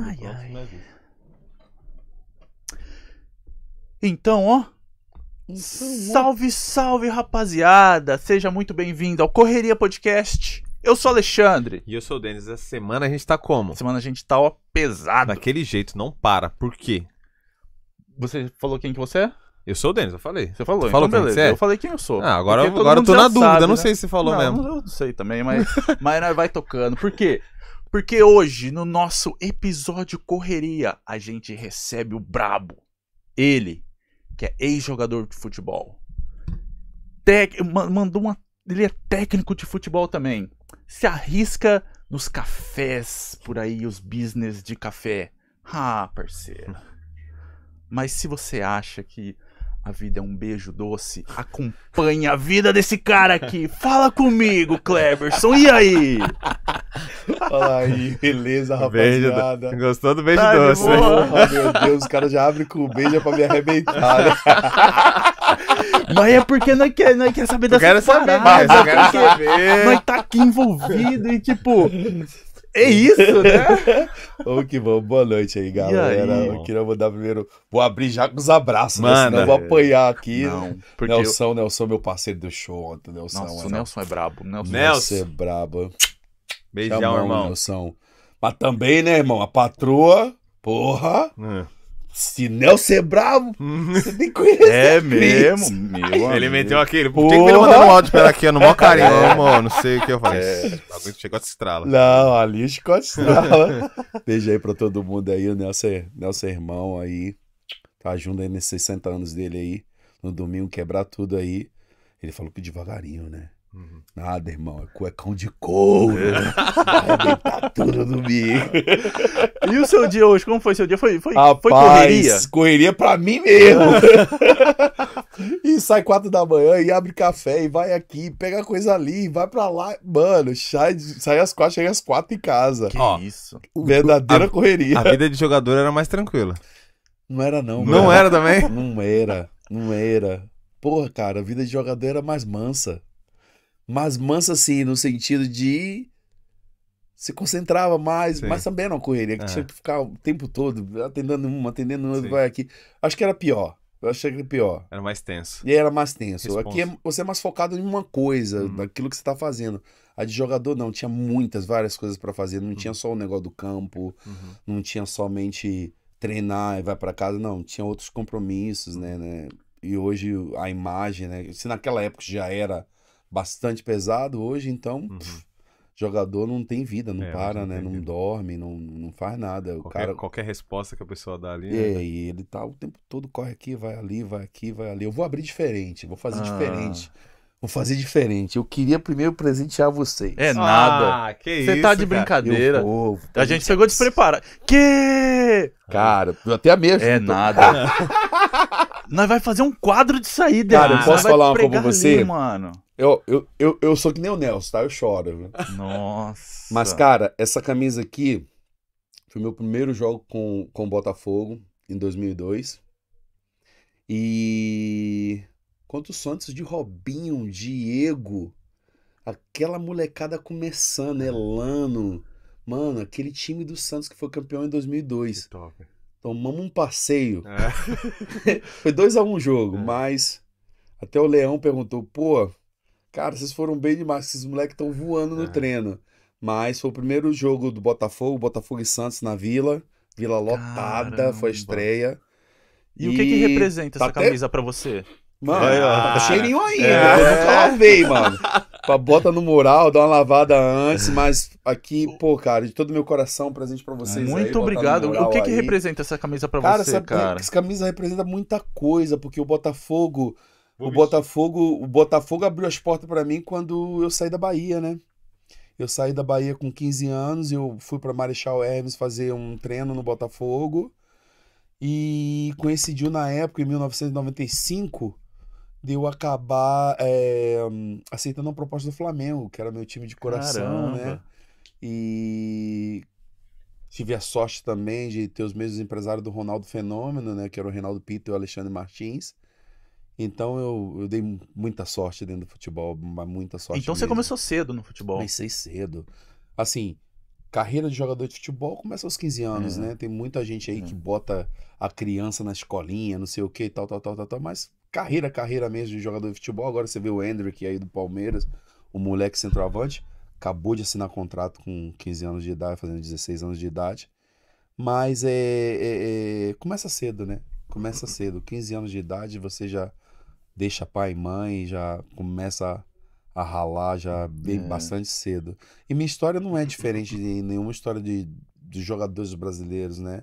Ai, ai. Então, ó. É salve, salve, rapaziada! Seja muito bem-vindo ao Correria Podcast. Eu sou Alexandre. E eu sou o Denis. Essa semana a gente tá como? Essa semana a gente tá, ó, pesado. Daquele jeito, não para. Por quê? Você falou quem que você é? Eu sou o Denis, eu falei. Você falou, falou então, beleza. É? Eu falei quem eu sou. Ah, agora, agora eu tô na dúvida, sabe, não sei né? se falou não, mesmo. Eu não sei também, mas, mas vai tocando. Por quê? Porque hoje, no nosso episódio Correria, a gente recebe o brabo. Ele, que é ex-jogador de futebol. Tec mandou uma. Ele é técnico de futebol também. Se arrisca nos cafés por aí, os business de café. Ah, parceiro. Mas se você acha que a vida é um beijo doce. Acompanha a vida desse cara aqui. Fala comigo, Cleverson. E aí? Fala aí, beleza, rapaziada. Beijo, gostou do beijo tá doce, né? meu Deus, o caras já abrem com o beijo pra me arrebentar. Né? Mas é porque nós quer, não quer saber dessa parada. Quero saber, mais, eu quero saber. Nós tá aqui envolvido e tipo, é isso, né? Vamos que bom, Boa noite aí, galera. Aí, eu queria mandar primeiro. Vou abrir já com os abraços, Mano, né? Senão eu vou apanhar aqui. Né? Não, porque Nelson, eu... Nelson, meu parceiro do show ontem. Nelson, Nossa, é Nelson é brabo. Nelson, é Nelson é brabo. Beijão, Chamão, irmão. Nelson. Mas também, né, irmão? A patroa. Porra. É. Se não ser bravo, você tem que conhecer. É mesmo? Meu ele meteu aquele. Por que ele mandou um áudio pela aqui, no maior é. carinho, é. mano? Não sei o que eu falei. É. Chegou a estrala. Não, ali o chicote estrala. Beijo aí pra todo mundo aí, o Nelson, Nelson irmão aí. Tá junto aí nesses 60 anos dele aí. No domingo quebrar tudo aí. Ele falou que devagarinho, né? Uhum. Nada, irmão. É cuecão é de couro. Né? Arrebentar tudo no E o seu dia hoje? Como foi seu dia? Foi, foi, Rapaz, foi correria? Correria pra mim mesmo. e sai quatro da manhã e abre café e vai aqui, pega coisa ali, vai pra lá. Mano, sai, sai às quatro, chega às quatro em casa. Que Ó, isso. Verdadeira a, correria. A vida de jogador era mais tranquila. Não era, não. Não, era. era também? Não era. Não era. Porra, cara, a vida de jogador era mais mansa mas mansa assim, no sentido de se concentrava mais, Sim. mas também não correria, que é. tinha que ficar o tempo todo atendendo uma, atendendo outra, vai aqui. Acho que era pior. Eu achei que era pior. Era mais tenso. E era mais tenso. Aqui é, você é mais focado em uma coisa, uhum. naquilo que você está fazendo. A de jogador não, tinha muitas, várias coisas para fazer. Não uhum. tinha só o negócio do campo, uhum. não tinha somente treinar e vai para casa, não. Tinha outros compromissos, né, né? E hoje a imagem, né? Se naquela época já era bastante pesado hoje, então uhum. jogador não tem vida, não é, para, não né? Não vida. dorme, não, não faz nada. Qualquer, o cara... qualquer resposta que a pessoa dá ali. Né? É, né? e ele tá o tempo todo, corre aqui, vai ali, vai aqui, vai ali. Eu vou abrir diferente, vou fazer ah. diferente. Vou fazer diferente. Eu queria primeiro presentear vocês. É nada. Ah, que Você tá isso. Você tá de cara. brincadeira. Eu, vou, a gente pegou despreparado. Que? Cara, eu até mesmo. É nada. Nós vai fazer um quadro de saída. Cara, cara. eu posso Nós falar uma coisa pra você? Ali, mano. Eu, eu, eu, eu sou que nem o Nelson, tá? Eu choro. Nossa. Mas, cara, essa camisa aqui foi meu primeiro jogo com, com o Botafogo em 2002. E quanto os Santos de Robinho, Diego, aquela molecada começando, é. Elano. Mano, aquele time do Santos que foi campeão em 2002. Que top. Tomamos um passeio. É. foi 2 a 1 um jogo, é. mas até o Leão perguntou: pô, cara, vocês foram bem demais, esses moleques estão voando no é. treino. Mas foi o primeiro jogo do Botafogo, Botafogo e Santos na Vila. Vila lotada, Caramba. foi a estreia. E, e, o que, que representa tá essa até... camisa para você? Mano, tá cheirinho aí É. Né? Eu lavei, mano. Bota no mural, dá uma lavada antes, mas aqui, pô, cara, de todo meu coração, presente para vocês. Muito aí, obrigado. O que que representa essa camisa para você, essa, cara? Essa camisa representa muita coisa, porque o Botafogo, Vou o Botafogo, o Botafogo abriu as portas para mim quando eu saí da Bahia, né? Eu saí da Bahia com 15 anos, eu fui para Marechal Hermes fazer um treino no Botafogo e coincidiu na época em 1995 de eu acabar é, aceitando a proposta do Flamengo, que era meu time de coração, né? Caramba. né? E tive a sorte também de ter os mesmos empresários do Ronaldo Fenômeno, né? Que era o Reinaldo Pita e o Alexandre Martins. Então eu, eu dei muita sorte dentro do futebol, muita sorte. Então mesmo. você começou cedo no futebol? Comecei cedo. Assim, carreira de jogador de futebol começa aos 15 anos, é. né? Tem muita gente aí é. que bota a criança na escolinha, não sei o que, tal, tal, tal, tal, tal, mas carreira, carreira mesmo de jogador de futebol. Agora você vê o Hendrick aí do Palmeiras, o moleque centroavante, acabou de assinar contrato com 15 anos de idade, fazendo 16 anos de idade. Mas é, é, é, começa cedo, né? Começa cedo. 15 anos de idade você já deixa pai e mãe, já começa a ralar já bem, é. bastante cedo. E minha história não é diferente de nenhuma história de, de jogadores brasileiros, né?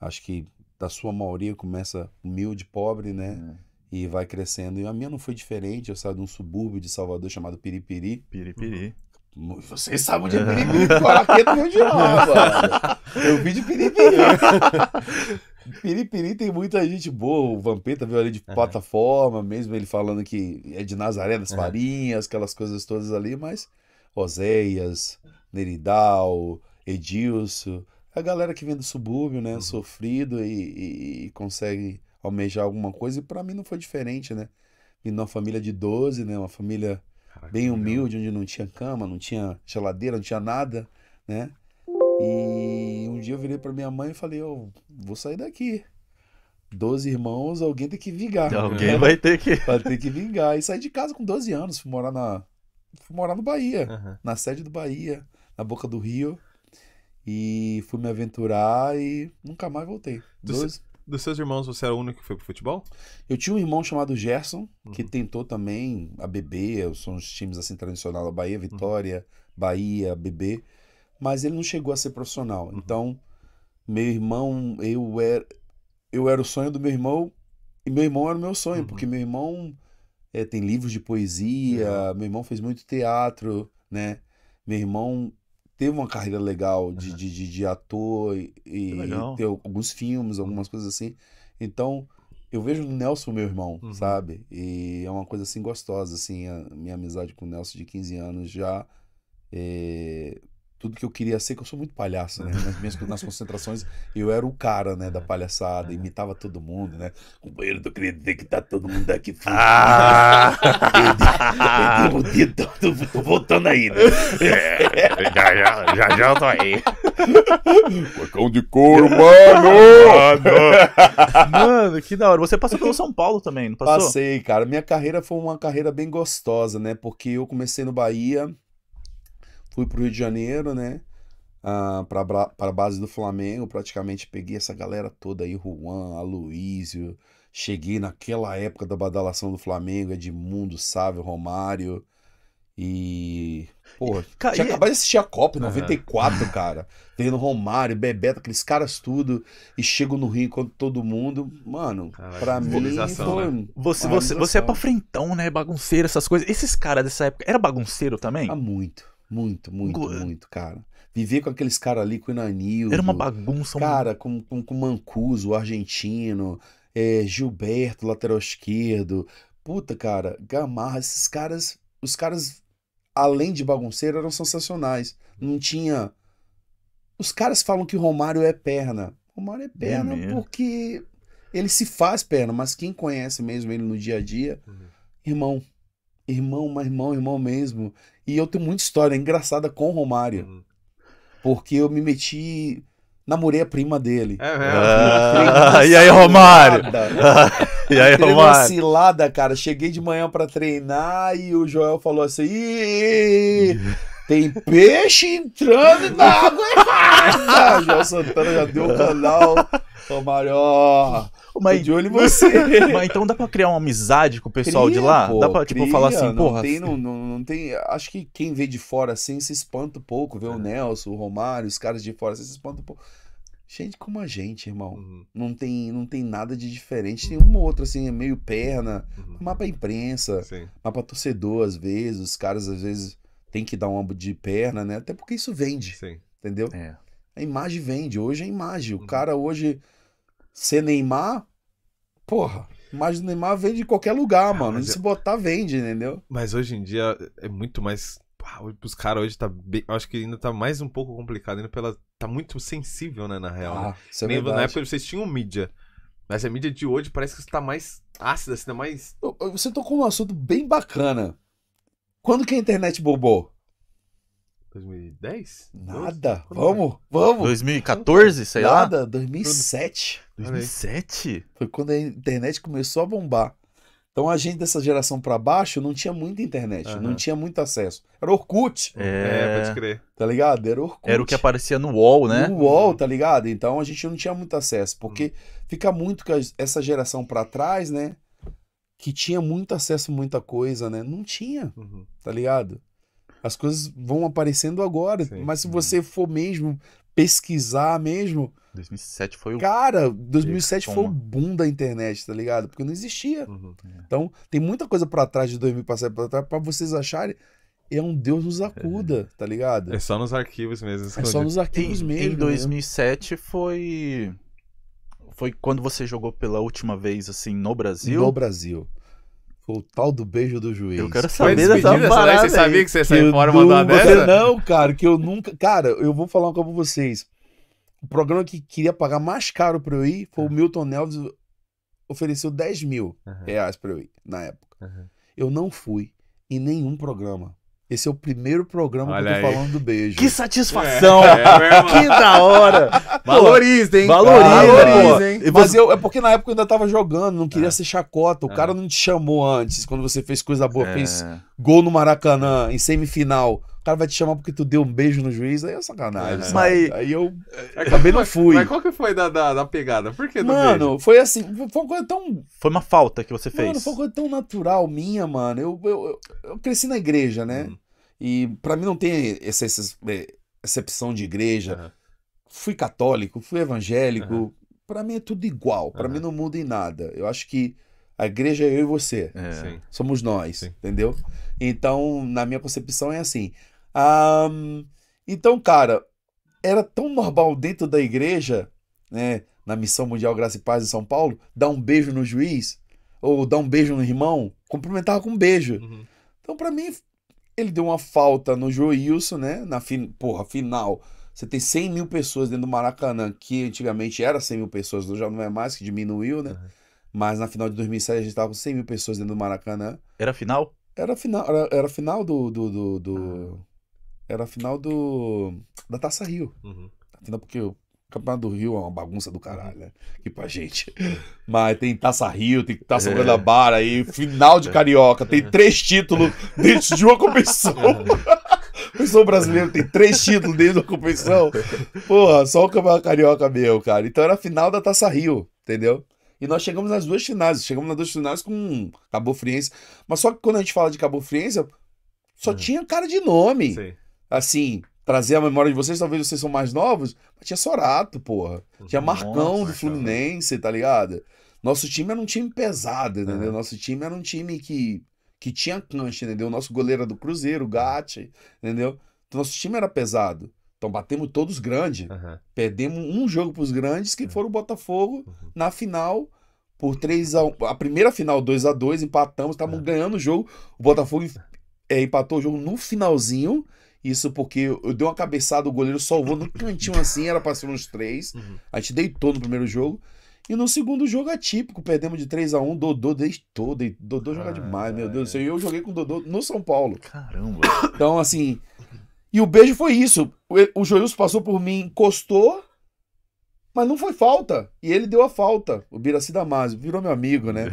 Acho que da sua maioria começa humilde, pobre, né? É e vai crescendo. E a minha não foi diferente. Eu saí de um subúrbio de Salvador chamado Piripiri. Piripiri. Vocês sabem onde é Piripiri, Paraqueto Rio de Nova. Eu vi de Piripiri. Piripiri tem muita gente boa. O Vampeta veio ali de uhum. plataforma mesmo, ele falando que é de Nazaré das Farinhas, uhum. aquelas coisas todas ali, mas Oséias, Neridal, Edilson, a galera que vem do subúrbio, né, uhum. sofrido e, e consegue almejar alguma coisa, e para mim não foi diferente, né? Vindo numa família de 12, né? Uma família Caraca, bem humilde, onde não tinha cama, não tinha geladeira, não tinha nada, né? E um dia eu virei para minha mãe e falei, eu oh, vou sair daqui. Doze irmãos, alguém tem que vingar. Alguém né? vai ter que. Vai ter que vingar. E saí de casa com 12 anos, fui morar na. Fui morar no Bahia, uhum. na sede do Bahia, na boca do Rio. E fui me aventurar e nunca mais voltei. Tu, Doze... Dos seus irmãos, você era o único que foi pro futebol? Eu tinha um irmão chamado Gerson, que uhum. tentou também a BB, são os times assim tradicionais Bahia, uhum. Vitória, uhum. Bahia, BB, mas ele não chegou a ser profissional. Uhum. Então, meu irmão, eu era eu era o sonho do meu irmão e meu irmão era o meu sonho, uhum. porque meu irmão é, tem livros de poesia, meu irmão fez muito teatro, né? Meu irmão teve uma carreira legal de, uhum. de, de, de, ator e, e ter alguns filmes, algumas coisas assim. Então, eu vejo o Nelson, meu irmão, uhum. sabe? E é uma coisa assim gostosa, assim, a minha amizade com o Nelson de 15 anos já. É, tudo que eu queria ser, que eu sou muito palhaço, né? Nas minhas nas concentrações, eu era o cara, né, da palhaçada, é. imitava todo mundo, né? Companheiro do crente que tá todo mundo aqui. Ah! Perdi, o dedo, tô voltando aí, né? É, já, já, já, já eu tô aí. Focão de couro, mano! mano, que da hora. Você passou pelo São Paulo também, não passou? Passei, cara. Minha carreira foi uma carreira bem gostosa, né? Porque eu comecei no Bahia fui pro Rio de Janeiro, né? Ah, pra, pra base do Flamengo, praticamente peguei essa galera toda aí, Juan, Aloísio. Cheguei naquela época da badalação do Flamengo, Edmundo, Sávio, Romário. E. Pô, Ca... tinha e... É acabado de assistir a Copa em 94, uhum. cara. Vendo Romário, Bebeto, aqueles caras tudo. E chego no Rio enquanto todo mundo. Mano, Caralho, pra mim. Foi... Né? Você, você, você é pra frentão, né? Bagunceiro, essas coisas. Esses caras dessa época. Era bagunceiro também? Ah, muito. Muito, muito, Go... Eh, muito, cara. Viver com aqueles caras ali, com o Inanil. Era uma bagunça. Cara, com, com, com Mancuso, argentino, é, Gilberto, lateral esquerdo. Puta, cara, Gamarra, esses caras, os caras, além de bagunceiro, eram sensacionais. Não tinha... Os caras falam que Romário é perna. Romário é, é perna é porque ele se faz perna, mas quem conhece mesmo ele no dia a dia, uhum. irmão, irmão, mas irmão, irmão mesmo. E eu tenho muita história engraçada com o Romário. Uhum. Porque eu me meti. Namorei a prima dele. É, mesmo. Ah, e aí, Romário? e aí, Romário? uma cilada, cara. Cheguei de manhã para treinar e o Joel falou assim: Ih, tem peixe entrando na água Joel Santana já deu o canal. Romário, ó. Mas, de olho em você. Mas então dá pra criar uma amizade com o pessoal cria, de lá? Pô, dá pra, tipo, falar assim, não porra. Tem, não, não, não, tem. Acho que quem vê de fora assim se espanta um pouco, vê é. o Nelson, o Romário, os caras de fora assim, se espanta um pouco. Gente como a gente, irmão. Uhum. Não, tem, não tem nada de diferente. Tem um ou outro, assim, é meio perna. Uhum. Mapa imprensa, Sim. mapa torcedor, às vezes. Os caras, às vezes, tem que dar um ombro de perna, né? Até porque isso vende. Sim. Entendeu? É. A imagem vende. Hoje é imagem. O uhum. cara hoje ser Neymar porra, mas o Neymar vende de qualquer lugar, ah, mano. Se botar, vende, entendeu? Mas hoje em dia é muito mais. Ah, Os caras hoje tá bem. Acho que ainda tá mais um pouco complicado, ainda pela. Tá muito sensível, né, na real. Né? Ah, né? isso é Lembro, na época vocês tinham mídia. Mas a mídia de hoje parece que está mais ácida, assim, tá mais. Você tocou um assunto bem bacana. Quando que a internet bobou? 2010? Nada. vamos, vamos. 2014, sei Nada, lá. Nada, 2007. 2007? Foi quando a internet começou a bombar. Então a gente dessa geração para baixo não tinha muita internet, uhum. não tinha muito acesso. Era Orkut. É, é... pode crer. Tá ligado? Era Orkut. Era o que aparecia no UOL, né? No UOL, tá ligado? Então a gente não tinha muito acesso, porque uhum. fica muito com essa geração para trás, né? Que tinha muito acesso a muita coisa, né? Não tinha, uhum. tá ligado? As coisas vão aparecendo agora. Sim, mas se sim. Uhum. você for mesmo pesquisar mesmo. 2007 foi o. Cara, 2007 foi o boom da internet, tá ligado? Porque não existia. Uhum, é. Então, tem muita coisa para trás de 2000 passar trás, pra trás, pra vocês acharem. É um Deus nos acuda, é. tá ligado? É só nos arquivos mesmo. Escondido. É só nos arquivos em, mesmo. Em 2007 mesmo. foi. Foi quando você jogou pela última vez, assim, no Brasil? No Brasil o tal do beijo do juiz. Eu quero saber dessa parada. Você sabia que você saiu fora mandar dessa? Não, cara, que eu nunca... Cara, eu vou falar uma coisa pra vocês. O programa que queria pagar mais caro pra eu ir foi o Milton Neves ofereceu 10 mil reais pra eu ir, na época. Eu não fui em nenhum programa. Esse é o primeiro programa Olha que eu tô aí. falando do beijo. Que é. satisfação! É, é, que da hora! Valoriza, hein? Valoriza, Valoriza hein? Mas eu, é porque na época eu ainda tava jogando, não queria é. ser chacota. O é. cara não te chamou antes, quando você fez coisa boa, é. fez gol no Maracanã, em semifinal. O cara vai te chamar porque tu deu um beijo no juiz, aí é sacanagem. É. Mas... Aí eu é, acabei não fui. Mas qual que foi da, da, da pegada? Por que do Mano, beijo? foi assim, foi uma coisa tão. Foi uma falta que você fez. Mano, foi uma coisa tão natural minha, mano. Eu, eu, eu, eu cresci na igreja, né? Hum. E para mim não tem essa, essa excepção de igreja. Uhum. Fui católico, fui evangélico. Uhum. Para mim é tudo igual. Para uhum. mim não muda em nada. Eu acho que a igreja é eu e você. É. Somos nós, Sim. entendeu? Então, na minha concepção é assim. Um, então, cara, era tão normal dentro da igreja, né, na Missão Mundial Graça e Paz em São Paulo, dar um beijo no juiz, ou dar um beijo no irmão, cumprimentava com um beijo. Uhum. Então, para mim, ele deu uma falta no Joilson, né? Na fin... Porra, final. Você tem 100 mil pessoas dentro do Maracanã, que antigamente era 100 mil pessoas, já não é mais, que diminuiu, né? Uhum. Mas na final de 2007 a gente tava com 100 mil pessoas dentro do Maracanã. Era final? Era final, era, era final do. do, do, do... Ah. Era a final do. da Taça Rio. Uhum. Afinal, porque o Campeonato do Rio é uma bagunça do caralho, né? Aqui pra gente. É. Mas tem Taça Rio, tem Taça é. Guanabara aí, final de é. Carioca. É. Tem três títulos dentro de uma competição. competição brasileiro tem três títulos dentro da competição. Porra, só o campeonato carioca meu, cara. Então era a final da Taça Rio, entendeu? E nós chegamos nas duas finais. Chegamos nas duas finais com Cabo Friense. Mas só que quando a gente fala de Cabo Friense, só hum. tinha cara de nome. Sim assim, trazer a memória de vocês, talvez vocês são mais novos, mas tinha Sorato, porra. Tinha uhum. Marcão Nossa, do Fluminense, cara. tá ligado? Nosso time era um time pesado, é. entendeu? Nosso time era um time que, que tinha cancha, entendeu? Nosso goleiro do Cruzeiro, Gatti, entendeu? Então, nosso time era pesado. Então batemos todos grandes. Uhum. Perdemos um jogo para os grandes, que uhum. foram o Botafogo, uhum. na final, por 3 a 1 A primeira final, 2 a 2 empatamos, estávamos é. ganhando o jogo. O Botafogo é, empatou o jogo no finalzinho. Isso porque eu dei uma cabeçada, o goleiro salvou no cantinho assim, era pra ser uns três. Uhum. A gente deitou no primeiro jogo. E no segundo jogo atípico, perdemos de 3 a 1 Dodô deitou, deitou Dodô ah, joga demais, meu Deus do céu. E eu joguei com o Dodô no São Paulo. Caramba. Então, assim. E o beijo foi isso. O, o Joilson passou por mim, encostou, mas não foi falta. E ele deu a falta. O Biraci Damasio virou meu amigo, né?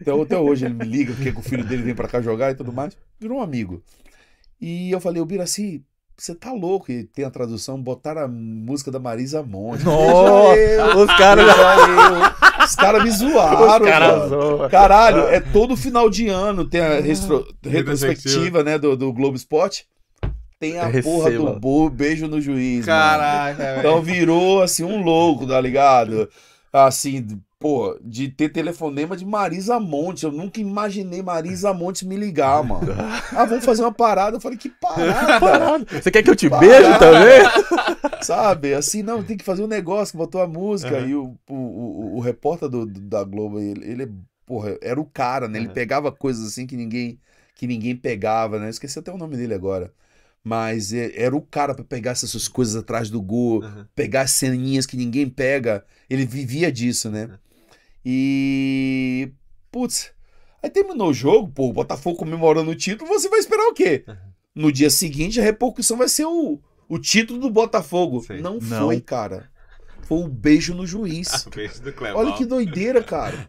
Então, até hoje ele me liga, porque o filho dele vem para cá jogar e tudo mais. Virou um amigo. E eu falei, o Biraci, você tá louco. E tem a tradução, botaram a música da Marisa Monte. Nossa, os caras... Os caras me zoaram. Cara zoa. Caralho, é todo final de ano tem a uhum. retrospectiva né, do, do Globo Esporte. Tem a Receba. porra do bo, beijo no juiz. Caraca, Então virou assim um louco, tá ligado? Assim, pô, de ter telefonema de Marisa Monte. Eu nunca imaginei Marisa Monte me ligar, mano. Ah, vamos fazer uma parada. Eu falei, que parada? parada. Você quer que eu te parada. beijo também? Sabe? Assim, não, tem que fazer um negócio, botou a música. Uhum. E o, o, o, o repórter do, do, da Globo, ele, ele, porra, era o cara, né? Ele uhum. pegava coisas assim que ninguém, que ninguém pegava, né? Eu esqueci até o nome dele agora mas é, era o cara para pegar essas coisas atrás do gol, uhum. pegar ceninhas que ninguém pega. Ele vivia disso, né? Uhum. E. Putz, aí terminou o jogo, pô, o Botafogo comemorando o título, você vai esperar o quê? No dia seguinte, a repercussão vai ser o, o título do Botafogo. Não, Não foi, cara. Foi o um beijo no juiz. beijo do Clemão. Olha que doideira, cara.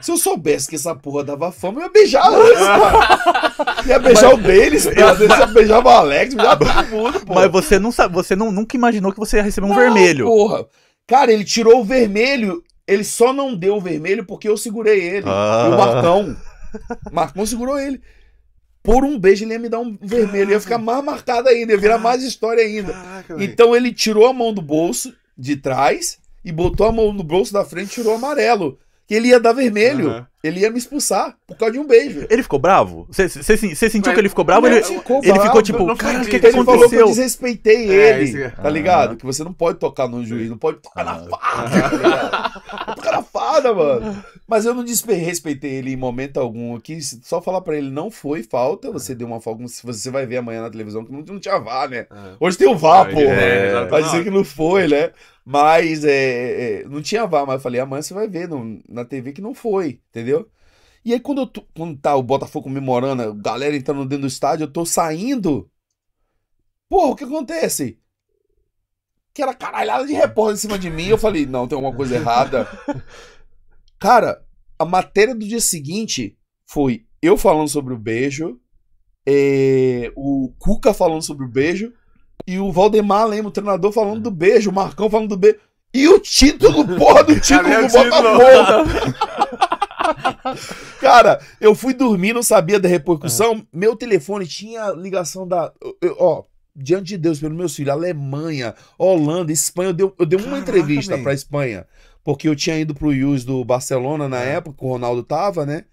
Se eu soubesse que essa porra dava fama, eu ia beijar antes, cara. Ia beijar mas, o deles, eu ia beijar o Alex, beijar todo mundo, pô Mas você, não, você não, nunca imaginou que você ia receber um não, vermelho. Porra. Cara, ele tirou o vermelho ele só não deu o vermelho porque eu segurei ele. Ah. o Marcão. Marcão segurou ele. Por um beijo ele ia me dar um vermelho. Caraca. Ia ficar mais marcado ainda, ia virar mais história ainda. Caraca, então ele tirou a mão do bolso de trás e botou a mão no bolso da frente e tirou o amarelo. Que ele ia dar vermelho. Uhum. Ele ia me expulsar por causa de um beijo. Ele ficou bravo? Você sentiu Mas, que ele ficou bravo? Ele, ficou ele bravo, ficou tipo, não, cara, o que, que aconteceu? Ele falou que eu desrespeitei é, ele, é. tá ligado? Ah. Que você não pode tocar no juiz, não pode tocar ah. na fada, tá tocar na fada, mano. Mas eu não desrespeitei ele em momento algum aqui. Só falar pra ele, não foi falta, você deu uma falta, você vai ver amanhã na televisão que não tinha vá, né? É. Hoje tem o vá, pô. Pode Vai dizer que não foi, né? Mas é, é, é, não tinha vá, mas eu falei, amanhã você vai ver no, na TV que não foi, entendeu? E aí, quando, eu tô, quando tá o Botafogo comemorando, a galera entrando dentro do estádio, eu tô saindo. Porra, o que acontece? Que era caralhada de repórter em cima de mim. Eu falei, não, tem alguma coisa errada. Cara, a matéria do dia seguinte foi eu falando sobre o beijo, é, o Cuca falando sobre o beijo, e o Valdemar Lema, o treinador, falando do beijo, o Marcão falando do beijo. E o título, porra, do título do Botafogo. Cara, eu fui dormir, não sabia da repercussão. É. Meu telefone tinha ligação da. Eu, ó, diante de Deus, pelo meu filho, Alemanha, Holanda, Espanha. Eu dei, eu dei Caraca, uma entrevista para Espanha, porque eu tinha ido pro US do Barcelona na é. época, o Ronaldo tava, né?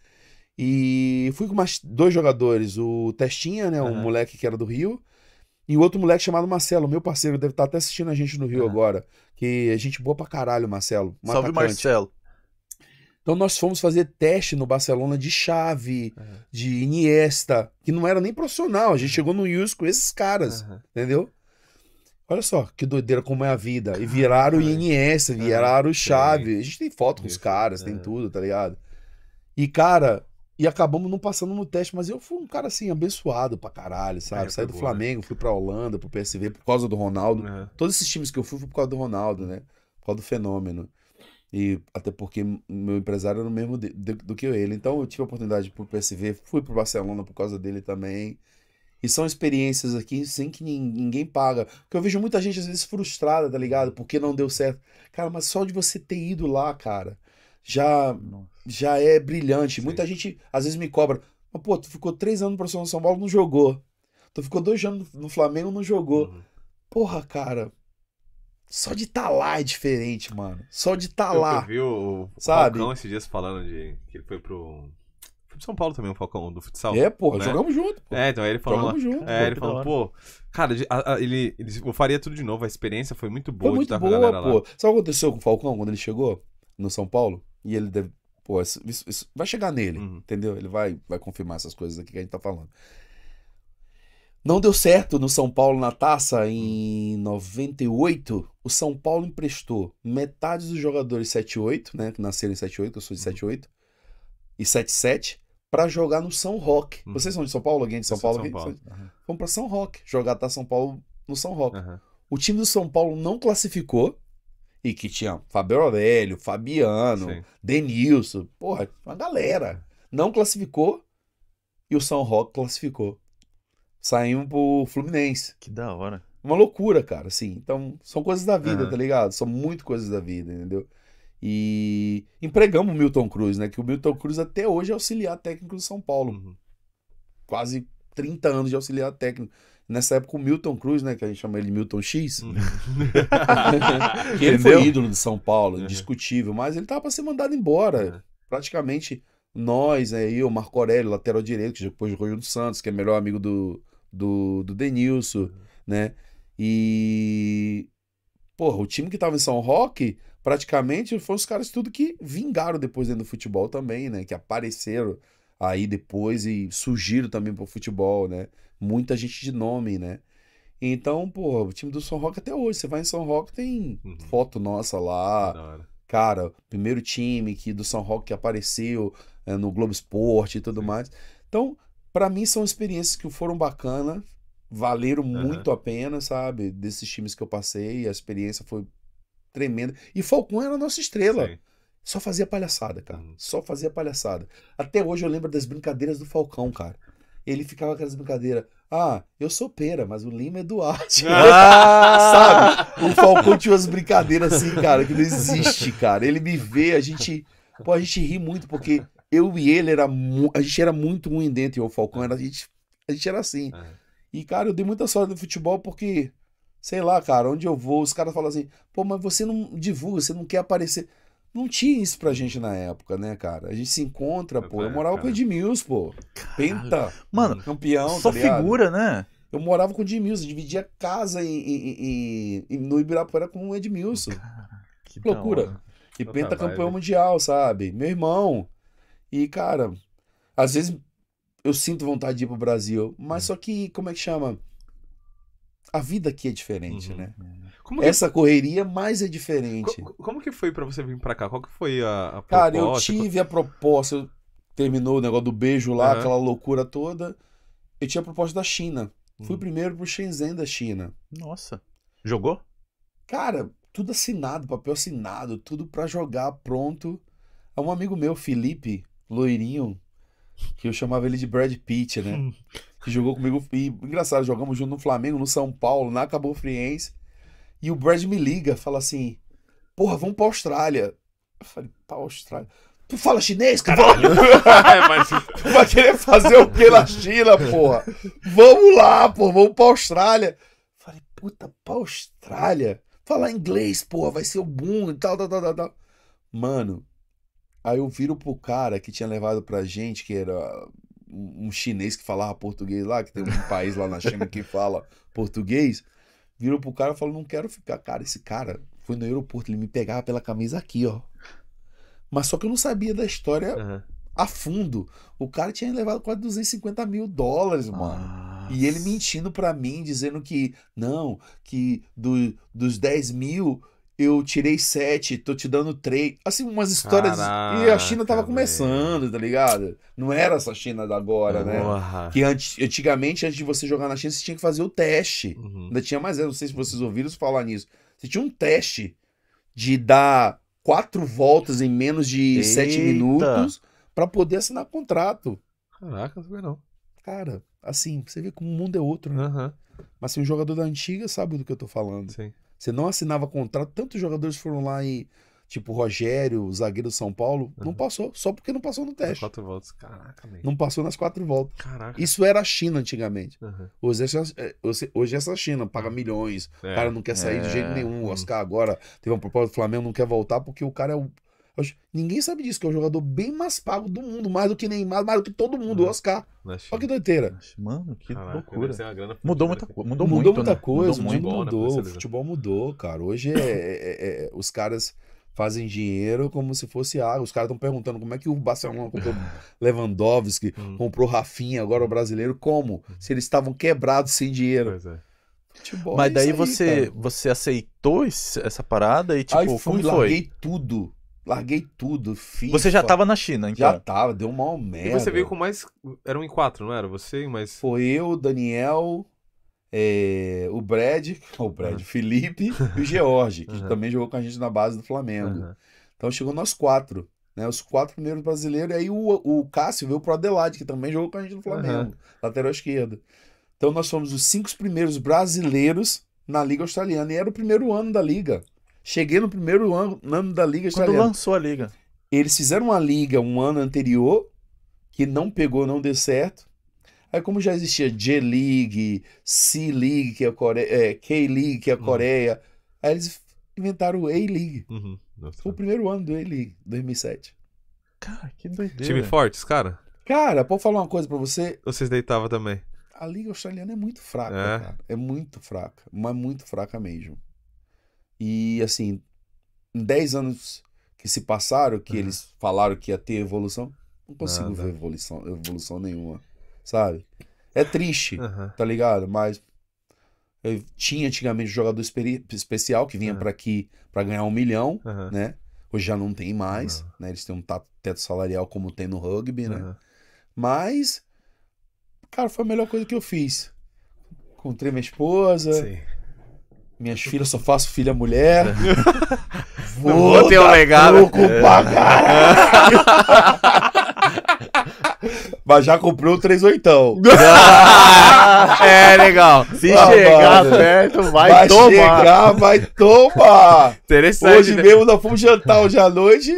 E fui com mais dois jogadores, o Testinha, né? Um moleque que era do Rio, e outro moleque chamado Marcelo, meu parceiro, deve estar tá até assistindo a gente no Rio agora. Que é gente boa pra caralho, Marcelo. Um Salve, atacante. Marcelo. Então nós fomos fazer teste no Barcelona de Xavi, uhum. de Iniesta, que não era nem profissional. A gente chegou no US com esses caras, uhum. entendeu? Olha só que doideira como é a vida. E viraram o Iniesta, viraram o Xavi. A gente tem foto com os caras, tem é. tudo, tá ligado? E cara, e acabamos não passando no teste, mas eu fui um cara assim, abençoado pra caralho, sabe? É, Saí do né? Flamengo, né? fui pra Holanda, pro PSV, por causa do Ronaldo. Todos esses times que eu fui foi por causa do Ronaldo, né? Por causa do fenômeno. E até porque meu empresário era o mesmo de, de, do que ele. Então eu tive a oportunidade pro PSV, fui pro Barcelona por causa dele também. E são experiências aqui sem que ninguém paga. Porque eu vejo muita gente às vezes frustrada, tá ligado? Porque não deu certo. Cara, mas só de você ter ido lá, cara, já Nossa. já é brilhante. Sim. Muita gente às vezes me cobra. Mas, pô, tu ficou três anos no profissional de São Paulo, não jogou. Tu ficou dois anos no Flamengo, não jogou. Uhum. Porra, cara, só de estar tá lá é diferente, mano. Só de estar tá lá. Eu vi o, sabe? Falcão esses dias falando de que ele foi pro. Foi pro São Paulo também, o Falcão do futsal. É, pô, né? jogamos junto. Pô. É, então aí ele falou. Jogamos junto. É, ele falou, pô, cara, a, a, ele, ele, eu faria é tudo de novo. A experiência foi muito boa foi muito de estar boa, com a galera pô. lá. Sabe o que aconteceu com o Falcão quando ele chegou no São Paulo? E ele deve. Pô, isso, isso, isso vai chegar nele, uhum. entendeu? Ele vai, vai confirmar essas coisas aqui que a gente tá falando. Não deu certo no São Paulo na taça em 98. O São Paulo emprestou metade dos jogadores 78, né? Que nasceram em 78, eu sou de 78, uhum. e 77, para jogar no São Roque. Uhum. Vocês são de São Paulo? Alguém é de São eu Paulo? De São Paulo. Uhum. Vamos para São Roque, jogar tá São Paulo no São Roque. Uhum. O time do São Paulo não classificou e que tinha Fabio Aurélio, Fabiano, Sim. Denilson, porra, uma galera. Não classificou e o São Roque classificou saímos pro Fluminense. Que da hora. Uma loucura, cara, assim. Então, são coisas da vida, uhum. tá ligado? São muito coisas da vida, entendeu? E empregamos o Milton Cruz, né? Que o Milton Cruz até hoje é auxiliar técnico do São Paulo. Uhum. Quase 30 anos de auxiliar técnico. Nessa época, o Milton Cruz, né? Que a gente chama ele de Milton X. Uhum. que ele Entendeu? foi ídolo de São Paulo, uhum. discutível, mas ele tava para ser mandado embora. Praticamente nós, né? o Marco Aurélio, lateral direito, que depois jogou junto Santos, que é melhor amigo do, do, do Denilson, né? E. Porra, o time que tava em São Roque, praticamente, foram os caras tudo que vingaram depois dentro do futebol também, né? Que apareceram aí depois e surgiram também pro futebol, né? Muita gente de nome, né? Então, porra, o time do São Roque até hoje. Você vai em São Roque, tem uhum. foto nossa lá. Cara, primeiro time que do São Roque que apareceu é, no Globo Esporte e tudo Sim. mais. Então, para mim são experiências que foram bacanas, valeram uhum. muito a pena, sabe? Desses times que eu passei, a experiência foi tremenda. E Falcão era a nossa estrela. Sim. Só fazia palhaçada, cara. Uhum. Só fazia palhaçada. Até hoje eu lembro das brincadeiras do Falcão, cara. Ele ficava com aquelas brincadeiras. Ah, eu sou pera, mas o Lima é Duarte. Ah! Sabe? O Falcão tinha umas brincadeiras assim, cara, que não existe, cara. Ele me vê, a gente. Pô, a gente ri muito porque eu e ele era a gente era muito ruim dentro e o Falcão era, a gente a gente era assim é. e cara eu dei muita sorte no futebol porque sei lá cara onde eu vou os caras falam assim pô mas você não divulga você não quer aparecer não tinha isso pra gente na época, né, cara? A gente se encontra, pô. Eu morava com o Edmilson, pô. Penta. Mano, campeão. Só tá figura, né? Eu morava com o Edmilson, dividia casa em, em, em, no Ibirapuera com o Edmilson. que loucura. E campeão mundial, sabe? Meu irmão, e, cara, às vezes eu sinto vontade de ir pro Brasil, mas hum. só que, como é que chama? A vida aqui é diferente, uhum. né? Que... Essa correria mais é diferente. Co como, que foi para você vir para cá? Qual que foi a, a proposta? Cara, eu tive a proposta, terminou o negócio do beijo lá, uhum. aquela loucura toda. Eu tinha a proposta da China. Uhum. Fui hum. primeiro pro Shenzhen da China. Nossa. Jogou? Cara, tudo assinado, papel assinado, tudo para jogar pronto. Um amigo meu, Felipe, loirinho, que eu chamava ele de Brad Pitt, né? Hum. que jogou comigo. E engraçado, jogamos junto no Flamengo, no São Paulo, na Cabo Friense. E o Brad me liga, fala assim: Porra, vamos pra Austrália. Eu falei: Pra Austrália. Tu fala chinês, cara? Tu vai querer fazer o que na China, porra? Vamos lá, porra, vamos pra Austrália. Eu falei, puta, pra Austrália? Falar inglês, porra, vai ser o boom e tal, tal, tal, tal. Mano, Aí eu viro pro cara que tinha levado pra gente, que era um chinês que falava português lá, que tem um país lá na China que fala português. Viro pro cara e falo, não quero ficar. Cara, esse cara foi no aeroporto, ele me pegava pela camisa aqui, ó. Mas só que eu não sabia da história uhum. a fundo. O cara tinha levado quase 250 mil dólares, mano. E ele mentindo para mim, dizendo que, não, que do, dos 10 mil, eu tirei sete, tô te dando três, Assim, umas histórias. Caraca, e a China tava véio. começando, tá ligado? Não era essa China da agora, né? Porra. né? Que antes, antigamente, antes de você jogar na China, você tinha que fazer o teste. Uhum. Ainda tinha mais, eu não sei se vocês ouviram falar nisso. Você tinha um teste de dar quatro voltas em menos de Eita. sete minutos para poder assinar contrato. Caraca, não não. Cara, assim, você vê como o mundo é outro, né? Uhum. Mas assim, o jogador da antiga sabe do que eu tô falando. Sim. Você não assinava contrato. Tantos jogadores foram lá e. Tipo, Rogério, zagueiro do São Paulo, uhum. não passou, só porque não passou no teste. Nas quatro voltas, caraca, mesmo. Não passou nas quatro voltas. Caraca. Isso era a China antigamente. Uhum. Hoje, é, é hoje é essa China, paga uhum. milhões, é. o cara não quer sair é. de jeito é. nenhum. O uhum. Oscar agora teve uma proposta do Flamengo, não quer voltar porque o cara é o Ninguém sabe disso, que é o jogador bem mais pago do mundo, mais do que Neymar, mais do que todo mundo, é. Oscar. Né, Olha que doideira. Mano, que Caraca, loucura. Mudou né, muita coisa. Mudou, mudou muito, muita né? coisa, mudou, muito, mudou, O futebol mudou, cara. Hoje é, é, é, é, os caras fazem dinheiro como se fosse água. Os caras estão perguntando como é que o Barcelona comprou Lewandowski, hum. comprou Rafinha, agora o brasileiro, como? Hum. Se eles estavam quebrados sem dinheiro. Pois é. Futebol Mas é daí aí, você, cara. você aceitou esse, essa parada e tipo, aí fui, como foi? larguei tudo. Larguei tudo, fiz. Você já tava na China, então? Já tava, deu uma merda. E você veio com mais. Eram em quatro, não era? Você e mais. Foi eu, Daniel, é, o Brad, o Brad uhum. Felipe e o George, que uhum. também jogou com a gente na base do Flamengo. Uhum. Então chegou nós quatro, né? Os quatro primeiros brasileiros. E aí o, o Cássio veio pro Adelaide, que também jogou com a gente no Flamengo, lateral esquerda. Então nós fomos os cinco primeiros brasileiros na Liga Australiana. E era o primeiro ano da Liga. Cheguei no primeiro ano, ano da Liga Quando Italiana. lançou a Liga. Eles fizeram uma Liga um ano anterior, que não pegou, não deu certo. Aí, como já existia J-League, C-League, que é a Coreia, é, K-League, que é a uhum. Coreia, uhum. aí eles inventaram o A-League. Uhum. Foi o primeiro ano do A-League, 2007. Cara, que doideira. Time fortes, cara. Cara, posso falar uma coisa pra você? Vocês deitavam também. A Liga Australiana é muito fraca, é. cara. É muito fraca, mas muito fraca mesmo. E assim, em 10 anos que se passaram, que uhum. eles falaram que ia ter evolução, não consigo Nada. ver evolução, evolução nenhuma, sabe? É triste, uhum. tá ligado? Mas eu tinha antigamente um jogador especial que vinha uhum. para aqui para ganhar um milhão, uhum. né? Hoje já não tem mais, uhum. né? Eles têm um teto salarial como tem no rugby, né? Uhum. Mas, cara, foi a melhor coisa que eu fiz. Encontrei minha esposa, Sim. Minhas filhas, só faço filha mulher. É. Vou, Vou ter um legado. É. Mas já comprou o oitão é legal. Se ah, chegar mano. perto, vai, vai tomar. chegar, vai tomar. Interessante. Hoje né? mesmo nós fomos jantar hoje à noite.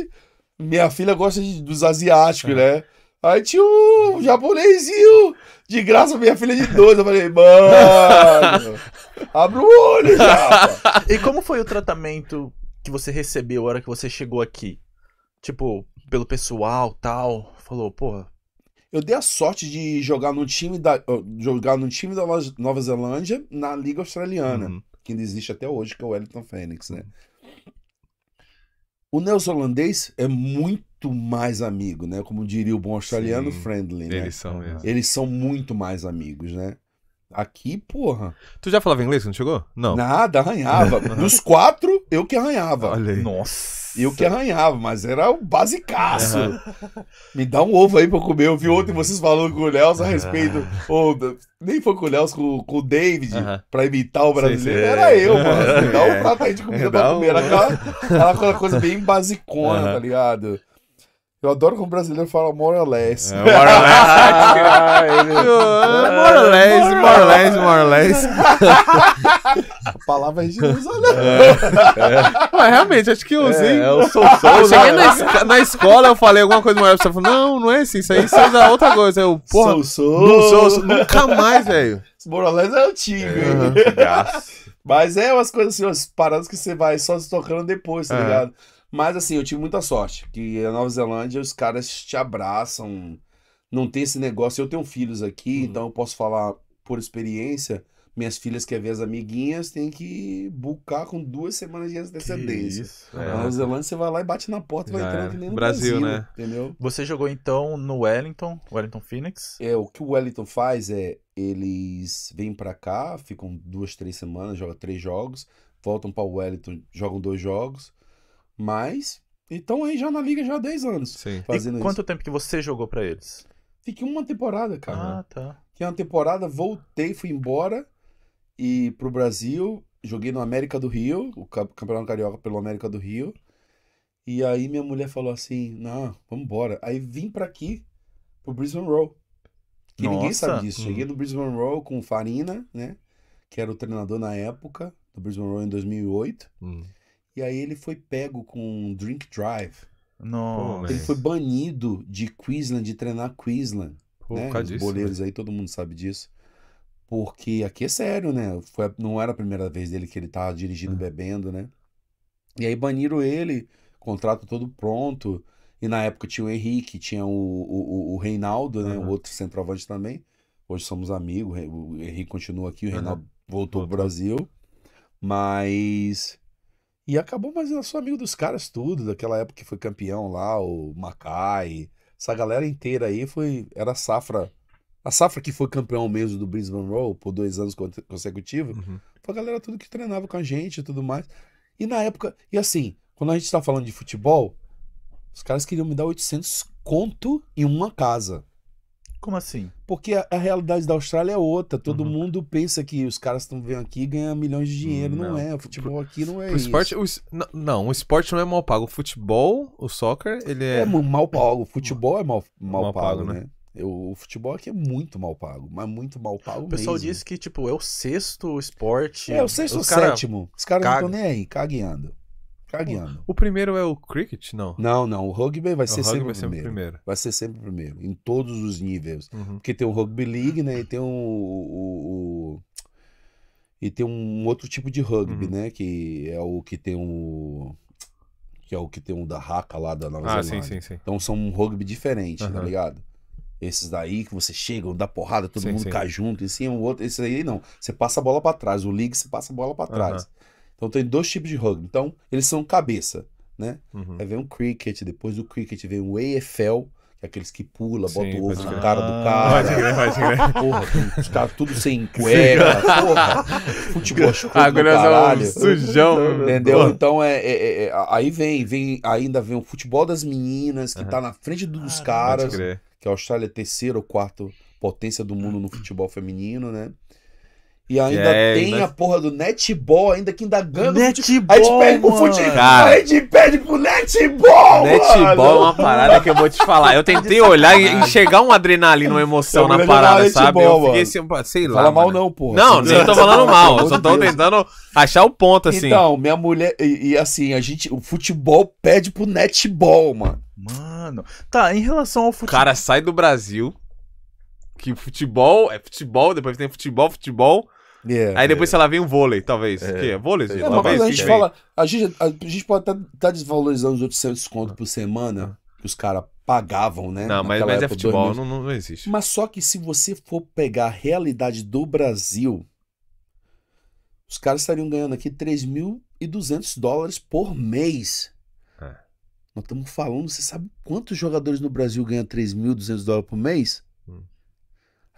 Minha filha gosta de, dos asiáticos, é. né? Aí tinha um japonesinho. De graça, minha filha de 12. Eu falei, mano. Abre o olho, já! e como foi o tratamento que você recebeu a hora que você chegou aqui? Tipo, pelo pessoal tal? Falou, porra. Eu dei a sorte de jogar no time da, jogar no time da Nova Zelândia na Liga Australiana, uhum. que ainda existe até hoje, que é o Wellington Phoenix, né? O neozelandês é muito mais amigo, né? Como diria o bom australiano, Sim, friendly, né? Eles são mesmo. Eles são muito mais amigos, né? Aqui, porra. Tu já falava inglês quando chegou? Não. Nada, arranhava. Dos quatro, eu que arranhava. Olha aí. Nossa. Eu que arranhava, mas era o basicaço. Uhum. Me dá um ovo aí pra comer. Eu vi ontem vocês falando com o Léo a respeito. Uhum. Oh, nem foi com o Léo, com, com, o David, uhum. pra imitar o brasileiro. Sei, sei. Era eu, mano. Me dá um prato aí de comida é, pra comer. Era aquela, aquela coisa bem basicona, tá ligado? Eu adoro como o brasileiro fala more or less. É, more or less. É, more or less, more or less, more or less. A palavra é Jerusalém. É, é. Mas realmente, acho que eu usei. É, eu é sou sou, eu cheguei né? na, es na, escola, eu falei alguma coisa maior. Você falou, não, não é assim, isso aí usa outra coisa. Eu, porra, sou, sou. Não sou, sou nunca mais, velho. More or less é antigo, é, Mas é umas coisas assim, umas paradas que você vai só se tocando depois, tá é. ligado? Mas assim, eu tive muita sorte, que a Nova Zelândia os caras te abraçam, não tem esse negócio. Eu tenho filhos aqui, uhum. então eu posso falar por experiência. Minhas filhas querem ver as amiguinhas, tem que bucar com duas semanas de antecedência. Na é. Nova Zelândia, você vai lá e bate na porta e vai entrando é. que nem no Brasil, Brasil, né? Entendeu? Você jogou então no Wellington, Wellington Phoenix? É, o que o Wellington faz é eles vêm para cá, ficam duas, três semanas, jogam três jogos, voltam para o Wellington, jogam dois jogos mas então aí já na liga já há 10 anos. Sim. Fazendo e quanto isso. tempo que você jogou para eles? Fiquei uma temporada, cara. Ah, tá. Fiquei uma temporada, voltei, fui embora e pro Brasil, joguei no América do Rio, o Campeonato Carioca pelo América do Rio. E aí minha mulher falou assim: "Não, vamos embora". Aí vim para aqui pro Brisbane Roll. Que Nossa. ninguém sabe disso. Cheguei hum. no Brisbane Roll com o Farina, né? Que era o treinador na época do Brisbane Roll em 2008. Hum. E aí ele foi pego com um drink drive. Nossa. Ele foi banido de Queensland, de treinar Queensland. Pô, né? Os boleiros né? aí, todo mundo sabe disso. Porque aqui é sério, né? Foi, não era a primeira vez dele que ele tava tá dirigindo, ah. bebendo, né? E aí baniram ele, contrato todo pronto. E na época tinha o Henrique, tinha o, o, o Reinaldo, né? Uhum. O outro centroavante também. Hoje somos amigos, o Henrique continua aqui, o Reinaldo uhum. voltou uhum. pro Brasil. Mas e acabou, mas eu sou amigo dos caras tudo, daquela época que foi campeão lá, o Macai, essa galera inteira aí foi, era a safra, a safra que foi campeão mesmo do Brisbane Roll por dois anos consecutivos, uhum. foi a galera tudo que treinava com a gente e tudo mais. E na época, e assim, quando a gente tá falando de futebol, os caras queriam me dar 800 conto em uma casa. Como assim? Porque a, a realidade da Austrália é outra. Todo uhum. mundo pensa que os caras estão vendo aqui e ganham milhões de dinheiro. Não, não é. O futebol aqui não é Pro isso. Esporte, o, não, não, o esporte não é mal pago. O futebol, o soccer, ele é. É mal pago. O futebol é mal, mal, mal pago, pago, né? né? Eu, o futebol aqui é muito mal pago, mas muito mal pago. O pessoal mesmo. diz que, tipo, é o sexto esporte. É, o sexto ou sétimo. Os caras não estão nem aí, cagueando. Cagando. O, primeiro é o cricket, não? Não, não. O rugby vai o ser rugby sempre, vai o primeiro. primeiro. Vai ser sempre o primeiro, em todos os níveis. Uhum. Porque tem o rugby league, né? E tem o, o, o... e tem um outro tipo de rugby, uhum. né? Que é o que tem o que é o que tem um da Raca lá da Nova ah, Zelândia. Sim, sim, sim. Então são um rugby diferente, uhum. tá ligado? Esses daí que você chega, dá porrada, todo sim, mundo sim. cai junto, e sim, um outro, esse aí não. Você passa a bola para trás, o league você passa a bola para trás. Uhum. Então tem dois tipos de rugby. Então, eles são cabeça, né? Uhum. Aí vem um cricket, depois do cricket vem o EFL, que é aqueles que pula, bota o ovo na cara do ah, cara. Pode crer, pode Porra, os caras tudo sem cueca, porra. Futebol choco é caralho. Sujão. Entendeu? Porra. Então é, é, é, é, Aí vem, vem, ainda vem o futebol das meninas, que uhum. tá na frente dos ah, caras. Que a Austrália é terceira ou quarta potência do mundo no futebol feminino, né? E ainda é, tem a porra do netball, ainda que ainda ganha. Netball. Aí perde pro futebol. Cara, a gente pede pro netball. Netball mano. é uma parada que eu vou te falar. Eu tentei olhar e enxergar uma adrenalina, uma emoção na parada, sabe? Netball, eu fiquei assim, sei lá. Fala mano. mal, não, porra. Não, nem é. tô falando mal. Eu só tô tentando achar o ponto, assim. Então, minha mulher. E, e assim, a gente. O futebol pede pro netball, mano. Mano. Tá, em relação ao futebol. Cara, sai do Brasil. Que futebol é futebol, depois tem futebol, futebol. Yeah, é. Aí depois, yeah. sei lá, vem o vôlei, talvez. Yeah. É. Que é vôlei? É, talvez, a, gente fala, a, gente, a, a gente pode estar tá, desvalorizando os 800 contos por semana que os caras pagavam, né? Não, mas, mas é futebol, não, não existe. Mas só que se você for pegar a realidade do Brasil, os caras estariam ganhando aqui 3.200 dólares por mês. É. Nós estamos falando, você sabe quantos jogadores no Brasil ganham 3.200 dólares por mês?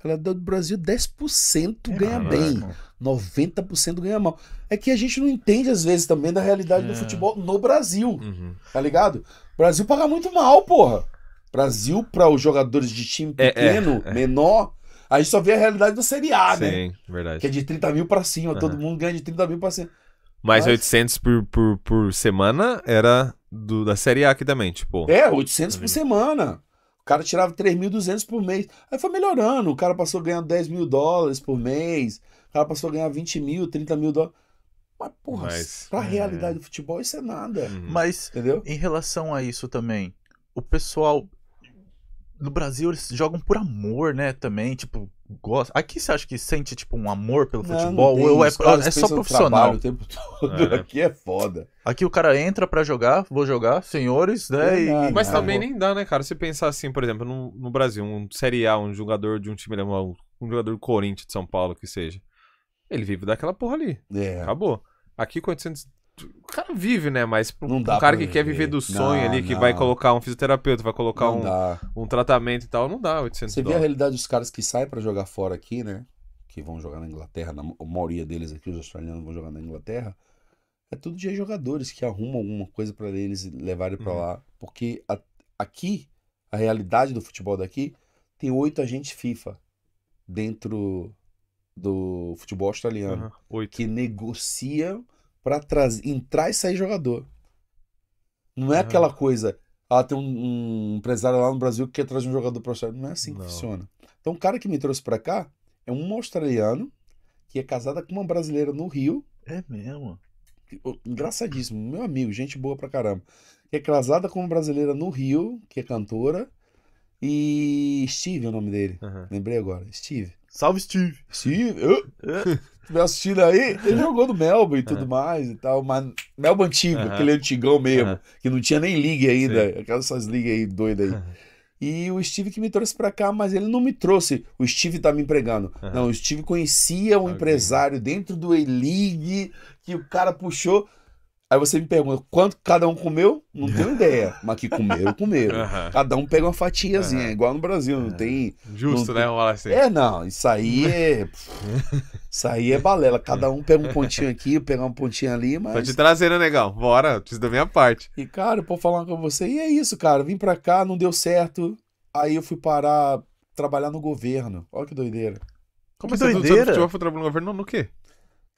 galera do Brasil, 10% é, ganha Caraca. bem, 90% ganha mal. É que a gente não entende, às vezes, também da realidade é. do futebol no Brasil. Uhum. Tá ligado? O Brasil paga muito mal, porra. Brasil, para os jogadores de time é, é, pequeno, é, é, menor, a gente só vê a realidade da Série A, Sim, né? Sim, verdade. Que é de 30 mil para cima, uhum. todo mundo ganha de 30 mil para cima. Mais Mas... 800 por, por, por semana era do, da Série A aqui também, tipo. É, 800 por uhum. semana cara tirava 3.200 por mês. Aí foi melhorando. O cara passou a ganhar 10 mil dólares por mês. O cara passou a ganhar 20 mil, 30 mil dólares. Mas, porra, Mas, pra é... realidade do futebol isso é nada. Uhum. Mas, entendeu? em relação a isso também, o pessoal no Brasil eles jogam por amor, né? Também, tipo, gosta. Aqui você acha que sente, tipo, um amor pelo não, futebol? Não ou é, é só profissional? O tempo todo. É. Aqui é foda. Aqui o cara entra para jogar, vou jogar, senhores, né? É e... Mas não, né, também amor. nem dá, né, cara? Se pensar assim, por exemplo, no, no Brasil, um Série A, um jogador de um time, né, um, um jogador do Corinthians, de São Paulo, que seja. Ele vive daquela porra ali. É. Acabou. Aqui, quando você o cara vive, né? Mas pro, não dá um cara que quer viver do sonho não, ali, que não. vai colocar um fisioterapeuta, vai colocar um, um tratamento e tal, não dá 800 Você dólares. vê a realidade dos caras que saem para jogar fora aqui, né? Que vão jogar na Inglaterra, na, a maioria deles aqui, os australianos vão jogar na Inglaterra. É tudo de jogadores que arrumam alguma coisa para eles levarem para uhum. lá. Porque a, aqui, a realidade do futebol daqui, tem oito agentes FIFA dentro do futebol australiano uhum, que negociam para entrar e sair jogador. Não é, aquela coisa, ah, tem um, um, empresário lá no Brasil que quer trazer um jogador para Austrália. Não é assim que funciona. Então o cara que me trouxe para cá é um australiano que é casado com uma brasileira no Rio. É mesmo? Engraçadíssimo, meu amigo, gente boa pra caramba. Que é casada com uma brasileira no Rio, que é cantora. E Steve é o nome dele. Uhum. Lembrei agora. Steve. Salve, Steve. Steve, eu, é. eu, assistindo aí, ele é. jogou no Melbourne e é. tudo é. mais e tal. Mas Melbourne antigo, aquele antigão mesmo, que não tinha nem liga ainda, aquelas essas ligas aí doidas aí. E o Steve que me trouxe para cá, mas ele não me trouxe. O Steve tá me empregando. Não, o Steve conhecia um okay. empresário dentro do E-League que o cara puxou. Aí você me pergunta, quanto cada um comeu? Não tenho ideia. Mas que comeram, comeram. Uhum. Cada um pega uma fatiazinha, uhum. igual no Brasil, não é. tem. Justo, não, né? assim. É, não. Isso aí é. isso aí é balela. Cada um pega um pontinho aqui, pega um pontinho ali, mas. Tá te trazendo, negão. Bora, preciso da minha parte. E, cara, eu vou falar com você. E é isso, cara. Vim pra cá, não deu certo. Aí eu fui parar, trabalhar no governo. Olha que doideira. Como é que você doideira? Você, você, você, você, no governo no quê?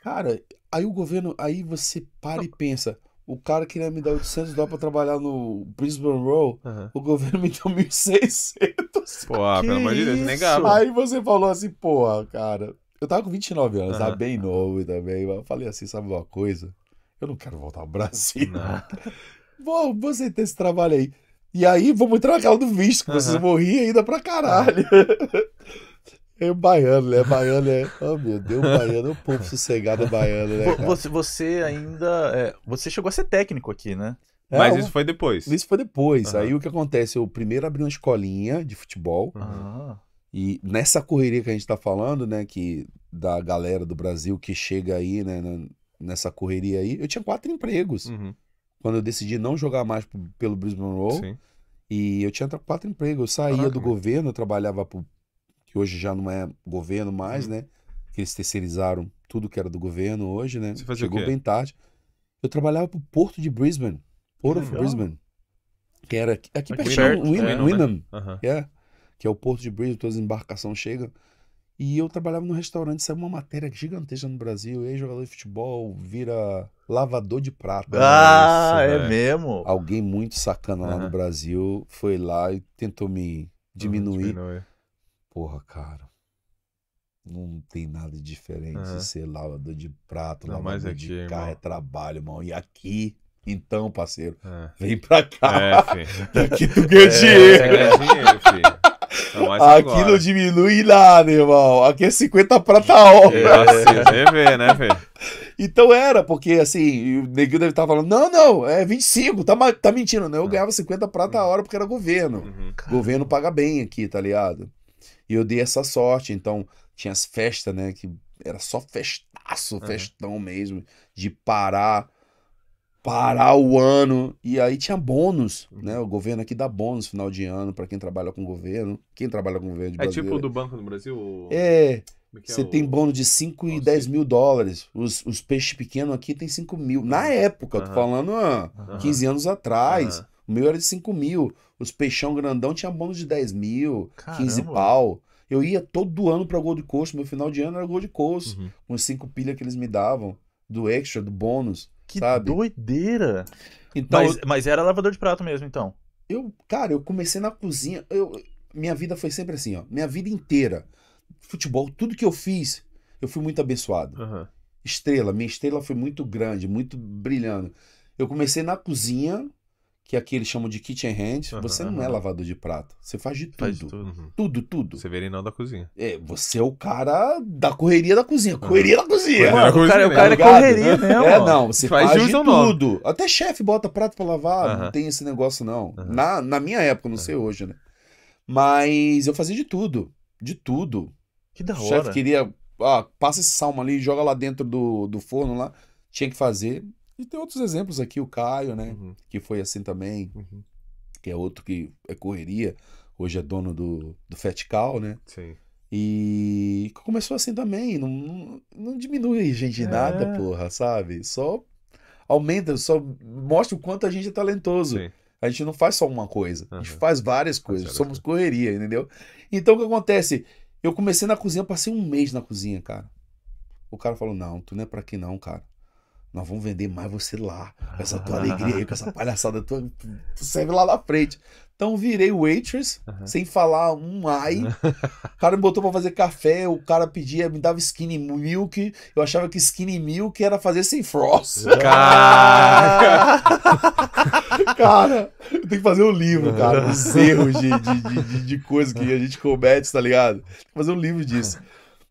Cara, aí o governo, aí você para e pensa, o cara queria me dar 800 dólares pra trabalhar no Brisbane Roll, uhum. o governo me deu 1.600. Pô, pelo amor de Deus, negava. Aí você falou assim, porra, cara, eu tava com 29 anos, uhum. tá bem novo também, mas eu falei assim, sabe uma coisa? Eu não quero voltar ao Brasil. Vou, você ter esse trabalho aí. E aí, vamos entrar naquela do visto, que uhum. vocês morriam ainda pra caralho. Uhum. É baiano, né? Baiano é. Oh, meu Deus, baiano é o povo sossegado baiano, né? Cara? Você, você ainda. É... Você chegou a ser técnico aqui, né? É, Mas isso foi depois. Isso foi depois. Uhum. Aí o que acontece? Eu primeiro abri uma escolinha de futebol. Uhum. E nessa correria que a gente está falando, né? Que da galera do Brasil que chega aí, né? Nessa correria aí, eu tinha quatro empregos. Uhum. Quando eu decidi não jogar mais pelo Brisbane Roll. Sim. E eu tinha quatro empregos. Eu saía Caraca, do mano. governo, eu trabalhava pro que hoje já não é governo mais, uhum. né? Que eles terceirizaram tudo que era do governo hoje, né? Chegou bem tarde. Eu trabalhava pro Porto de Brisbane, Port of Brisbane, que era aqui, aqui perto de Winham, é, né? Winham, é, que é o Porto de Brisbane, todas as embarcações chegam. E eu trabalhava num restaurante, saiu uma matéria gigantesca no Brasil, e aí jogador de futebol vira lavador de prata. Ah, é mesmo? Alguém muito sacana lá no Brasil foi lá e tentou me uhum, diminuir. diminuir porra, cara, não tem nada diferente uhum. ser lavador de prato, não, lavador aqui, de carro, irmão. é trabalho, irmão. E aqui, então, parceiro, é. vem pra cá. É, filho. tu ganha é, dinheiro. Você ganha dinheiro, filho. aqui agora. não diminui nada, irmão. Aqui é 50 prata a hora. É, você vê, né, filho? Então era, porque assim, o Neguinho deve estar tá falando: não, não, é 25, tá, tá mentindo, né? Eu hum. ganhava 50 prata a hora porque era governo. Uhum, governo paga bem aqui, tá ligado? E eu dei essa sorte. Então, tinha as festas, né? Que era só festaço, festão mesmo. De parar. Parar o ano. E aí tinha bônus, uhum. né? O governo aqui dá bônus final de ano para quem trabalha com o governo. Quem trabalha com o governo de É tipo do Banco do Brasil? É, é, é. Você é tem bônus de 5 e 10 mil dólares. Os, os peixes pequenos aqui tem 5 mil. Na época, uhum. tô falando ah, uhum. 15 anos atrás. Uhum. O meu era de 5 mil. Os peixão grandão tinha bônus de 10 mil, Caramba. 15 pau. Eu ia todo ano pra Gold Coast, meu final de ano era Gold Coast, uhum. com cinco pilhas que eles me davam, do extra, do bônus. Que sabe? doideira! Então, mas, mas era lavador de prato mesmo, então? Eu, cara, eu comecei na cozinha, eu, minha vida foi sempre assim, ó. Minha vida inteira, futebol, tudo que eu fiz, eu fui muito abençoado. Uhum. Estrela, minha estrela foi muito grande, muito brilhando. Eu comecei na cozinha, que aqui eles chamam de kitchen hands, uhum, você não é lavador de prato. Você faz de tudo. Faz de tudo. Uhum. tudo, tudo. Você é da cozinha. É, você é o cara da correria da cozinha. Correria da cozinha. Mano, o cara, o cara é correria mesmo. É, não, você faz, faz de tudo. Até chefe bota prato pra lavar, não tem esse negócio não. Na, na minha época, não sei hoje, né? Mas eu fazia de tudo. De tudo. Que da hora. O chefe queria, passa esse salmo ali, joga lá dentro do, do forno lá. Tinha que fazer, e tem outros exemplos aqui, o Caio, né? Uhum. Que foi assim também, uhum. que é outro que é correria, hoje é dono do, do Fat Cal né? Sim. E começou assim também, não, não, diminui a gente é. nada, porra, sabe? Só aumenta, só mostra o quanto a gente é talentoso. Sim. A gente não faz só uma coisa, uhum. a gente faz várias coisas, somos correria, entendeu? Então o que acontece? Eu comecei na cozinha, passei um mês na cozinha, cara. O cara falou: Não, tu não é pra aqui não, cara. Nós vamos vender mais você lá. Com essa tua ah. alegria aí, com essa palhaçada tua, tu, serve lá na frente. Então virei waitress, uhum. sem falar um ai. O cara me botou pra fazer café, o cara pedia, me dava skinny milk. Eu achava que skinny milk era fazer sem frost. Cara, cara eu tenho que fazer um livro, cara, dos erros de, de, de, de, coisa que a gente comete, tá ligado? Fazer um livro disso.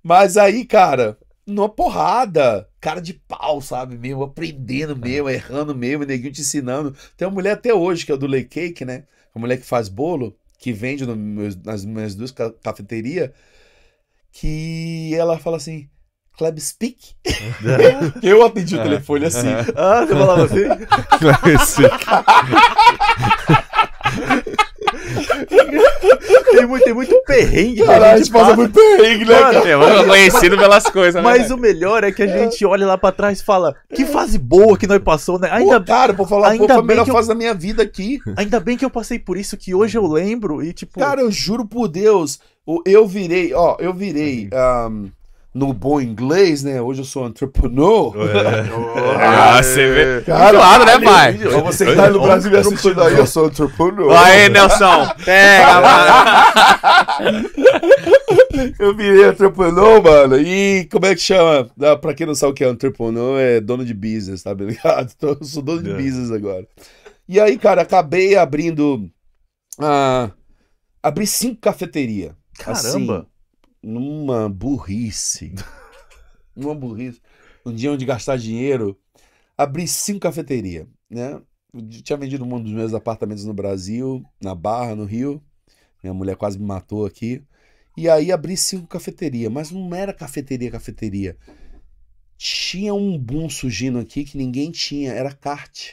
Mas aí, cara, numa porrada, cara de pau, sabe? Mesmo, aprendendo é. mesmo, errando mesmo, neguinho te ensinando. Tem uma mulher até hoje, que é do Lay Cake, né? Uma mulher que faz bolo, que vende meu, nas minhas duas cafeterias, que ela fala assim. Club Speak? eu atendi o é. telefone assim. É. Ah, você falava assim? Club Speak. tem, muito, tem muito perrengue. Caralho, a gente passa muito perrengue, né? Mano, cara? conhecido pelas coisas, né, Mas né? o melhor é que a gente olha lá pra trás e fala: que fase boa que nós passou, né? Ainda, Pô, cara, por falar, ainda pô, foi a melhor fase da minha vida aqui. Ainda bem que eu passei por isso, que hoje eu lembro e tipo. Cara, eu juro por Deus, eu virei, ó, eu virei. Um, uhum no bom inglês, né? Hoje eu sou entrepreneur. É. ah, você vê. Cara, né, pai? Pra você que tá aí no Brasil e sou daí, eu sou entrepreneur. Aê, Nelson. Pega, mano. eu virei entrepreneur, mano. E como é que chama? Ah, pra quem não sabe o que é entrepreneur, é dono de business, tá ligado? Então, eu sou dono de é. business agora. E aí, cara, acabei abrindo... Ah, abri cinco cafeterias. Caramba! Assim, numa burrice. numa burrice. Um dia onde gastar dinheiro, abri cinco cafeterias, né? Eu tinha vendido um dos meus apartamentos no Brasil, na Barra, no Rio. Minha mulher quase me matou aqui. E aí abri cinco cafeterias, mas não era cafeteria, cafeteria. Tinha um boom surgindo aqui que ninguém tinha, era kart.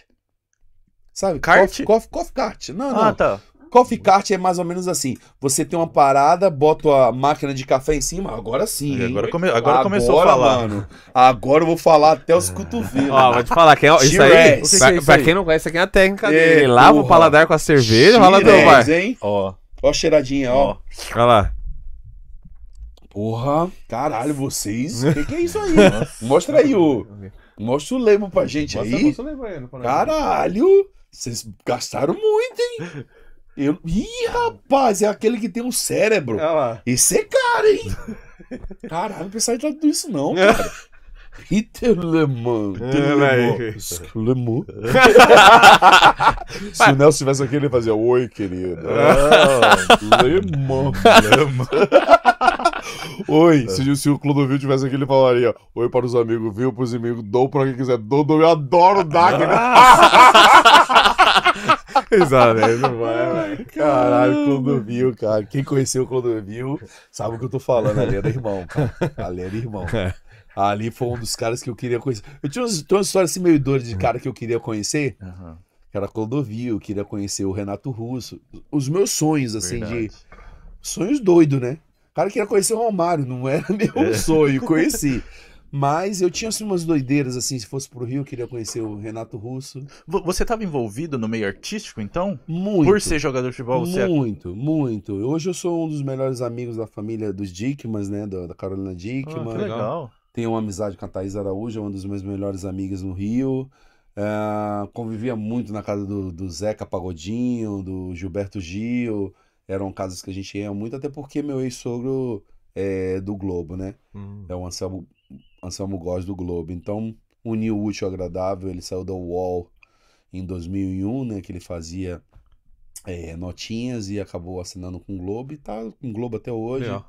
Sabe? Kart? Coffee, coffee, coffee kart. Não, ah, não. Tá. Coffee cart é mais ou menos assim. Você tem uma parada, bota a máquina de café em cima, agora sim. Hein? Agora, come, agora, agora, começou a falar. Mano, agora eu vou falar até os ah. cotovelos. Ó, vou te falar que é, isso aí. que é isso pra aí? quem não conhece, isso aqui é a técnica é, dele. lava o paladar com a cerveja, fala do bar. Ó. ó a cheiradinha, ó. Olha lá. Porra, caralho, vocês. O que, que, é isso aí? Nossa. Mostra aí o. Mostra o lemo pra gente mostra, aí. Mostra o aí. Caralho, vocês gastaram muito, hein? Eu... Ih, rapaz, é aquele que tem um cérebro. Ah Esse é cara, hein? Caralho, não pensava em tudo isso, não, é. cara. Peter Lemon. É, Lemon. Se o Nelson tivesse aqui, ele fazia Oi, querido. É. Ah, Lemon. Oi, se, se o Clodovil tivesse aqui, ele falaria Oi para os amigos, viu para os amigos, dou para quem quiser, dou, dou. Eu adoro dar. Exato, não vai, vai. Caralho, Clodovil, cara. Quem conheceu o Clodovil sabe o que eu tô falando. Ali era é irmão, cara. Ali era é irmão. É. Ali foi um dos caras que eu queria conhecer. Eu tinha uma, tinha uma história assim meio doida de uhum. cara que eu queria conhecer. Que era Clodovil, queria conhecer o Renato Russo. Os meus sonhos, assim, Verdade. de. Sonhos doidos, né? O cara queria conhecer o Romário, não era meu é. sonho, conheci. Mas eu tinha assim, umas doideiras, assim, se fosse pro Rio, queria conhecer o Renato Russo. Você estava envolvido no meio artístico, então? Muito. Por ser jogador de futebol, você é- Muito, é... muito. Hoje eu sou um dos melhores amigos da família dos Dickmans, né? Da, da Carolina Dickman. Ah, que legal. Tenho uma amizade com a Thaís Araújo, é uma dos meus melhores amigos no Rio. Uh, convivia muito na casa do, do Zeca Pagodinho, do Gilberto Gil. Eram casas que a gente ia muito, até porque meu ex-sogro é do Globo, né? Hum. É o Anselmo Anselmo gosta do Globo. Então, uniu o útil ao agradável. Ele saiu da UOL em 2001, né? Que ele fazia é, notinhas e acabou assinando com o Globo. E tá com o Globo até hoje. É.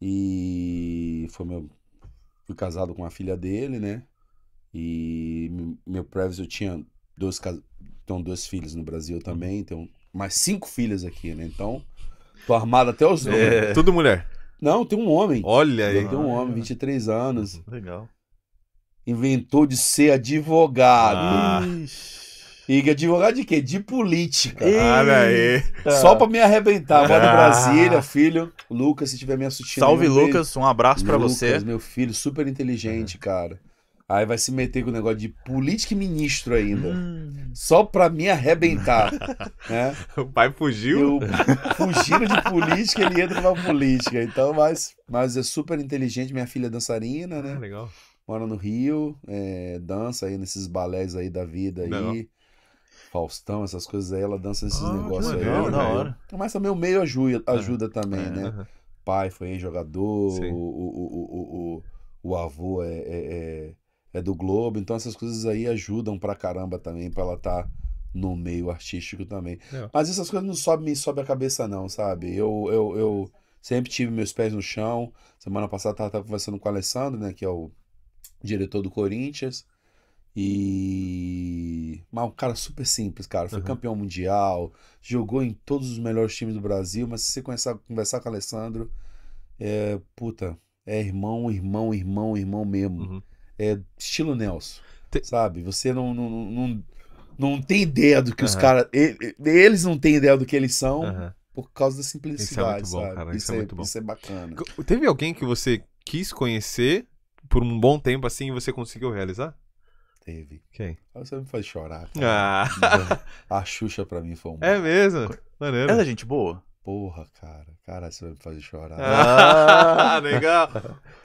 E foi meu... Fui casado com a filha dele, né? E meu prévio eu tinha dois, então, dois filhos no Brasil também. Então, mais cinco filhas aqui, né? Então, tô armado até os é. dois. É... Tudo mulher. Não, tem um homem. Olha aí. Tem um homem, 23 anos. Legal. Inventou de ser advogado. Ah. E advogado de quê? De política. Olha aí. É. Só pra me arrebentar. Vai ah. Brasília, filho. Lucas, se tiver me assistindo. Salve, Lucas. Um abraço para você. meu filho, super inteligente, uhum. cara. Aí vai se meter com o negócio de política e ministro ainda. Hum. Só pra me arrebentar. né? O pai fugiu? Eu, fugindo de política, ele entra na política. Então, mas, mas é super inteligente. Minha filha é dançarina, né? Ah, legal. Mora no Rio, é, dança aí nesses balés aí da vida aí. Faustão, essas coisas aí, ela dança nesses ah, negócios aí. Não, hora. Mas também o meio é. ajuda, ajuda é. também, é, né? Pai foi jogador, o, o, o, o, o, o avô é, é, é é do Globo, então essas coisas aí ajudam pra caramba também, pra ela estar tá no meio artístico também. É. Mas essas coisas não sobe, me sobe a cabeça, não, sabe? Eu, eu, eu sempre tive meus pés no chão. Semana passada tava, tava conversando com o Alessandro, né? Que é o diretor do Corinthians. E. Mas um cara super simples, cara. Foi uhum. campeão mundial, jogou em todos os melhores times do Brasil. Mas se você conversar, conversar com o Alessandro, é. Puta, é irmão, irmão, irmão, irmão mesmo. Uhum é, estilo Nelson. Sabe? Você não, não, não, não tem ideia do que uhum. os caras. eles não têm ideia do que eles são. Uhum. Por causa da simplicidade, isso é muito bom, cara. É isso, é, muito bom. Isso é bacana. Teve alguém que você quis conhecer por um bom tempo assim e você conseguiu realizar? Teve. Quem? Você me faz chorar. Cara. Ah. A Xuxa pra mim foi um. É mesmo? Maneiro. Ela é gente boa? Porra, cara. Cara, você vai me fazer chorar. Ah, ah. legal.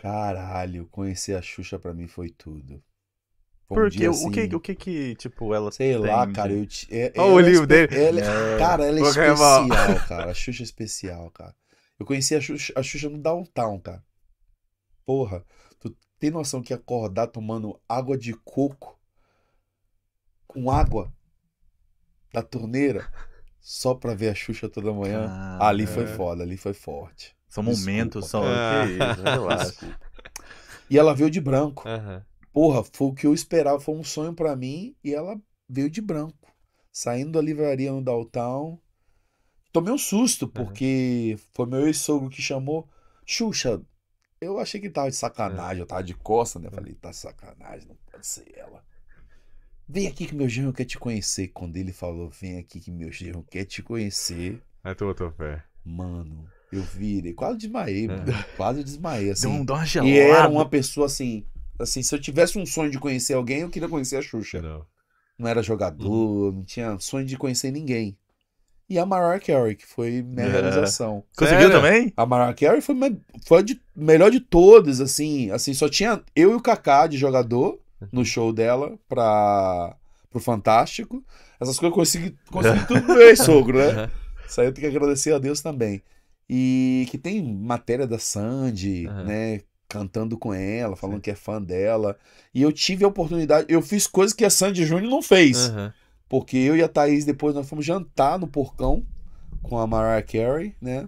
Caralho, conhecer a Xuxa pra mim foi tudo. Um Porque dia, assim, o, que, o que que, tipo, ela Sei tem lá, cara, eu... Te, é, Olha o livro é dele. Ela, é, é. Cara, ela é especial, cara. A Xuxa é especial, cara. Eu conheci a Xuxa, a Xuxa no Downtown, cara. Porra, tu tem noção que acordar tomando água de coco com água da torneira só pra ver a Xuxa toda manhã. Ah, ali é. foi foda, ali foi forte. São momentos, são. Que isso, e ela veio de branco. Uhum. Porra, foi o que eu esperava, foi um sonho para mim e ela veio de branco. Saindo da livraria no downtown. Tomei um susto, porque uhum. foi meu ex-sogro que chamou. Xuxa, eu achei que tava de sacanagem, eu tava de costa, né? Eu falei, tá sacanagem, não pode ser ela. Vem aqui que meu genro quer te conhecer. Quando ele falou, vem aqui que meu genro quer te conhecer. É tu botou fé. Mano, eu virei. Quase desmaiei, é. mano. Quase desmaiei, assim. Deu um dó gelado. E era uma pessoa assim. Assim, se eu tivesse um sonho de conhecer alguém, eu queria conhecer a Xuxa. Não. Não era jogador, uhum. não tinha sonho de conhecer ninguém. E a Mariah Carey, que foi minha é. realização. Conseguiu Sério? também? A Mariah Carey foi, foi a de, melhor de todas, assim. Assim, só tinha eu e o Kaká de jogador no show dela para pro Fantástico. Essas coisas eu consegui, consegui tudo bem, sogro, né? Isso aí eu tenho que agradecer a Deus também. E que tem matéria da Sandy, uhum. né? Cantando com ela, falando Sim. que é fã dela. E eu tive a oportunidade, eu fiz coisas que a Sandy Júnior não fez. Uhum. Porque eu e a Thaís depois nós fomos jantar no Porcão com a Mariah Carey, né?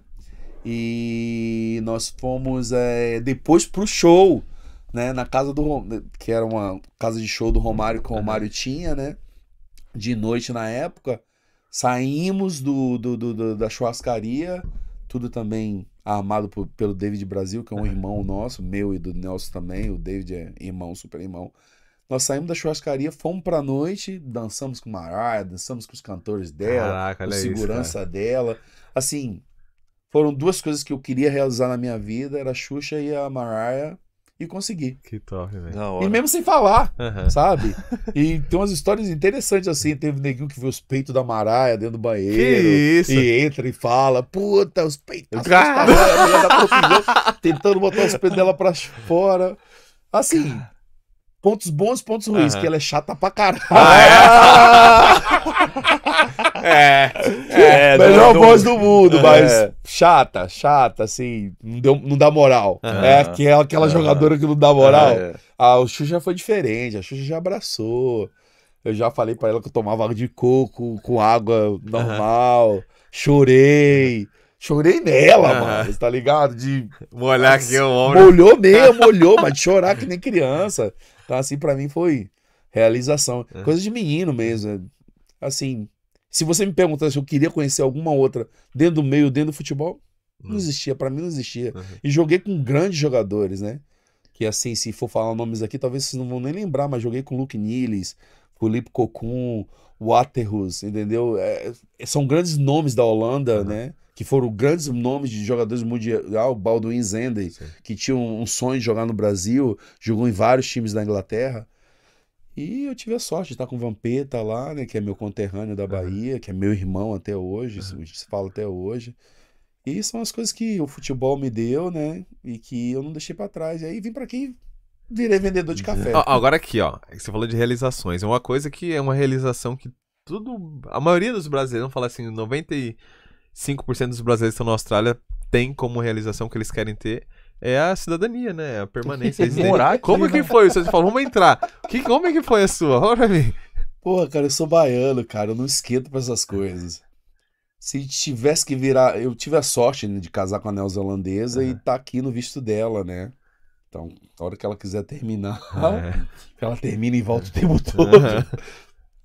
E nós fomos é, depois pro show né, na casa do que era uma casa de show do Romário que o Romário tinha, né? De noite na época, saímos do, do, do, do da churrascaria, tudo também armado por, pelo David Brasil, que é um uhum. irmão nosso, meu e do Nelson também, o David é irmão, super irmão. Nós saímos da churrascaria, fomos pra noite, dançamos com Mariah, dançamos com os cantores dela, Caraca, com segurança isso, dela. Assim, foram duas coisas que eu queria realizar na minha vida, era a Xuxa e a Mariah e consegui. Que top, velho. E mesmo sem falar, uhum. sabe? E tem umas histórias interessantes assim. Teve neguinho que vê os peitos da Maraia dentro do banheiro. Que isso? E entra e fala, puta, os ah! tá peitos. Cara... tentando botar os peitos dela pra fora. Assim, Cara. Pontos bons, pontos ruins, uhum. que ela é chata pra caralho. Ah, é? é. é. é melhor não, voz do mundo, é. mas chata, chata, assim, não, deu, não dá moral. Uhum. É aquela, aquela jogadora que não dá moral. Ah, o Xuxa foi diferente, a Xuxa já abraçou. Eu já falei para ela que eu tomava água de coco com água normal. Chorei. Chorei nela, uhum. mano. Tá ligado? De. Molhar que eu homem. Molhou mesmo, molhou, mas de chorar que nem criança. Então, assim, para mim foi realização. É. Coisa de menino mesmo. É, assim, se você me perguntasse se eu queria conhecer alguma outra dentro do meio, dentro do futebol, não hum. existia. para mim, não existia. Uhum. E joguei com grandes jogadores, né? Que, assim, se for falar nomes aqui, talvez vocês não vão nem lembrar, mas joguei com Luke Niles, Felipe Cocum, Waterhouse, entendeu? É, é, são grandes nomes da Holanda, uhum. né? que foram grandes nomes de jogadores mundial, Baldwin Zender, Sim. que tinha um, um sonho de jogar no Brasil, jogou em vários times da Inglaterra. E eu tive a sorte de estar com o Vampeta lá, né, que é meu conterrâneo da Bahia, uhum. que é meu irmão até hoje, uhum. se fala até hoje. E são as coisas que o futebol me deu, né, e que eu não deixei para trás. E aí vim para aqui virei vendedor de café. agora aqui, ó, é você falou de realizações. É uma coisa que é uma realização que tudo, a maioria dos brasileiros, fala assim, 90 e 5% dos brasileiros que estão na Austrália têm como realização que eles querem ter é a cidadania, né? A permanência. Morar aqui, como né? que foi? Você falou, vamos entrar. Que, como é que foi a sua? Olha pra mim. Porra, cara, eu sou baiano, cara. Eu não esquento pra essas coisas. Se tivesse que virar. Eu tive a sorte né, de casar com a neozelandesa uhum. e tá aqui no visto dela, né? Então, a hora que ela quiser terminar, é. ela termina e volta o tempo todo. Uhum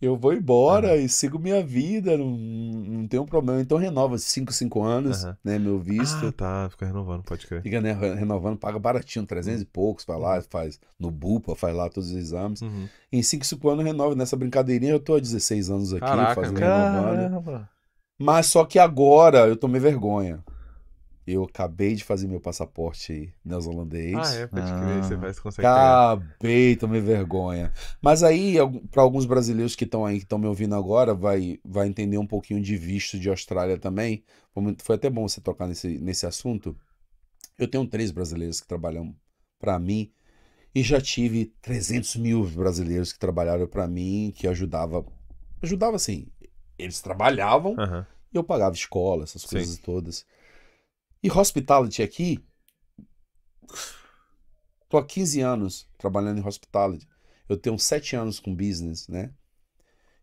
eu vou embora uhum. e sigo minha vida, não, não um problema. Então renova 5, 5 anos, uhum. né? Meu visto. Ah, tá, fica renovando, pode crer. Fica né, renovando, paga baratinho, 300 e uhum. poucos, vai lá, uhum. faz no Bupa, faz lá todos os exames. Uhum. Em 5, 5 anos renova. Nessa brincadeirinha eu tô há 16 anos aqui, Caraca, fazendo caramba. renovando. Mas só que agora eu tomei vergonha. Eu acabei de fazer meu passaporte neozelandês. Ah, é, pode ah, crer, você vai conseguir. Acabei, tomei vergonha. Mas aí, para alguns brasileiros que estão aí, que estão me ouvindo agora, vai, vai entender um pouquinho de visto de Austrália também. Foi até bom você tocar nesse, nesse assunto. Eu tenho três brasileiros que trabalham para mim e já tive 300 mil brasileiros que trabalharam para mim, que ajudava. Ajudava assim, eles trabalhavam uhum. e eu pagava escola, essas coisas Sim. todas. E hospitality aqui. Tô há 15 anos trabalhando em hospitality. Eu tenho 7 anos com business, né?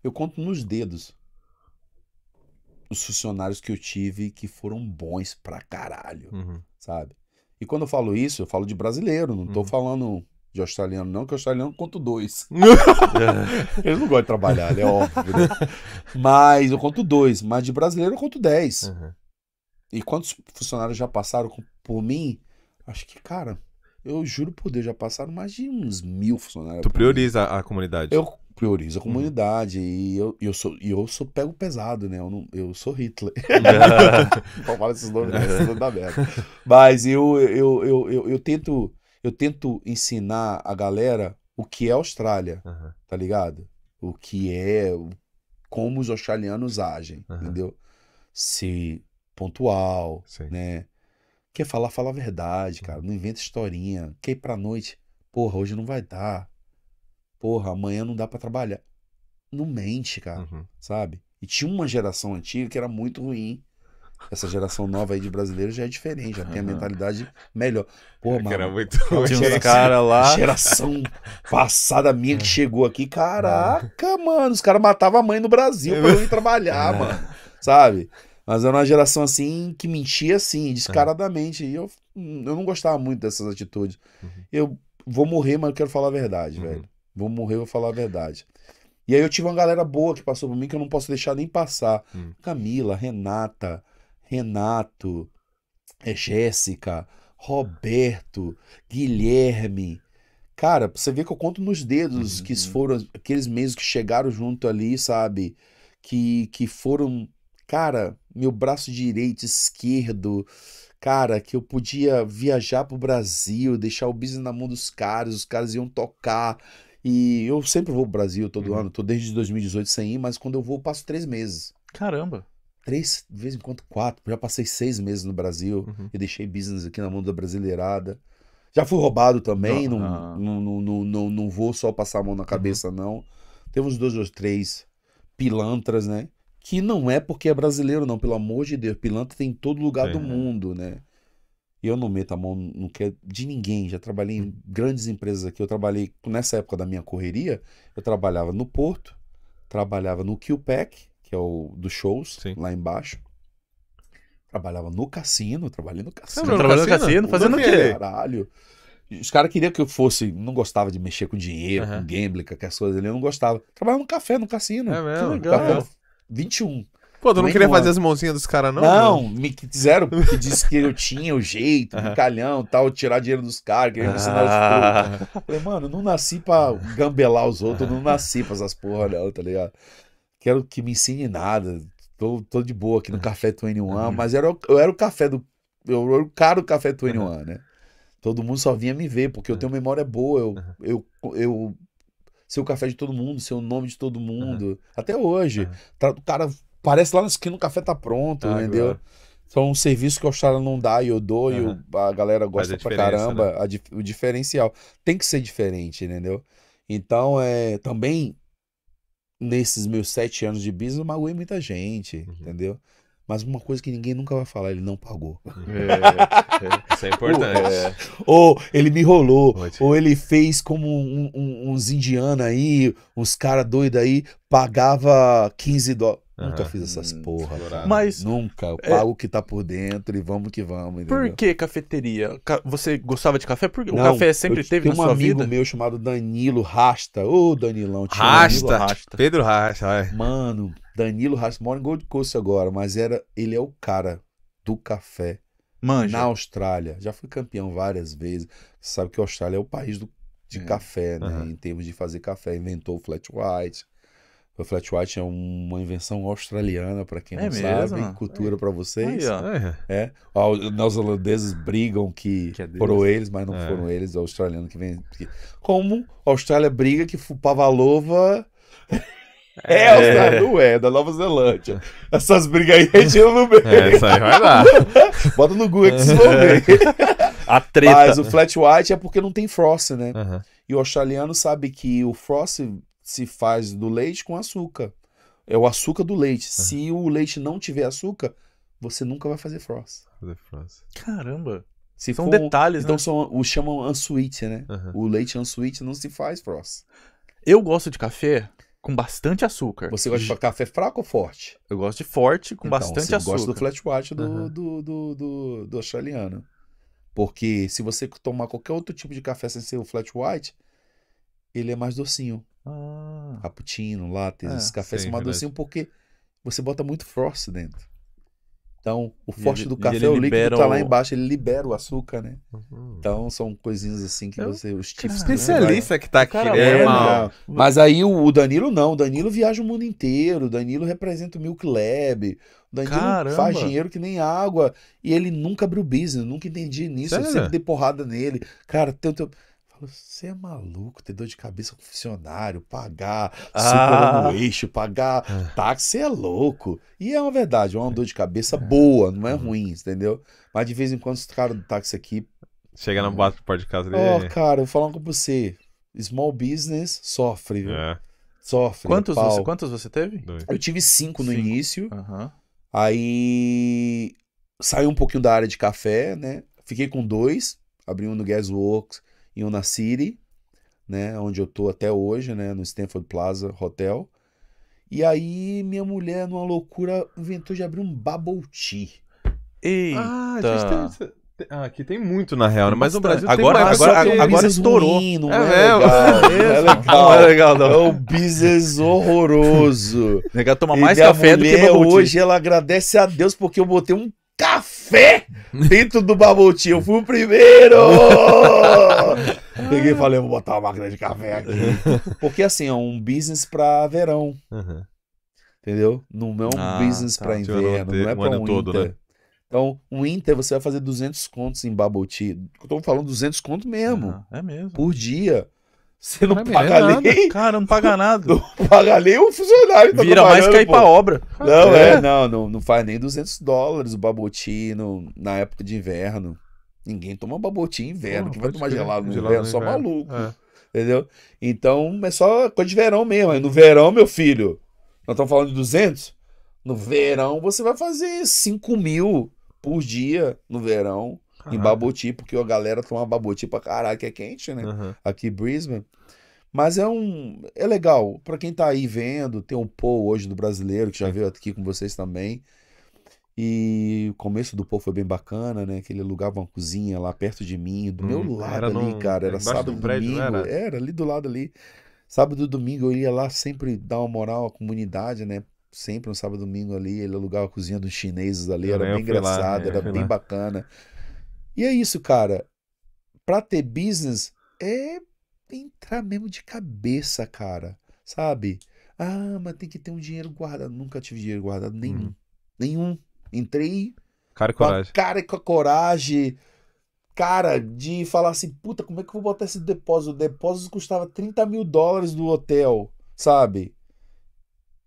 Eu conto nos dedos os funcionários que eu tive que foram bons pra caralho, uhum. sabe? E quando eu falo isso, eu falo de brasileiro, não tô uhum. falando de australiano, não, que australiano conto dois. Eles não gostam de trabalhar, é óbvio. Né? Mas eu conto dois, mas de brasileiro eu conto dez. Uhum. E quantos funcionários já passaram por mim? Acho que, cara, eu juro por Deus, já passaram mais de uns mil funcionários. Tu prioriza a comunidade? Eu priorizo a uhum. comunidade e eu, eu sou e eu sou pego pesado, né? Eu, não, eu sou Hitler. Não fala esses nomes, né? esses nomes da merda. Mas eu, eu, eu, eu, eu tento eu tento ensinar a galera o que é Austrália, uhum. tá ligado? O que é, como os australianos agem, uhum. entendeu? Se pontual, Sim. né? Quer falar, fala a verdade, cara. Não inventa historinha. Quer ir pra noite? Porra, hoje não vai dar. Porra, amanhã não dá para trabalhar. Não mente, cara, uhum. sabe? E tinha uma geração antiga que era muito ruim. Essa geração nova aí de brasileiros já é diferente, já tem a mentalidade melhor. Pô, mano. Era muito tinha uns cara lá. Geração passada minha que é. chegou aqui, caraca, é. mano, os caras matavam a mãe no Brasil pra eu ir trabalhar, é. mano. Sabe? Mas era uma geração assim que mentia assim, descaradamente. E eu, hum, eu não gostava muito dessas atitudes. Uhum. Eu vou morrer, mas eu quero falar a verdade, uhum. velho. Vou morrer, eu vou falar a verdade. E aí eu tive uma galera boa que passou por mim que eu não posso deixar nem passar. Uhum. Camila, Renata, Renato, eh, Jéssica, Roberto, Guilherme. Cara, você vê que eu conto nos dedos uhum, que uhum. foram aqueles meses que chegaram junto ali, sabe? Que, que foram cara, meu braço direito, esquerdo, cara, que eu podia viajar pro Brasil, deixar o business na mão dos caras, os caras iam tocar. E eu sempre vou pro Brasil todo uhum. ano, tô desde 2018 sem ir, mas quando eu vou, eu passo três meses. Caramba! Três, de vez em quando quatro. Já passei seis meses no Brasil uhum. e deixei business aqui na mão da brasileirada. Já fui roubado também, não, não, não, não, não, não, não vou só passar a mão na uhum. cabeça, uhum. não. Teve uns dois ou três pilantras, né? que não é porque é brasileiro, não, pelo amor de Deus. Pilantra tem em todo lugar é. do né? mundo, né? E eu não meto a mão no que é de ninguém. Já trabalhei em hum. grandes empresas aqui. Eu trabalhei, nessa época da minha correria, eu trabalhava no Porto, trabalhava no QPEC, que é o dos shows, Sim. lá embaixo. Trabalhava no cassino, trabalhei no cassino. Não, trabalhei no cassino, fazendo o quê? Caralho. Os caras queriam que eu fosse, não gostava de mexer com dinheiro, uhum. com gambling, com aquelas coisas ali, eu não gostava. Trabalhava no café, no cassino. É mesmo, legal. Café, 21. Pô, tu não queria fazer as mãozinhas dos caras, não? Não, mano. me quiseram, porque disse que eu tinha o jeito, uhum. calhão tal, tirar dinheiro dos caras, queria me ensinar os ah. porra. falei, mano, não nasci pra gambelar os outros, não nasci pra essas porra, não, tá ligado? Quero que me ensine nada. Tô, tô de boa aqui no Café 21, uhum. mas era, eu era o café do. Eu era o cara do Café 21, uhum. né? Todo mundo só vinha me ver, porque eu tenho memória boa, eu, eu, eu ser o café de todo mundo, ser o nome de todo mundo. Uhum. Até hoje. Uhum. Tá, o cara parece lá na esquina o café tá pronto, ah, entendeu? Agora. Então, um serviço que a Austrália não dá e eu dou uhum. e a galera gosta a pra caramba, né? a, o diferencial. Tem que ser diferente, entendeu? Então, é, também nesses meus sete anos de business, eu magoei muita gente, uhum. entendeu? Mas uma coisa que ninguém nunca vai falar, ele não pagou. É, é, isso é importante. Ou, ou, ele me rolou, ou ele fez como um, um, uns indianos aí, uns caras doidos aí, pagava 15 dólares. Uhum. Nunca fiz essas hum, porra. Explorado. Mas nunca. Eu é. pago o é... que tá por dentro e vamos que vamos. Entendeu? Por que cafeteria? Você gostava de café? Porque o café sempre eu, teve na um sua vida. Tem um amigo meu chamado Danilo Rasta. Ô, oh, Danilão, tinha Rasta. Danilo Rasta. Pedro Rasta, Mano, Danilo Rasta mora em Gold Coast agora, mas era ele é o cara do café. Manja. Na Austrália. Já fui campeão várias vezes. Você sabe que a Austrália é o país do, de é. café, né? Uhum. Em termos de fazer café. Inventou o flat white. O flat white é uma invenção australiana, para quem é não mesmo? sabe, cultura é. para vocês. Aí, é. é. Os neozelandeses brigam que, que é foram eles, mas não é. foram eles, o australiano que vem. Como a Austrália briga que Pavalova. É, é. não é, da Nova Zelândia. Essas brigas aí a gente não vê. É, isso aí vai lá. Bota no Google que vocês vão A treta. Mas o flat white é porque não tem frost, né? Uhum. E o australiano sabe que o frost se faz do leite com açúcar. É o açúcar do leite. Se o leite não tiver açúcar, você nunca vai fazer frost. Fazer frost. Caramba! Se são for, detalhes, então né? são o chamam unsweet, né? Uhum. O leite unsweet não se faz frost. Eu gosto de café com bastante açúcar. Você gosta de café fraco ou forte? Eu gosto de forte com então, bastante você açúcar. Eu gosto do flat white do, uhum. do, do, do, do, australiano. Porque se você tomar qualquer outro tipo de café sem ser o flat white, ele é mais docinho. Ah. Cappuccino, lattes, é, esses cafés são docinho porque você bota muito frost dentro. Então, o forte ele, do café, o líquido tá lá embaixo, ele libera o açúcar, né? Uhum. Então, são coisinhas assim que é você... Os tips... Especialista né, que tá aqui, Cara, né, é, Mas aí o, o, Danilo não, o Danilo viaja o mundo inteiro, o Danilo representa o Milk Lab, o Danilo Caramba. faz dinheiro que nem água, e ele nunca abriu business, nunca entendi nisso, Sério? eu sempre dei porrada nele. Cara, teu... teu você é maluco, ter dor de cabeça com funcionário, pagar ah. no eixo, pagar ah. táxi, é louco. E é uma verdade, é uma dor de cabeça boa, não é uhum. ruim, entendeu? Mas de vez em quando os caras do táxi aqui. Chega na bate pro porta de casa dele. Ó, oh, cara, eu falo com você, small business sofre, viu? É. Sofre. Quantos você, quantos você teve? Dois. Eu tive cinco no início. Uhum. Aí saí um pouquinho da área de café, né? Fiquei com dois, abri um no Gasworks em Una City, né, onde eu tô até hoje, né, no Stanford Plaza Hotel. E aí minha mulher, numa loucura, inventou de abrir um bubble tea. Eita. Ah, a gente tem... Ah, aqui tem muito, na real, né? Mas no Brasil agora, tem agora, agora, agora estourou. Ruim, não, é, é, legal, é, não é legal. Não é legal, não. É um business horroroso. Negar tomar mais e café do que bubble hoje ela agradece a Deus porque eu botei um café dentro do bubble tea. Eu fui o primeiro! Peguei e falei, vou botar uma máquina de café aqui. Porque assim, é um business pra verão. Uhum. Entendeu? Não é um ah, business tá, pra inverno, não é pra um todo, Né? Então, um Inter você vai fazer 200 contos em Baboti. Eu tô falando 200 contos mesmo. Ah, é mesmo. Por dia. Você não, não é paga é nem. Cara, não paga nada. Não paga nem o funcionário. Tá Vira mais cair pra obra. Não, é, é não, não, não, faz nem 200 dólares o baboti na época de inverno. Ninguém toma babotinha inverno. Porra, que vai tomar gelado no gelado inverno? só inverno. maluco. É. Entendeu? Então é só coisa de verão mesmo. Aí no verão, meu filho, nós estamos falando de 200. No verão você vai fazer 5 mil por dia no verão em Baboti, porque a galera toma Baboti pra caralho, que é quente, né? Uhum. Aqui em Brisbane. Mas é um. É legal. para quem tá aí vendo, tem um Paul hoje do brasileiro, que já veio aqui com vocês também. E o começo do povo foi bem bacana, né? Que ele alugava uma cozinha lá perto de mim, do hum, meu lado ali, cara. Era sábado do domingo. Era? era? ali do lado ali. Sábado e domingo eu ia lá sempre dar uma moral à comunidade, né? Sempre um sábado e domingo ali, ele alugava a cozinha dos chineses ali, eu era bem engraçado, lá, né? era bem lá. bacana. E é isso, cara. Pra ter business é entrar mesmo de cabeça, cara. Sabe? Ah, mas tem que ter um dinheiro guardado. Nunca tive dinheiro guardado nenhum. Hum. Nenhum. Entrei cara e com coragem. cara e com a coragem, cara, de falar assim, puta, como é que eu vou botar esse depósito? O depósito custava 30 mil dólares do hotel, sabe?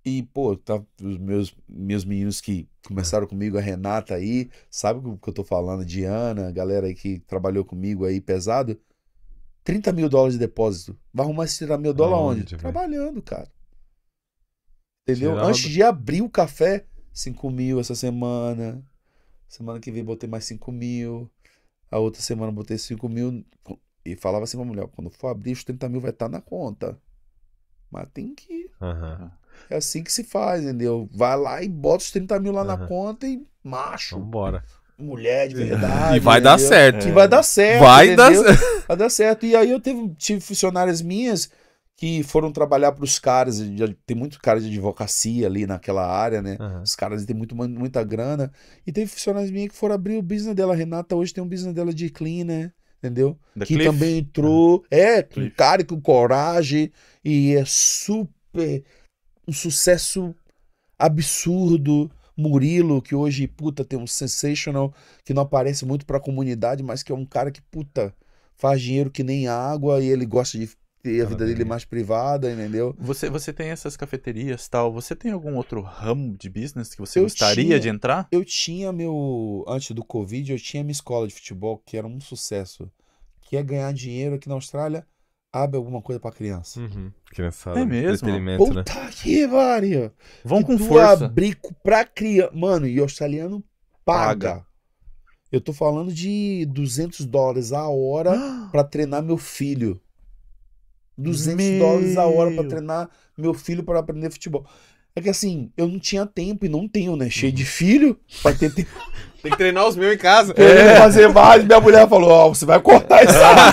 E, pô, tá, os meus, meus meninos que começaram comigo, a Renata aí, sabe o que eu tô falando? Diana, a galera aí que trabalhou comigo aí pesado. 30 mil dólares de depósito. Vai arrumar esse 30 mil dólares onde? onde? Trabalhando, cara. Entendeu? Tirado. Antes de abrir o café, 5 mil essa semana. Semana que vem botei mais 5 mil. A outra semana botei 5 mil. E falava assim pra mulher: quando for abrir, os 30 mil vai estar tá na conta. Mas tem que Uhum. É assim que se faz, entendeu? Vai lá e bota os 30 mil lá uhum. na conta e macho. Vambora. Mulher de verdade. E vai entendeu? dar certo. E vai dar certo. Vai entendeu? dar... vai dar certo. E aí eu teve, tive funcionárias minhas que foram trabalhar para os caras. Tem muito cara de advocacia ali naquela área, né? Uhum. Os caras têm muito, muita grana. E teve funcionários minha que foram abrir o business dela. A Renata hoje tem um business dela de clean, né? Entendeu? The que Cliff. também entrou. Uhum. É, com Cliff. cara com coragem. E é super. Um sucesso absurdo. Murilo, que hoje, puta, tem um sensational que não aparece muito para a comunidade, mas que é um cara que, puta, faz dinheiro que nem água e ele gosta de ter a vida dele mais privada, entendeu? Você, você tem essas cafeterias tal, você tem algum outro ramo de business que você eu gostaria tinha, de entrar? Eu tinha meu. Antes do Covid, eu tinha minha escola de futebol, que era um sucesso. Que é ganhar dinheiro aqui na Austrália, abre alguma coisa pra criança. Uhum. Criançada. É mesmo? Né? Puta né? que pariu! Vão com tu força. abrico pra criança. Mano, e o australiano paga. paga. Eu tô falando de 200 dólares a hora para treinar meu filho. 200 meu... dólares a hora para treinar meu filho para aprender futebol. É que assim, eu não tinha tempo e não tenho, né? Cheio de filho vai ter tempo. Tem que treinar os meus em casa. Querendo é. fazer mais, minha mulher falou: Ó, oh, você vai cortar essa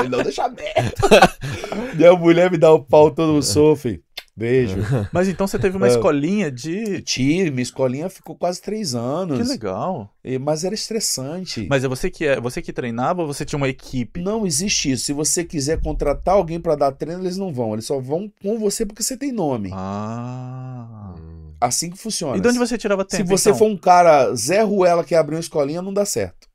Ele não, deixa aberto. minha mulher me dá o pau todo, sofre. Beijo. Mas então você teve uma é. escolinha de. Tive, minha escolinha ficou quase três anos. Que legal. E, mas era estressante. Mas é você que é, você que treinava ou você tinha uma equipe? Não existe isso. Se você quiser contratar alguém para dar treino, eles não vão. Eles só vão com você porque você tem nome. Ah. Hum. Assim que funciona. E de onde você tirava tempo? Se você então? for um cara Zé Ruela que abriu uma escolinha, não dá certo.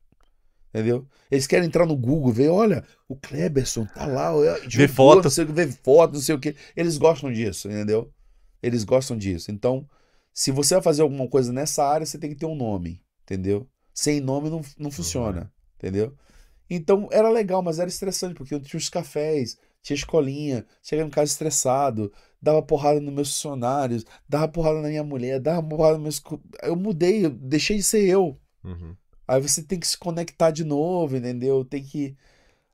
Entendeu? Eles querem entrar no Google, ver, olha, o Kleberson tá lá. Vê foto. Sei, vê foto, não sei o que Eles gostam disso, entendeu? Eles gostam disso. Então, se você vai fazer alguma coisa nessa área, você tem que ter um nome, entendeu? Sem nome não, não funciona, entendeu? Então, era legal, mas era estressante, porque eu tinha os cafés, tinha escolinha, chegava em casa estressado, dava porrada nos meus funcionários, dava porrada na minha mulher, dava porrada nos meus. Eu mudei, eu deixei de ser eu. Uhum. Aí você tem que se conectar de novo, entendeu? Tem que.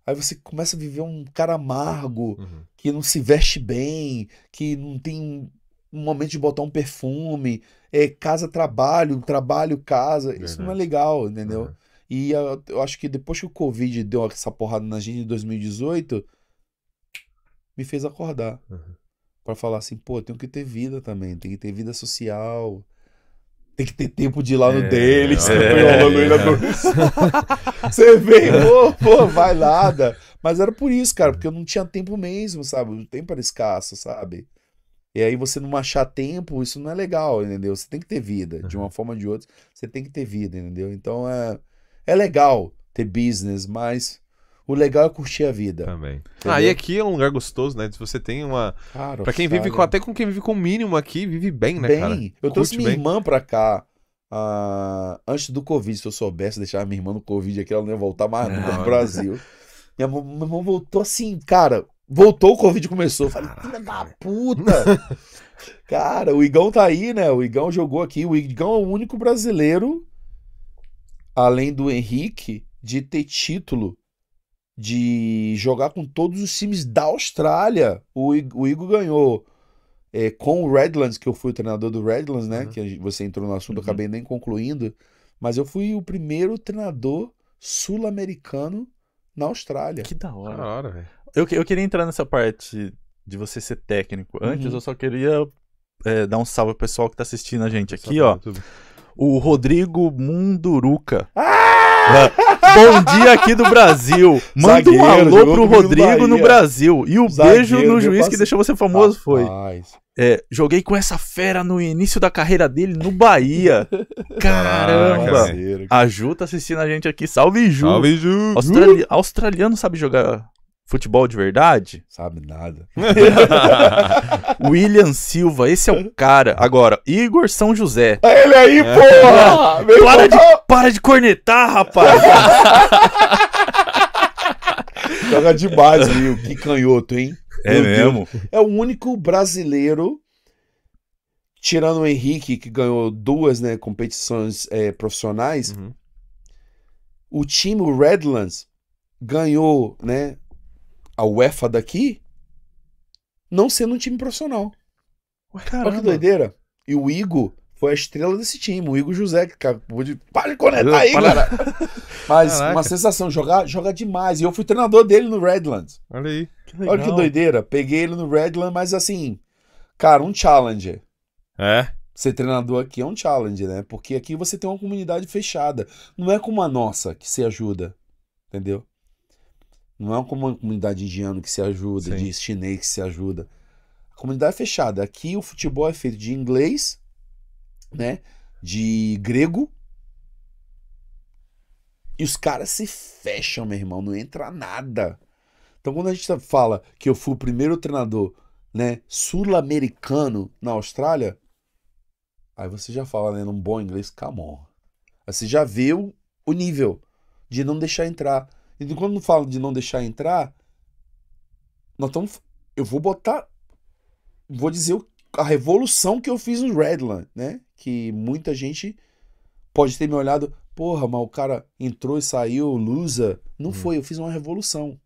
Aí você começa a viver um cara amargo, uhum. que não se veste bem, que não tem um momento de botar um perfume, é casa, trabalho, trabalho, casa. Verdade. Isso não é legal, entendeu? Uhum. E eu, eu, acho que depois que o Covid deu essa porrada na gente em 2018, me fez acordar. Uhum. para falar assim, pô, tenho que ter vida também, tem que ter vida social, tem que ter tempo de ir lá no é, dele, você é, é. Você vem, pô, pô, vai nada. Mas era por isso, cara, porque eu não tinha tempo mesmo, sabe? O tempo era escasso, sabe? E aí você não achar tempo, isso não é legal, entendeu? Você tem que ter vida, de uma uhum. forma ou de outra, você tem que ter vida, entendeu? Então é, é legal ter business, mas o legal é curtir a vida. Também. Entendeu? Ah, e aqui é um lugar gostoso, né? Se você tem uma. Cara, pra quem cara. vive com. Até com quem vive com o mínimo aqui, vive bem, né, bem. cara? Eu trouxe minha bem. irmã pra cá. Ah, antes do Covid, se eu soubesse deixar minha irmã no Covid aqui, ela não ia voltar mais nunca pro né? Brasil. Minha irmã voltou assim, cara. Voltou, o Covid começou. Eu falei, ah, filha da puta! cara, o Igão tá aí, né? O Igão jogou aqui. O Igão é o único brasileiro, além do Henrique, de ter título de jogar com todos os times da Austrália. O, o Igor ganhou é, com o Redlands, que eu fui o treinador do Redlands, né? Uhum. Que você entrou no assunto, uhum. acabei nem concluindo. Mas eu fui o primeiro treinador sul-americano na Austrália. Que da hora. Da hora eu, eu queria entrar nessa parte de você ser técnico. Uhum. Antes, uhum. eu só queria é, dar um salve pro pessoal que tá assistindo a gente aqui, ó. O Rodrigo Munduruca. Ah! Bom dia aqui do Brasil. Manda Zagueiro, um alô pro Rodrigo no, Brasil. E o Zagueiro, beijo no juiz passe... que deixou você famoso foi. É, joguei com essa fera no início da carreira dele no Bahia. Caramba! Ah, a Ju tá assistindo a gente aqui. Salve, Ju! Salve, Ju! Australi... Australiano sabe jogar Futebol de verdade? Sabe nada. William Silva, esse é o cara. Agora, Igor São José. É ele aí, é. porra! É. Para, de, para de cornetar, rapaz! Joga de base, viu? Que canhoto, hein? É Meu mesmo? Deus. É o único brasileiro, tirando o Henrique, que ganhou duas né, competições é, profissionais, uhum. o time, o Redlands, ganhou, né? a UEFA daqui não sendo um time profissional. Olha que doideira. E o Igo foi a estrela desse time, o Igor José, que acabou de. Para de conectar aí, cara! Mas Caraca. uma sensação, jogar joga demais. E eu fui treinador dele no Redlands. Olha aí. Que legal. Olha que doideira. Peguei ele no Redlands, mas assim, cara, um challenge. É? Ser treinador aqui é um challenge, né? Porque aqui você tem uma comunidade fechada. Não é como a nossa que se ajuda. Entendeu? Não é como uma comunidade indiana que se ajuda, Sim. de chinês que se ajuda. A comunidade é fechada. Aqui o futebol é feito de inglês, né? De grego. E os caras se fecham, meu irmão. Não entra nada. Então quando a gente fala que eu fui o primeiro treinador né, sul-americano na Austrália, aí você já fala, né, num bom inglês, come Aí você já vê o, o nível de não deixar entrar. E quando falo de não deixar entrar, nós estamos. Eu vou botar. Vou dizer a revolução que eu fiz no Redland, né? Que muita gente pode ter me olhado, porra, mas o cara entrou e saiu, lusa. Não hum. foi, eu fiz uma revolução.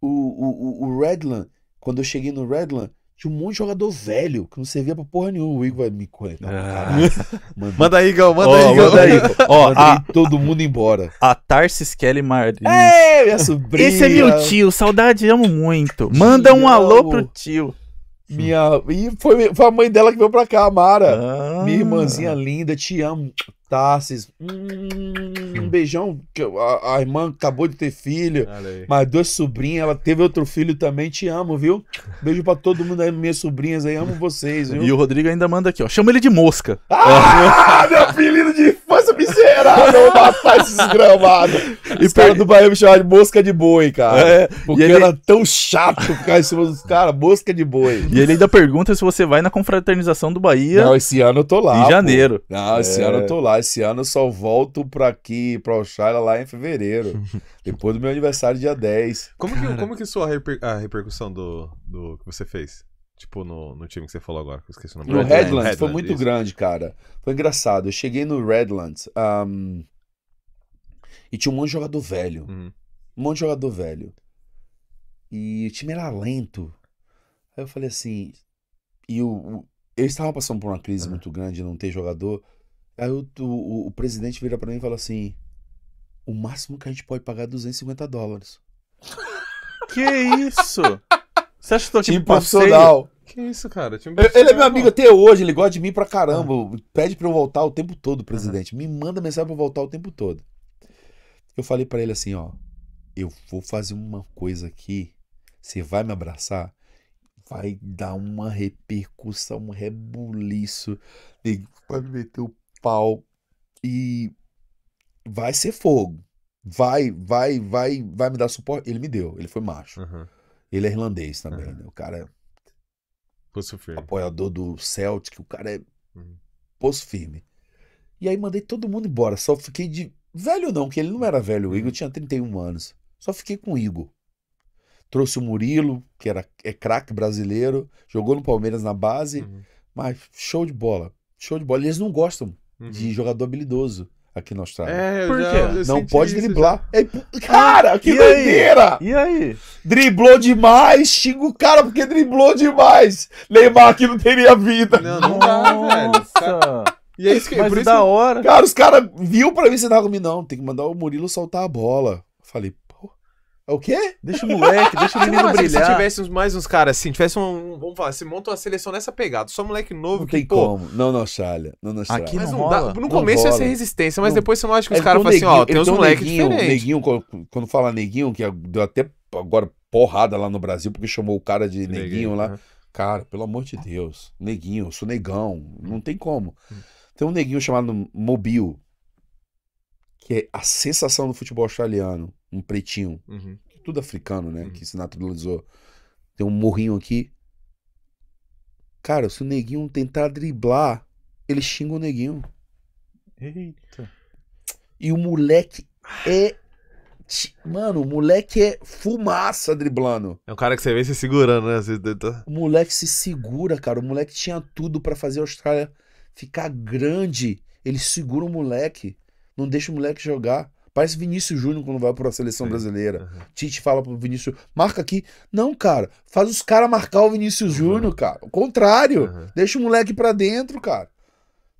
O, o, o Redland, quando eu cheguei no Redland, tinha um monte de jogador velho que não servia pra porra nenhuma. O Igor vai me conectar ah. Manda... manda aí, gal, manda oh, aí, Igão. Manda aí. Ó, oh, a... todo mundo embora. A Tarsis Kelly Martins. É, minha sobrinha. Esse é meu tio, saudade, amo muito. Manda um alô pro tio. Minha. E foi, foi a mãe dela que veio pra cá, a Mara. Ah. Minha irmãzinha linda, te amo. Tarsis. Hum, hum, hum, hum, um beijão, que a, a, irmã acabou de ter filho, mais duas sobrinhas, ela teve outro filho também, te amo, viu? Beijo pra todo mundo aí, minhas sobrinhas aí, amo vocês, viu? E o Rodrigo ainda manda aqui, ó, chama ele de mosca. Ah, meu apelido de força miserável, vou matar esses gramados. E per... do Bahia me chamar de mosca de boi, cara. É, porque ele... era tão chato ficar em cima dos caras, mosca de boi. E ele ainda pergunta se você vai na confraternização do Bahia. Não, esse ano eu tô lá. Em janeiro. Pô. Não, esse é... ano eu tô lá esse ano eu só volto pra aqui, pra Oxalá, lá em fevereiro. depois do meu aniversário, dia 10. Como Cara... que, como que soa a, reper, a, repercussão do, do que você fez? Tipo, no, no time que você falou agora, que eu esqueci o nome. No Redlands, Redlands foi muito isso. grande, cara. Foi engraçado. Eu cheguei no Redlands um, e tinha um monte de jogador velho. Uhum. Um monte de jogador velho. E o time era lento. Aí eu falei assim. E o, o, eles estavam passando por uma crise uhum. muito grande, não ter jogador. Aí o, o, o presidente vira para mim e fala assim: o máximo que a gente pode pagar é 250 dólares. Que isso? Você acha que eu tô tipo, tipo, aqui profissional? Que isso, cara? Tipo, ele é meu amigo até hoje, ele gosta de mim pra caramba. Ah. Pede pra eu voltar o tempo todo, presidente. Uhum. Me manda mensagem pra eu voltar o tempo todo. Eu falei para ele assim, ó. Eu vou fazer uma coisa aqui. Você vai me abraçar? Vai dar uma repercussão, um rebuliço. Vai me meter o pau e vai ser fogo. Vai, vai, vai, vai me dar suporte. Ele me deu, ele foi macho. Uhum. Ele é irlandês também, uhum. né? O cara é Poço firme. apoiador do Celtic, o cara é uhum. poço firme. E aí mandei todo mundo embora, só fiquei de velho não, que ele não era velho, o uhum. Igor tinha 31 anos. Só fiquei com o Igor. Trouxe o Murilo, que era é craque brasileiro, jogou no Palmeiras na base, uhum. mas show de bola. Show de bola. Eles não gostam uhum. de jogador habilidoso aqui na Austrália. É, Por quê? não pode driblar. É, cara, que e doideira! Aí? E aí? Driblou demais, xinga o cara porque driblou demais. Neymar aqui não teria vida. Não, não dá, velho. E é isso que Mas por é isso da hora. Cara, os caras viu pra mim, você tava comigo, não, tem que mandar o Murilo soltar a bola. Falei, é o quê? Deixa o moleque, deixa o tipo menino não, assim, brilhar. Se tivesse mais uns caras assim, tivesse um, Vamos falar, se monta uma seleção nessa pegada, só moleque novo não que. Tem pô, como. Não, não, Chalha. Não, não, Chalha. Aqui mas não, não dá, No começo ia ser resistência, mas depois você não acha que os é, caras falam assim, ó, tem uns moleques diferentes. Neguinho, quando fala neguinho, que deu até agora porrada lá no Brasil, porque chamou o cara de neguinho, neguinho lá. Né? Cara, pelo amor de Deus. Neguinho, eu sou negão. Não tem como. Hum. Tem um neguinho chamado Mobil, que é a sensação do futebol australiano um pretinho, uhum. tudo africano, né? Uhum. Que se naturalizou. Tem um morrinho aqui. Cara, se o neguinho tentar driblar, ele xinga o neguinho. Eita. E o moleque é. Mano, o moleque é fumaça driblando. É um cara que você vê se segurando, né? Tá o moleque se segura, cara. O moleque tinha tudo para fazer a Austrália ficar grande. Ele segura o moleque. Não deixa o moleque jogar. Parece Vinícius Júnior quando vai para a seleção Sim. brasileira. Uhum. Tite fala pro Vinícius, marca aqui. Não, cara, faz os caras marcar o Vinícius uhum. Júnior, cara. O contrário, uhum. deixa o moleque para dentro, cara.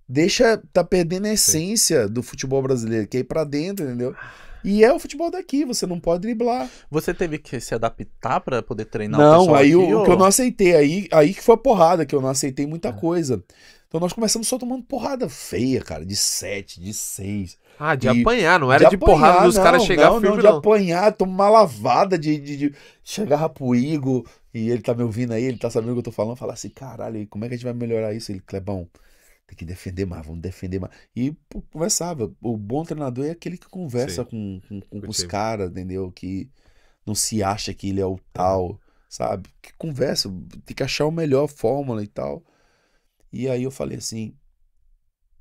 Deixa tá perdendo a essência Sim. do futebol brasileiro, que é ir para dentro, entendeu? E é o futebol daqui, você não pode driblar. Você teve que se adaptar para poder treinar não, o Não, aí aqui, o, ou... que eu não aceitei, aí, aí que foi a porrada, que eu não aceitei muita é. coisa. Então nós começamos só tomando porrada feia, cara, de 7, de 6. Ah, de e... apanhar, não era de, de apanhar, porrada dos caras chegar não, firme, não. de não. apanhar, tomar lavada de, de, de... Chegava pro Igor e ele tá me ouvindo aí, ele tá sabendo o que eu tô falando, falar assim, caralho, como é que a gente vai melhorar isso? Ele, Clebão, tem que defender mais, vamos defender mais. E pô, conversava, o bom treinador é aquele que conversa Sim. com, com, com os caras, entendeu? Que não se acha que ele é o tal, sabe? Que conversa, tem que achar a melhor fórmula e tal. E aí eu falei assim.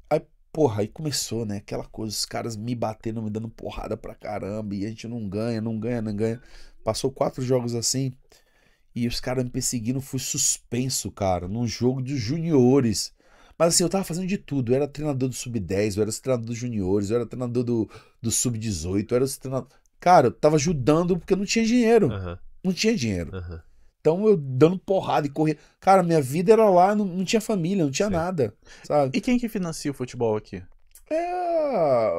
Aí, porra, aí começou, né? Aquela coisa, os caras me batendo, me dando porrada pra caramba, e a gente não ganha, não ganha, não ganha. Passou quatro jogos assim, e os caras me perseguindo, fui suspenso, cara, num jogo dos juniores. Mas assim, eu tava fazendo de tudo. Eu era treinador do Sub-10, eu era treinador dos juniores, eu era treinador do, do Sub-18, eu era treinador. Cara, eu tava ajudando porque eu não tinha dinheiro. Uhum. Não tinha dinheiro. Uhum. Então eu dando porrada e correr Cara, minha vida era lá, não, não tinha família, não tinha Sim. nada. Sabe? E quem que financia o futebol aqui? É.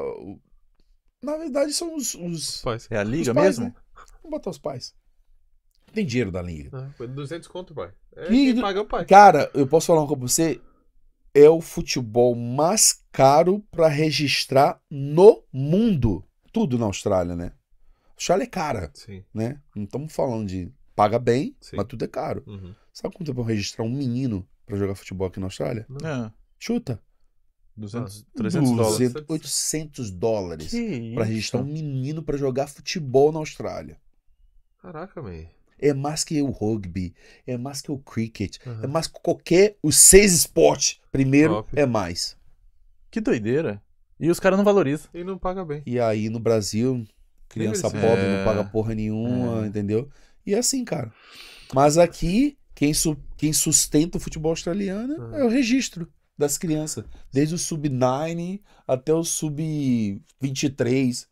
Na verdade, são os. os pais. É a liga pais, mesmo? Né? Vamos botar os pais. Tem dinheiro da liga. Ah, 200 conto, pai. É e, paga é o pai. Cara, eu posso falar uma coisa pra você? É o futebol mais caro para registrar no mundo. Tudo na Austrália, né? A Austrália é cara. Sim. Né? Não estamos falando de paga bem, Sim. mas tudo é caro. Uhum. Sabe quanto tempo registrar um menino para jogar futebol aqui na Austrália? É. Chuta. 200, ah, 300 200, dólares. 800 dólares para registrar um menino para jogar futebol na Austrália. Caraca, meu. É mais que o rugby, é mais que o cricket, uhum. é mais que qualquer. Os seis esportes, primeiro, Top. é mais. Que doideira. E os caras não valorizam. E não paga bem. E aí no Brasil, criança pobre é... não paga porra nenhuma, é. entendeu? E é assim, cara. Mas aqui, quem, su quem sustenta o futebol australiano é uhum. é o registro das crianças. Desde o sub-9 até o sub-23.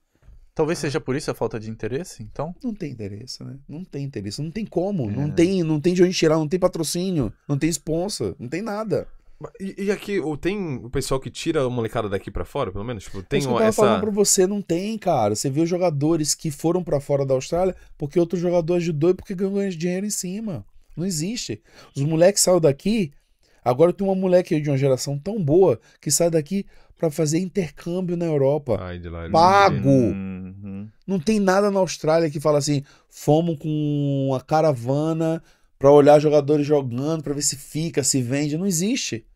Talvez seja por isso a falta de interesse, então? Não tem interesse, né? Não tem interesse. Não tem como. É. Não, tem, não tem de onde tirar, não tem patrocínio, não tem sponsor, não tem nada. E, e, aqui, ou tem o pessoal que tira a molecada daqui para fora, pelo menos? Tipo, tem Mas eu tava essa... falando pra você, não tem, cara. Você viu jogadores que foram para fora da Austrália porque outro jogador ajudou e porque ganhou dinheiro em cima. Não existe. Os moleques saem daqui. Agora tem uma moleque de uma geração tão boa que sai daqui para fazer intercâmbio na Europa. Ai, lá, pago! Uhum. Não tem nada na Austrália que fala assim: fomos com uma caravana para olhar jogadores jogando, para ver se fica, se vende. Não existe.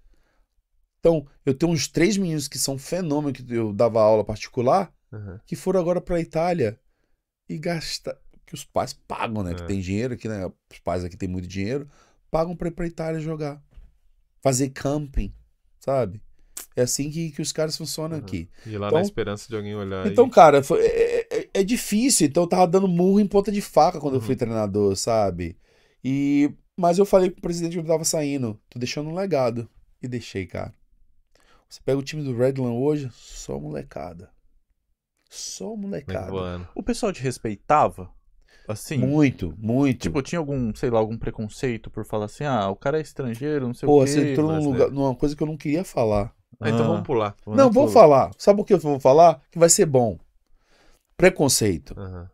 Então, eu tenho uns três meninos que são um fenômeno, que eu dava aula particular, uhum. que foram agora para a Itália e gasta que os pais pagam, né? É. Que tem dinheiro aqui, né? Os pais aqui têm muito dinheiro, pagam para ir para a Itália jogar, fazer camping, sabe? É assim que, que os caras funcionam uhum. aqui. E lá então, na esperança de alguém olhar. Então, e... cara, foi, é, é, é, difícil. Então, eu tava dando murro em ponta de faca quando uhum. eu fui uhum. treinador, sabe? E mas eu falei pro presidente que eu tava saindo, tô deixando um legado e deixei, cara. Você pega o time do Redland hoje, só molecada. Só molecada. O pessoal te respeitava? Assim, muito, muito. Tipo, tinha algum, sei lá, algum preconceito por falar assim, ah, o cara é estrangeiro, não sei Pô, o quê. Pô, você entrou num lugar, né? numa coisa que eu não queria falar. Ah, então vamos ah. pular. Vamos não, vou falar. Sabe o que eu vou falar? Que vai ser bom. Preconceito. Uhum.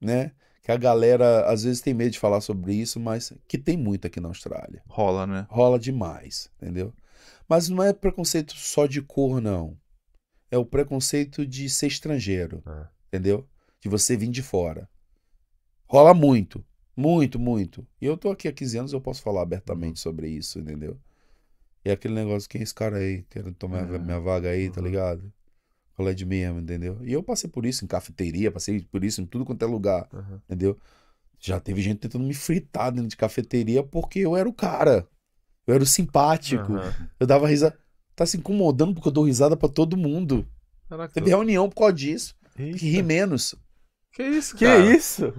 Né? que a galera às vezes tem medo de falar sobre isso, mas que tem muito aqui na Austrália. Rola, né? Rola demais, entendeu? Mas não é preconceito só de cor, não. É o preconceito de ser estrangeiro, é. entendeu? De você vir de fora. Rola muito, muito, muito. E eu tô aqui há 15 anos, eu posso falar abertamente uhum. sobre isso, entendeu? E é aquele negócio, quem é esse cara aí? Querendo tomar é. minha vaga aí, tá uhum. ligado? Colégio mesmo, entendeu? E eu passei por isso em cafeteria, passei por isso em tudo quanto é lugar, uhum. entendeu? Já teve gente tentando me fritar dentro de cafeteria porque eu era o cara. Eu era o simpático. Uhum. Eu dava risada. Tá se incomodando porque eu dou risada para todo mundo. Caraca. Teve reunião por causa disso. Eita. Que ri menos. Que isso, cara? Que isso?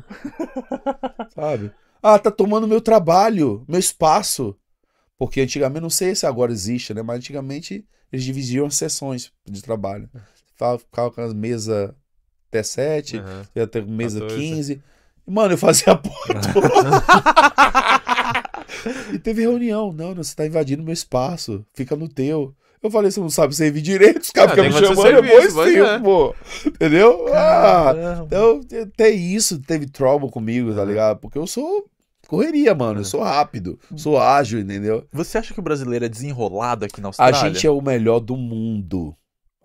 Sabe? Ah, tá tomando meu trabalho, meu espaço. Porque antigamente, não sei se agora existe, né? Mas antigamente eles dividiam as sessões de trabalho tava, ficava com as mesas até 7, uhum. ia ter mesa 14. 15. Mano, eu fazia a porta. E teve reunião. Não, não, você tá invadindo meu espaço. Fica no teu. Eu falei, você não sabe servir direito, os caras ah, ficam me chamando, é serviço, sim, é. pô. Entendeu? Ah, então, até isso, teve trauma comigo, tá ligado? Porque eu sou correria, mano. Eu sou rápido, sou ágil, entendeu? Você acha que o brasileiro é desenrolado aqui na Austrália? A gente é o melhor do mundo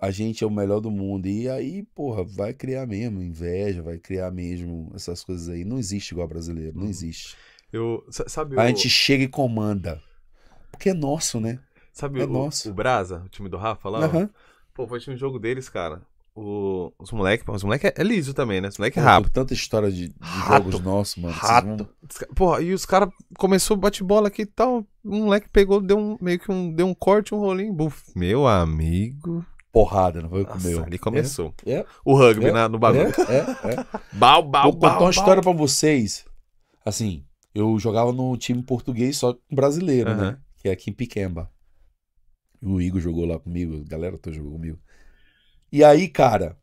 a gente é o melhor do mundo. E aí, porra, vai criar mesmo inveja, vai criar mesmo essas coisas aí. Não existe igual brasileiro, não uhum. existe. Eu, sabe, a gente chega e comanda. Porque é nosso, né? Sabe é o, nosso. o Brasa, o time do Rafa lá? Uhum. Pô, foi um jogo deles, cara. O, os moleques os moleques é, é liso também, né? Os moleque é rápido. Tanta história de, de jogos nossos, mano. Rato. Porra, e os caras começou bate-bola aqui e tal. O moleque pegou, deu um, meio que um, deu um corte, um rolinho. Buf, meu amigo porrada, não foi o meu. Ali começou. É? é, o rugby é, na, né, no bagulho. É, é, Bal, é? bal, Vou bal, contar bal, uma história para vocês. Assim, eu jogava no time português, só brasileiro, uhum. né? Que é aqui em Piquemba. O Igor jogou lá comigo, a galera toda jogou comigo. E aí, cara,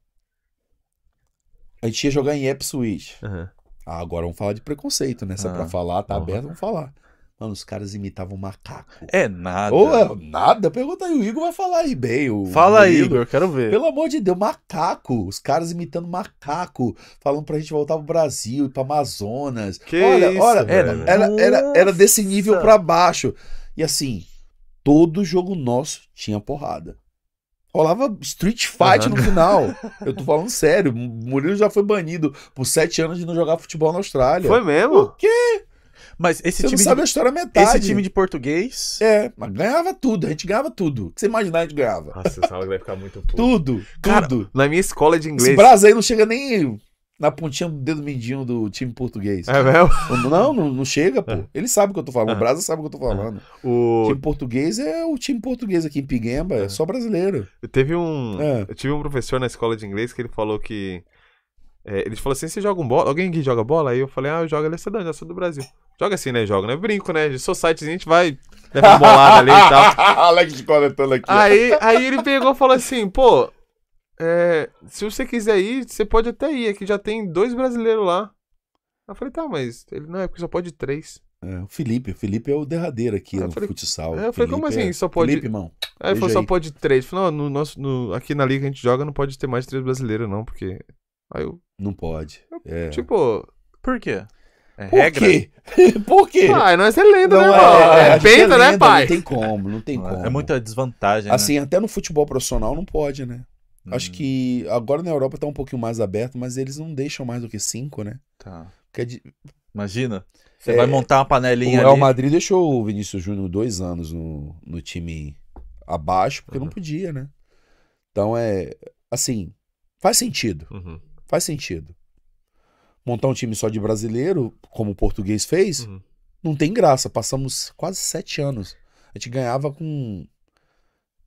a gente ia jogar em Ipswich. Uhum. Ah, agora vamos falar de preconceito, né? Se é pra ah, falar, tá aberto, vamos falar. Mano, os caras imitavam macaco. É nada. Ou é nada? Pergunta aí, o Igor vai falar aí bem. O Fala aí, Igor, eu quero ver. Pelo amor de Deus, macaco. Os caras imitando macaco, falando pra gente voltar pro Brasil, pro Amazonas. Que olha, isso, olha, velho. era, era, era desse nível pra baixo. E assim, todo jogo nosso tinha porrada. Rolava Street Fight uhum. no final. Eu tô falando sério. Murilo já foi banido por sete anos de não jogar futebol na Austrália. Foi mesmo? O quê? Mas esse você time. sabe de, a história metade. Esse time de português. É, mas ganhava tudo, a gente ganhava tudo. O que você imaginar, a gente ganhava. Nossa, o vai ficar muito Tudo, Cara, na minha escola de inglês. Esse braço aí não chega nem na pontinha do dedo mindinho do time português. É mesmo? Não, não, não chega, pô. É. Ele sabe o que eu tô falando. É. O Brasa sabe o que eu tô falando. É. O... o time português é o time português aqui em Piguemba, é, é, só brasileiro. Eu teve um. É. Eu tive um professor na escola de inglês que ele falou que é, falou assim: você joga um bola? Alguém que joga bola? Aí eu falei, ah, eu jogo ele é cidadão, já sou do Brasil. Joga assim, né? Joga, né? Brinco, né? De sitezinho a gente vai levar uma bolada ali e tal. Alex coletando aqui. Aí, aí ele pegou e falou assim, pô. É, se você quiser ir, você pode até ir. Aqui já tem dois brasileiros lá. Eu falei, tá, mas ele não é porque só pode três. É, o Felipe, o Felipe é o derradeiro aqui eu no falei, futsal. É, eu falei, Felipe como é assim? Só pode. Felipe, irmão. Aí ele falou, aí. só pode três. falei, não, no nosso, no, aqui na liga que a gente joga não pode ter mais três brasileiros, não, porque Aí eu. Não pode. é. Tipo, por quê? É Por regra? quê? Por quê? Pai, nós é lenda, né, não, né, irmão? É, é, Penta, é lenda, né, pai? Não tem como, não tem é. como. É muita desvantagem. Né? Assim, né? até no futebol profissional não pode, né? Hum. Acho que agora na Europa tá um pouquinho mais aberto, mas eles não deixam mais do que cinco, né? Tá. É de... Imagina. Você é, vai montar uma panelinha. O Real ali. Madrid deixou o Vinícius Júnior dois anos no, no time abaixo, porque uhum. não podia, né? Então é. Assim, faz sentido. Uhum. Faz sentido. Montar um time só de brasileiro, como o português fez, uhum. não tem graça. Passamos quase sete anos. A gente ganhava com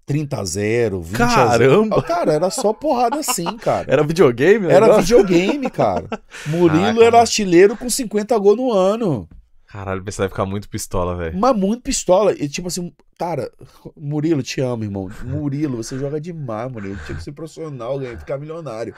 30 a 0, 20 Caramba! A 0. Cara, era só porrada assim, cara. Era videogame? Né? Era videogame, cara. Murilo era artilheiro com 50 gols no ano. Caralho, você vai ficar muito pistola, velho. Mas muito pistola. E tipo assim, cara, Murilo, te amo, irmão. Murilo, você joga demais, Murilo. Tinha que ser profissional, ganhar, ficar milionário.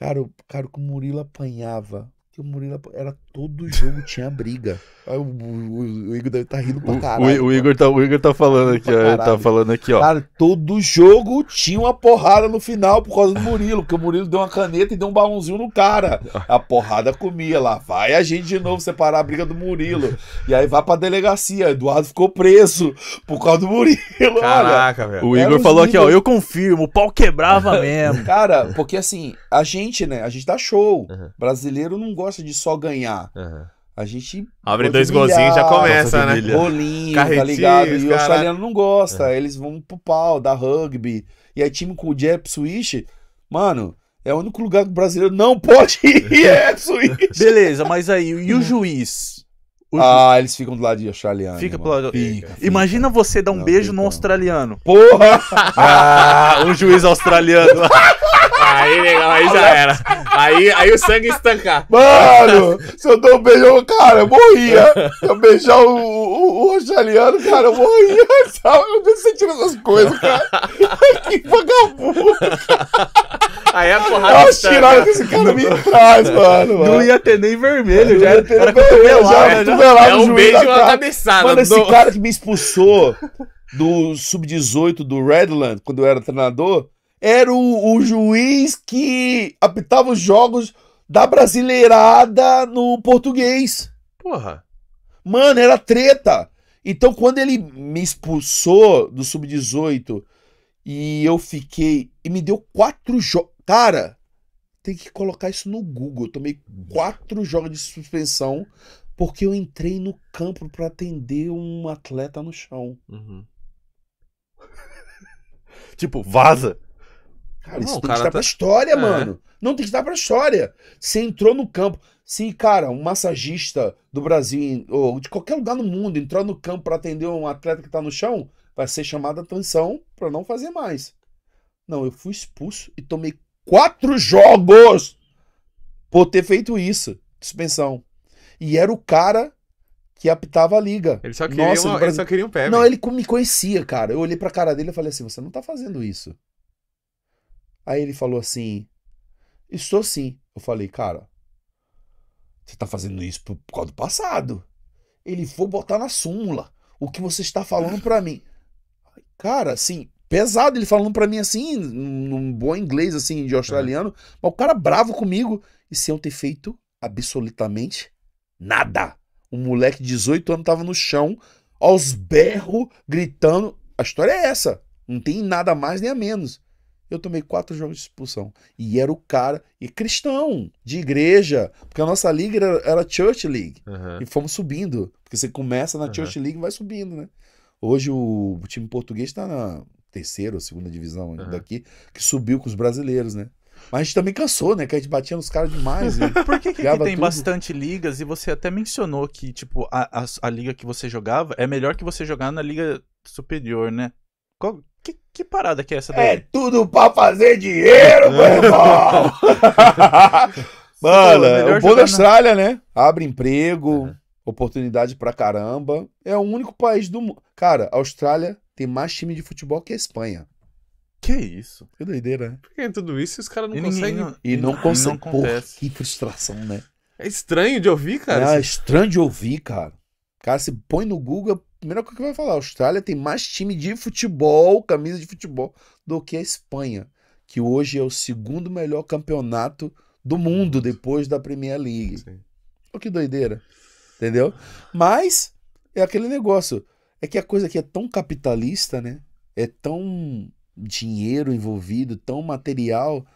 Cara, o, cara, que o Murilo apanhava. Que o Murilo apanhava, era Todo jogo tinha briga. O, o, o Igor deve estar tá rindo pra caralho. O, o, Igor, tá, o Igor tá falando aqui, ó. tá falando aqui, ó. Cara, todo jogo tinha uma porrada no final por causa do Murilo, porque o Murilo deu uma caneta e deu um baúzinho no cara. A porrada comia lá. Vai a gente de novo separar a briga do Murilo. E aí vai pra delegacia. Eduardo ficou preso por causa do Murilo. Caraca, velho. O Igor falou níveis... aqui, ó. Eu confirmo, o pau quebrava mesmo. Cara, porque assim, a gente, né? A gente dá show. Brasileiro não gosta de só ganhar. Uhum. A gente. Abre dois gozinhos já começa, né? Bolinho, tá ligado? E o australiano não gosta. É. Eles vão pro pau, dá rugby. E aí, time com o jeff Swish, mano, é o único lugar que o brasileiro não pode ir. É Swish. Beleza, mas aí, e o uhum. juiz? O ah, eles ficam do lado de australiano. Fica mano. pro lado. Fica, fica. Imagina você dar um não, beijo no australiano. Porra! ah, um juiz australiano. aí, legal, aí já era. Aí, aí o sangue estancar. Mano, se eu dou um beijão, cara, eu morria. Se eu beijar o, o, o Rochaliano, cara, eu morria. Sabe? Eu não sentindo essas coisas, cara. Que vagabundo. Aí a porrada. Nossa, os que esse cara me traz, mano, mano. Não ia ter nem vermelho, já era, era cotovelado. É, é um beijo e uma cabeçada. Mano, esse cara que me expulsou do sub-18 do Redland, quando eu era treinador, era o, o juiz que apitava os jogos da brasileirada no português. Porra. Mano, era treta. Então, quando ele me expulsou do sub-18 e eu fiquei. E me deu quatro jogos. Cara, tem que colocar isso no Google. Eu tomei quatro jogos de suspensão porque eu entrei no campo para atender um atleta no chão. Uhum. tipo, vaza. Cara, não, isso não, tem que estar tá... pra história, é. mano. Não tem que estar pra história. Você entrou no campo. Se, cara, um massagista do Brasil ou de qualquer lugar no mundo entrou no campo para atender um atleta que tá no chão, vai ser chamada atenção para não fazer mais. Não, eu fui expulso e tomei quatro jogos por ter feito isso. Suspensão. E era o cara que apitava a liga. Ele só queria, Nossa, uma, Brasil... ele só queria um pé. Não, ele me conhecia, cara. Eu olhei pra cara dele e falei assim: você não tá fazendo isso. Aí ele falou assim: Estou sim. Eu falei, cara, você está fazendo isso por causa do passado. Ele foi botar na súmula o que você está falando para mim. Cara, assim, pesado ele falando para mim assim, num bom inglês, assim, de australiano, é. mas o cara bravo comigo e sem eu ter feito absolutamente nada. Um moleque de 18 anos tava no chão, aos berros, gritando. A história é essa. Não tem nada mais nem a menos eu tomei quatro jogos de expulsão. E era o cara, e cristão, de igreja, porque a nossa liga era, era Church League. Uhum. E fomos subindo, porque você começa na uhum. Church League e vai subindo, né? Hoje o, o time português está na terceira ou segunda divisão uhum. daqui, que subiu com os brasileiros, né? Mas a gente também cansou, né? Que a gente batia nos caras demais. Né? Por que, que, que tem tudo? bastante ligas e você até mencionou que, tipo, a, a, a, liga que você jogava é melhor que você jogar na liga superior, né? Qual, que, que parada que é essa é daí? É tudo pra fazer dinheiro, meu é. irmão! Mano, então, é o bom da Austrália, né? Abre emprego, uhum. oportunidade pra caramba. É o único país do mundo. Cara, a Austrália tem mais time de futebol que a Espanha. Que isso? Que doideira, né? Porque que tudo isso e os caras não e conseguem. Ninguém, não... E não, não conseguem. Pô, que frustração, né? É estranho de ouvir, cara. É, é estranho de ouvir, cara. Cara, se põe no Google, primeira coisa que vai falar, a Austrália tem mais time de futebol, camisa de futebol, do que a Espanha, que hoje é o segundo melhor campeonato do mundo depois da Premier League. Sim. Oh, que doideira. Entendeu? Mas é aquele negócio. É que a coisa aqui é tão capitalista, né? É tão dinheiro envolvido, tão material,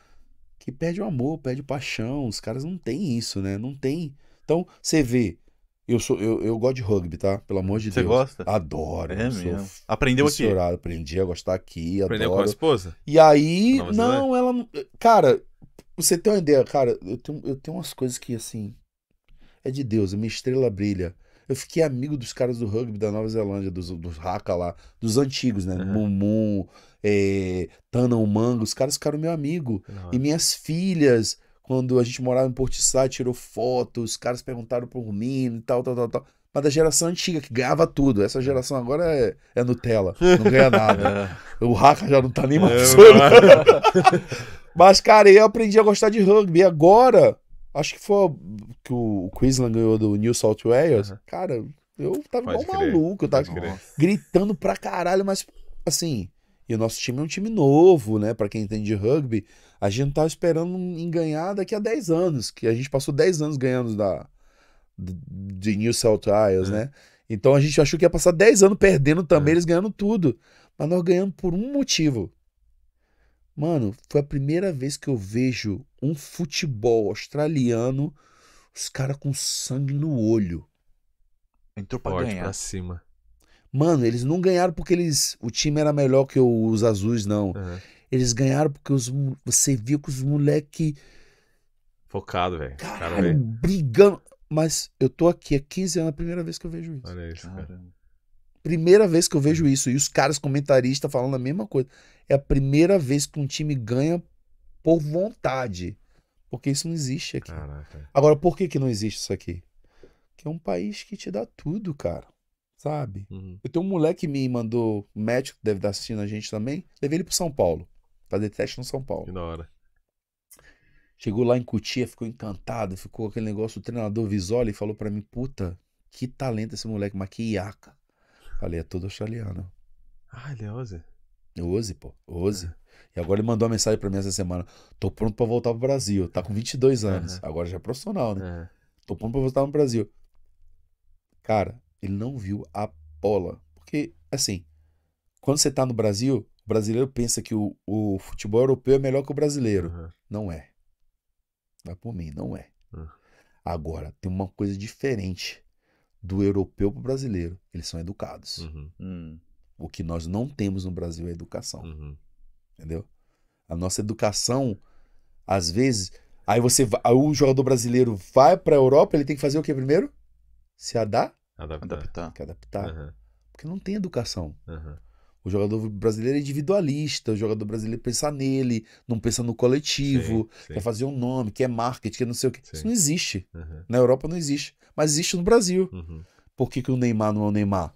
que perde o amor, perde o paixão. Os caras não têm isso, né? Não tem. Então, você vê, eu sou eu, eu gosto de rugby, tá? Pelo amor de Você Deus. Você gosta? Adoro. É mesmo. Aprendeu aqui? Aprendi a gostar aqui, Aprendeu adoro. com a esposa? E aí, não, ela Cara, você tem uma ideia, cara, eu tenho, eu tenho umas coisas que, assim, é de Deus, a minha estrela brilha. Eu fiquei amigo dos caras do rugby da Nova Zelândia, dos, dos Haka lá, dos antigos, né? Uhum. Mumun, é, eh, Tana os caras ficaram meu amigo. E minhas filhas, quando a gente morava em Portisá, tirou fotos, os caras perguntaram por mim e tal, tal, tal, tal. Mas da geração antiga, que ganhava tudo. Essa é. geração agora é, é Nutella, não ganha nada. É. O Haka já não tá nem mais. É, mas, cara, eu aprendi a gostar de rugby. E agora, acho que foi que o Queensland ganhou do New South Wales. Uhum. Cara, eu tava Pode igual maluco, eu tava gritando pra caralho, mas assim. E o nosso time é um time novo, né? Pra quem entende de rugby. A gente estava tá esperando em ganhar daqui a 10 anos, que a gente passou 10 anos ganhando da, de New South Wales, é. né? Então a gente achou que ia passar 10 anos perdendo também, é. eles ganhando tudo. Mas nós ganhamos por um motivo. Mano, foi a primeira vez que eu vejo um futebol australiano, os caras com sangue no olho. Entrou pra Forte ganhar. Pra cima. Mano, eles não ganharam porque eles. O time era melhor que os azuis, não. Uhum. Eles ganharam porque os, você viu que os moleque Focado, velho. Caralho, brigando. Mas eu tô aqui há 15 anos, é a primeira vez que eu vejo isso. Olha isso, cara. Primeira vez que eu vejo isso. E os caras comentaristas falando a mesma coisa. É a primeira vez que um time ganha por vontade. Porque isso não existe aqui. Caraca. Agora, por que, que não existe isso aqui? Que é um país que te dá tudo, cara. Sabe? Uhum. Eu tenho um moleque que me mandou, médico, deve estar assistindo a gente também. Levei ele pro São Paulo fazer teste no São Paulo. Que da hora. Chegou lá em Cutia, ficou encantado, ficou aquele negócio, o treinador Visoli falou para mim, puta, que talento esse moleque, mas que iaca. Falei, é todo australiano. Ah, ele é Oze. Oze, pô, Oze. É. E agora ele mandou uma mensagem para mim essa semana, tô pronto para voltar pro Brasil, tá com 22 anos, uhum. agora já é profissional, né? Uhum. Tô pronto pra voltar pro Brasil. Cara, ele não viu a bola, porque, assim, quando você tá no Brasil, o brasileiro pensa que o, o futebol europeu é melhor que o brasileiro. Uhum. Não é. Vai por mim, não é. Uhum. Agora, tem uma coisa diferente do europeu para o brasileiro. Eles são educados. Uhum. Hum. O que nós não temos no Brasil é educação. Uhum. Entendeu? A nossa educação, às vezes. Aí você aí o jogador brasileiro vai para a Europa, ele tem que fazer o que primeiro? Se adaptar. Adaptar. Tem que adaptar. Porque não tem educação. Uhum. O jogador brasileiro é individualista, o jogador brasileiro pensa nele, não pensa no coletivo, sim, sim. quer fazer um nome, quer marketing, quer não sei o quê. Sim. Isso não existe. Uhum. Na Europa não existe. Mas existe no Brasil. Uhum. Por que, que o Neymar não é o Neymar?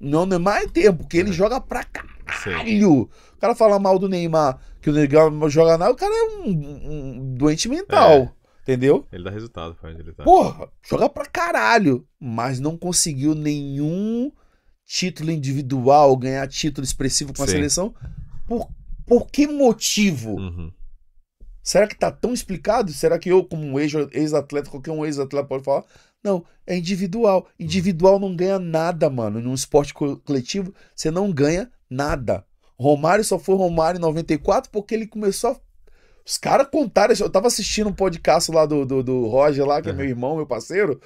Não, é o Neymar é tempo, porque uhum. ele joga pra caralho. O cara fala mal do Neymar, que o Neymar joga nada, o cara é um, um doente mental. É. Entendeu? Ele dá resultado pra ele tá. Porra, joga pra caralho. Mas não conseguiu nenhum título individual, ganhar título expressivo com a seleção. Por, por que motivo? Uhum. Será que tá tão explicado? Será que eu, como um ex-atleta, qualquer um ex-atleta pode falar? Não, é individual. Uhum. Individual não ganha nada, mano. Num esporte coletivo, você não ganha nada. Romário só foi Romário em 94 porque ele começou a... Os caras contaram. Eu tava assistindo um podcast lá do, do, do Roger, lá, que uhum. é meu uhum. irmão, meu parceiro.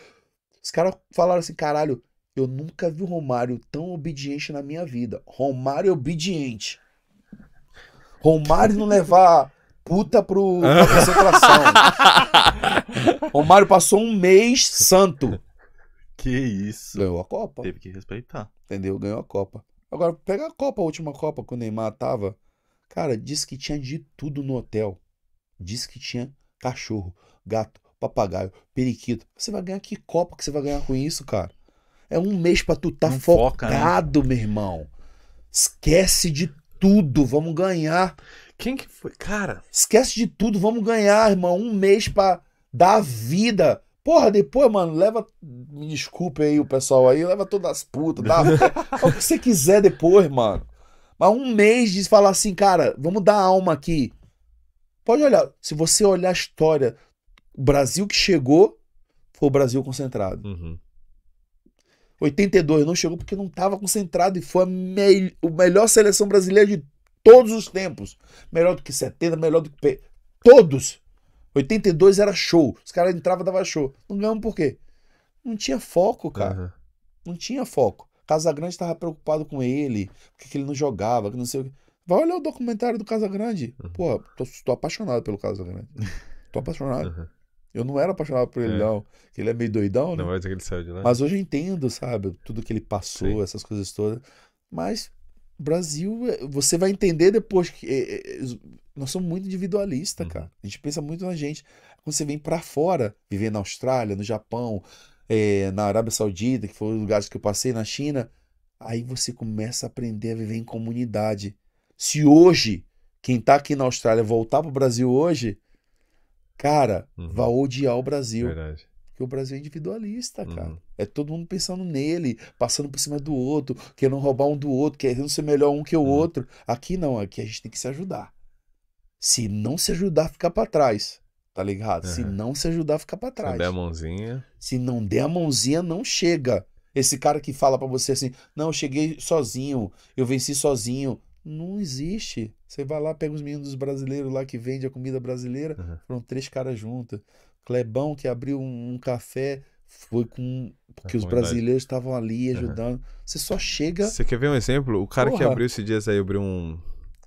Os caras falaram assim: caralho, eu nunca vi o Romário tão obediente na minha vida. Romário é obediente. Romário não levar puta pro, pra ah. concentração. Romário passou um mês santo. Que isso. Ganhou a Copa. Teve que respeitar. Entendeu? Ganhou a Copa. Agora, pega a Copa, a última Copa que o Neymar tava. Cara, disse que tinha de tudo no hotel. Disse que tinha cachorro, gato, papagaio, periquito. Você vai ganhar que Copa que você vai ganhar com isso, cara? É um mês para tu tá Não focado, foca, né? meu irmão. Esquece de tudo, vamos ganhar. Quem que foi? Cara. Esquece de tudo, vamos ganhar, irmão. Um mês pra dar vida. Porra, depois, mano, leva. Me desculpe aí o pessoal aí, leva todas as putas, dá o que você quiser depois, mano. Mas um mês de falar assim, cara, vamos dar alma aqui. Pode olhar, se você olhar a história, o Brasil que chegou foi o Brasil concentrado. Uhum. 82 não chegou porque não estava concentrado e foi a, me a melhor seleção brasileira de todos os tempos. Melhor do que 70, melhor do que. Todos! 82 era show. Os caras entravam dava show. Não ganhamos por quê? Não tinha foco, cara. Uhum. Não tinha foco. Casagrande estava preocupado com ele, porque ele não jogava, que não sei o quê. Vai olhar o documentário do Casagrande. Uhum. Pô, tô, tô apaixonado pelo Casagrande. Tô apaixonado. Uhum. Eu não era apaixonado por ele, é. não. Ele é meio doidão, né? Não, mas, é que ele saiu de né? lá. mas hoje eu entendo, sabe? Tudo que ele passou, Sim. essas coisas todas. Mas Brasil, você vai entender depois que é, é, é nós somos muito individualista, uhum. cara. A gente pensa muito na gente. Quando você vem para fora, viver na Austrália, no Japão, é, na Arábia Saudita, que foram os lugares que eu passei, na China, aí você começa a aprender a viver em comunidade. Se hoje quem tá aqui na Austrália voltar pro Brasil hoje, Cara, uhum. vai odiar o Brasil. Verdade. Porque o Brasil é individualista, cara. Uhum. É todo mundo pensando nele, passando por cima do outro, querendo roubar um do outro, querendo ser melhor um que o uhum. outro. Aqui não, aqui a gente tem que se ajudar. Se não se ajudar, fica para trás. Tá ligado? Uhum. Se não se ajudar, fica para trás. Se der a mãozinha. Se não der a mãozinha, não chega. Esse cara que fala para você assim: não, eu cheguei sozinho, eu venci sozinho. Não existe. Você vai lá, pega os meninos brasileiros lá que vende a comida brasileira, uhum. foram três caras juntos. Clebão, que abriu um, um café, foi com. Porque é os brasileiros estavam ali ajudando. Uhum. Você só chega. Você quer ver um exemplo? O cara Porra. que abriu esses dias aí, abriu um,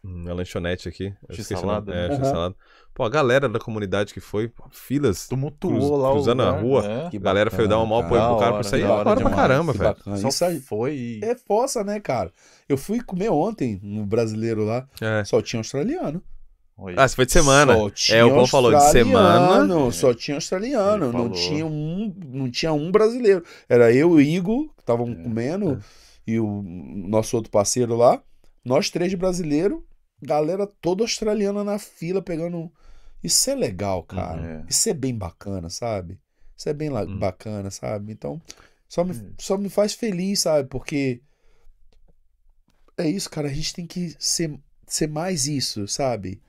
uma lanchonete aqui. Eu esqueci É, uhum. salada. Pô, a galera da comunidade que foi, filas Tumultuou cruz, lá cruzando lugar, a rua. Né? A galera foi dar uma mal apoio pro cara pra sair. Da hora, hora pra caramba, velho. Isso aí foi. É fossa, né, cara? Eu fui comer ontem um brasileiro lá, é. só tinha australiano. Oi. Ah, você foi de semana. é, o Paulo falou de semana. Só é. tinha australiano, não tinha, um, não tinha um brasileiro. Era eu e o Igor, que estavam é, comendo, é. e o nosso outro parceiro lá. Nós três brasileiros, galera toda australiana na fila, pegando isso é legal, cara. Uhum. É. Isso é bem bacana, sabe? Isso é bem uhum. bacana, sabe? Então, só me, é. só me faz feliz, sabe? Porque é isso, cara. A gente tem que ser, ser mais isso, sabe?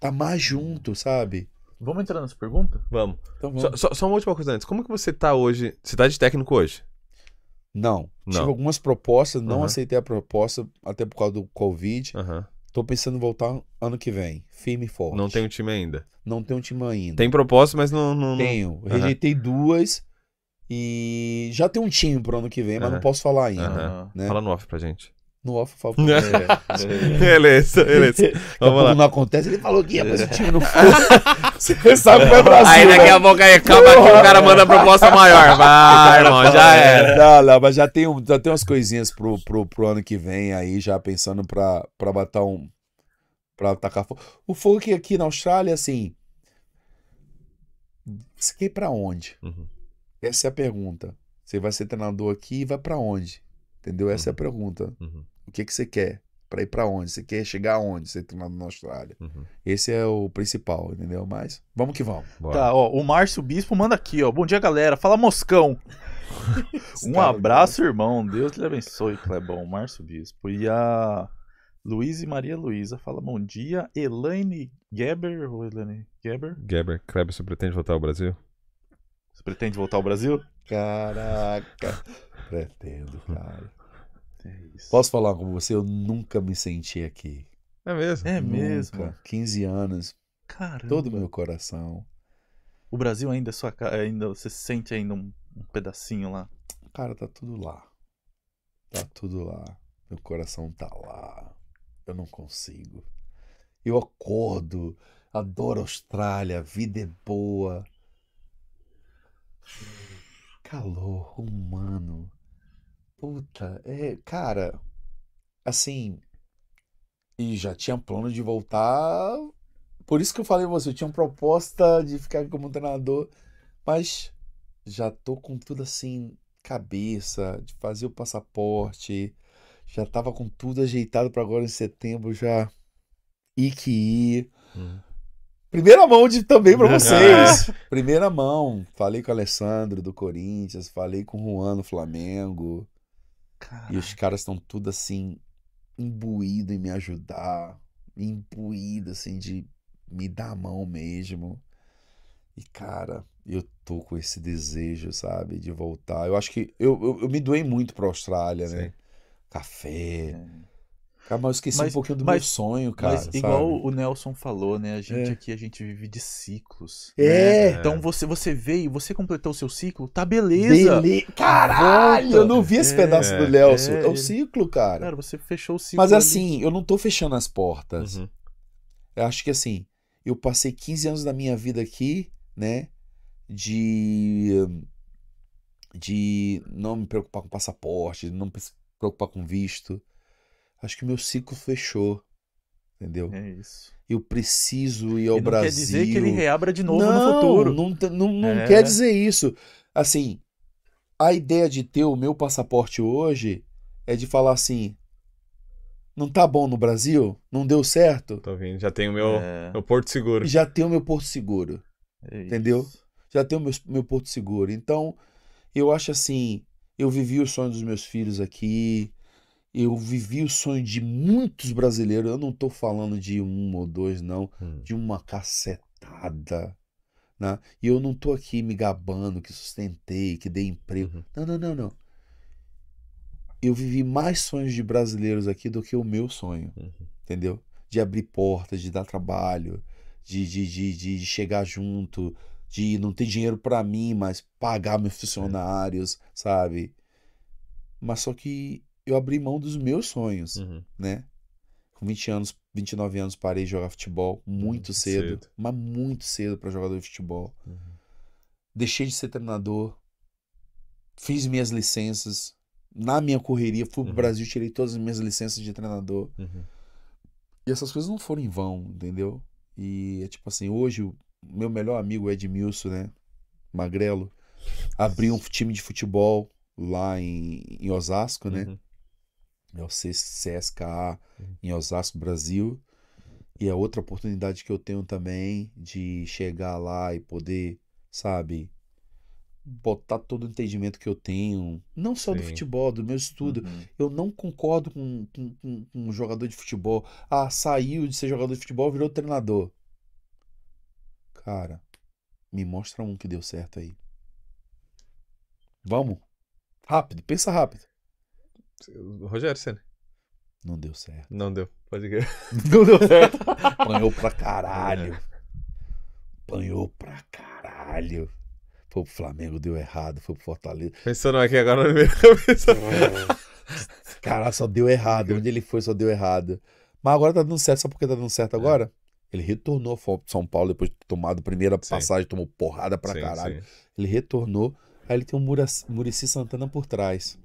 Tá mais junto, sabe? Vamos entrar nessa pergunta? Vamos. Então vamos. Só, só, só, uma última coisa antes. Como que você tá hoje? Você tá de técnico hoje? Não. não. Tive algumas propostas, não aceitei a proposta, até por causa do Covid. Uhum. Tô pensando em voltar ano que vem, firme e forte. Não tem um time ainda? Não tem um time ainda. Tem propósito, mas não. não Tenho. Rejeitei duas e já tem um time pro ano que vem, mas uhum. não posso falar ainda. Uhum. Né? Fala no off pra gente no off, por favor. É. é, beleza, beleza. Vamos lá. não acontece, ele falou que ia, mas o time não foi Você sabe que vai pra Aí daqui a né? pouco aí, acaba que o cara manda a proposta maior. Vai, irmão, já era. Não, não, mas já tem, um, já tem umas coisinhas pro, pro, pro ano que vem aí, já pensando pra, pra botar um. pra tacar fogo. O fogo que aqui na Austrália, assim. Você quer ir pra onde? Uhum. Essa é a pergunta. Você vai ser treinador aqui e vai pra onde? Entendeu? Essa uhum. é a uhum. pergunta. Uhum. O que, que você quer? Para ir para onde? Você quer chegar aonde? Você tá na, na Austrália. Uhum. Esse é o principal, entendeu? Mas vamos que vamos. Bora. Tá, ó, o Márcio Bispo manda aqui, ó. Bom dia, galera. Fala Moscão. um abraço, né? irmão. Deus lhe abençoe, Clebão. Márcio Bispo. E a Luiz e Maria Luísa fala bom dia. Elaine Geber ou Elaine Geber? Geber. Kleber, você pretende voltar ao Brasil? Você pretende voltar ao Brasil? Caraca. Pretendo, cara. É Posso falar com você? Eu nunca me senti aqui. É mesmo? É mesmo. 15 anos. Caramba. Todo meu coração. O Brasil ainda é sua ainda você sente ainda um, um pedacinho lá. Cara, tá tudo lá. Tá tudo lá. Meu coração tá lá. Eu não consigo. Eu acordo, adoro Austrália, a vida é boa. Calor humano. Puta, é, cara, assim, e já tinha plano de voltar. Por isso que eu falei você, eu tinha uma proposta de ficar como treinador, mas já tô com tudo assim, cabeça, de fazer o passaporte, já tava com tudo ajeitado para agora em setembro já ir que ir. Hum. Primeira mão de, também para é. vocês. Primeira mão. Falei com o Alessandro do Corinthians, falei com o Juan do Flamengo. Caraca. E os caras estão tudo assim, imbuído em me ajudar, imbuído assim de me dar a mão mesmo. E cara, eu tô com esse desejo, sabe, de voltar. Eu acho que eu, eu, eu me doei muito pra Austrália, né? Sim. né? Café. É Cara, mas eu esqueci mas, um pouquinho do mas, meu sonho, cara. Mas, igual o Nelson falou, né? A gente é. aqui, a gente vive de ciclos. Né? É. Né? Então você, você veio, você completou o seu ciclo, tá beleza. Bele... Caralho, Volta. eu não vi esse é, pedaço do Nelson. É, é o ciclo, cara. Cara, você fechou o ciclo. Mas assim, ali. eu não tô fechando as portas. Uhum. Eu acho que assim, eu passei 15 anos da minha vida aqui, né? De. De não me preocupar com passaporte, não me preocupar com visto acho que meu ciclo fechou. Entendeu? É isso. Eu preciso ir ao e não Brasil. Quer dizer que ele reabra de novo não, no futuro. Não, não, não é. quer dizer isso. Assim, a ideia de ter o meu passaporte hoje é de falar assim: não tá bom no Brasil? Não deu certo? Tô vendo, já tenho meu, é. meu porto seguro. Já tenho meu porto seguro. É entendeu? Já tenho meu, meu porto seguro. Então, eu acho assim: eu vivi o sonho dos meus filhos aqui, eu vivi o sonho de muitos brasileiros. Eu não estou falando de um ou dois, não, hum. de uma cacetada. Né? E eu não estou aqui me gabando que sustentei, que dei emprego. Uhum. Não, não, não, não. Eu vivi mais sonhos de brasileiros aqui do que o meu sonho, uhum. entendeu? De abrir portas, de dar trabalho, de, de, de, de, de chegar junto, de não ter dinheiro para mim, mas pagar meus é. funcionários, é. sabe? Mas só que eu abri mão dos meus sonhos, uhum. né? Com 20 anos, 29 anos, parei de jogar futebol muito uhum. cedo, cedo, mas muito cedo para jogador de futebol. Uhum. Deixei de ser treinador, fiz minhas licenças. Na minha correria, fui pro uhum. Brasil, tirei todas as minhas licenças de treinador. Uhum. E essas coisas não foram em vão, entendeu? E é tipo assim, hoje o meu melhor amigo Edmilson, né? Magrelo, abriu um time de futebol lá em, em Osasco, né? Uhum é o CSKA uhum. em Osasco, Brasil. E a é outra oportunidade que eu tenho também de chegar lá e poder, sabe, botar todo o entendimento que eu tenho, não só Sim. do futebol, do meu estudo. Uhum. Eu não concordo com, com, com, um jogador de futebol. Ah, saiu de ser jogador de futebol, virou treinador. Cara, me mostra um que deu certo aí. Vamos? Rápido, pensa rápido. Rogério Senna. Não deu certo. Não deu. Pode crer. Não deu certo. Apanhou pra caralho. É. Apanhou pra caralho. Foi pro Flamengo, deu errado. Foi pro Fortaleza. Pensando aqui é agora na minha cabeça. Cara, só deu errado. Onde ele foi, só deu errado. Mas agora tá dando certo. só porque tá dando certo é. agora? É. Ele retornou ao São Paulo depois de ter tomado a primeira sim. passagem, tomou porrada pra sim, caralho. Sim. Ele retornou. Aí ele tem o um Murici Santana por trás.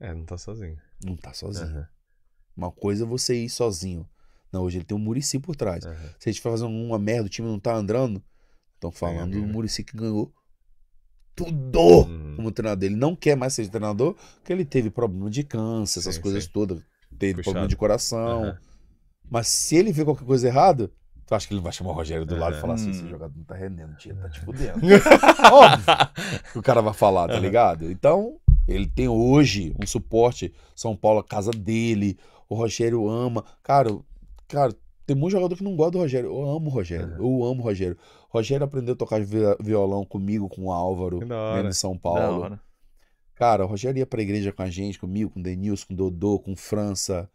É, não tá sozinho. Não tá sozinho. Uhum. Uma coisa é você ir sozinho. Não, hoje ele tem um Murici por trás. Uhum. Se a gente for fazer uma merda, o time não tá andando. Estão falando do Murici que ganhou tudo uhum. como treinador. Ele não quer mais ser treinador, porque ele teve problema de câncer, essas sim, coisas sim. todas. Teve Puxado. problema de coração. Uhum. Mas se ele vê qualquer coisa errada, tu acha que ele vai chamar o Rogério do lado e falar assim: esse hum. jogador não tá rendendo, tia, tá te fudendo. Óbvio que o cara vai falar, tá ligado? Então, ele tem hoje um suporte, São Paulo, a casa dele, o Rogério ama. Cara, cara, tem muito jogador que não gosta do Rogério. Eu amo o Rogério. É. Eu amo o Rogério. O Rogério aprendeu a tocar violão comigo, com o Álvaro, né, em São Paulo. Cara, o Rogério ia pra igreja com a gente, comigo, com o Denilson, com o Dodô, com França.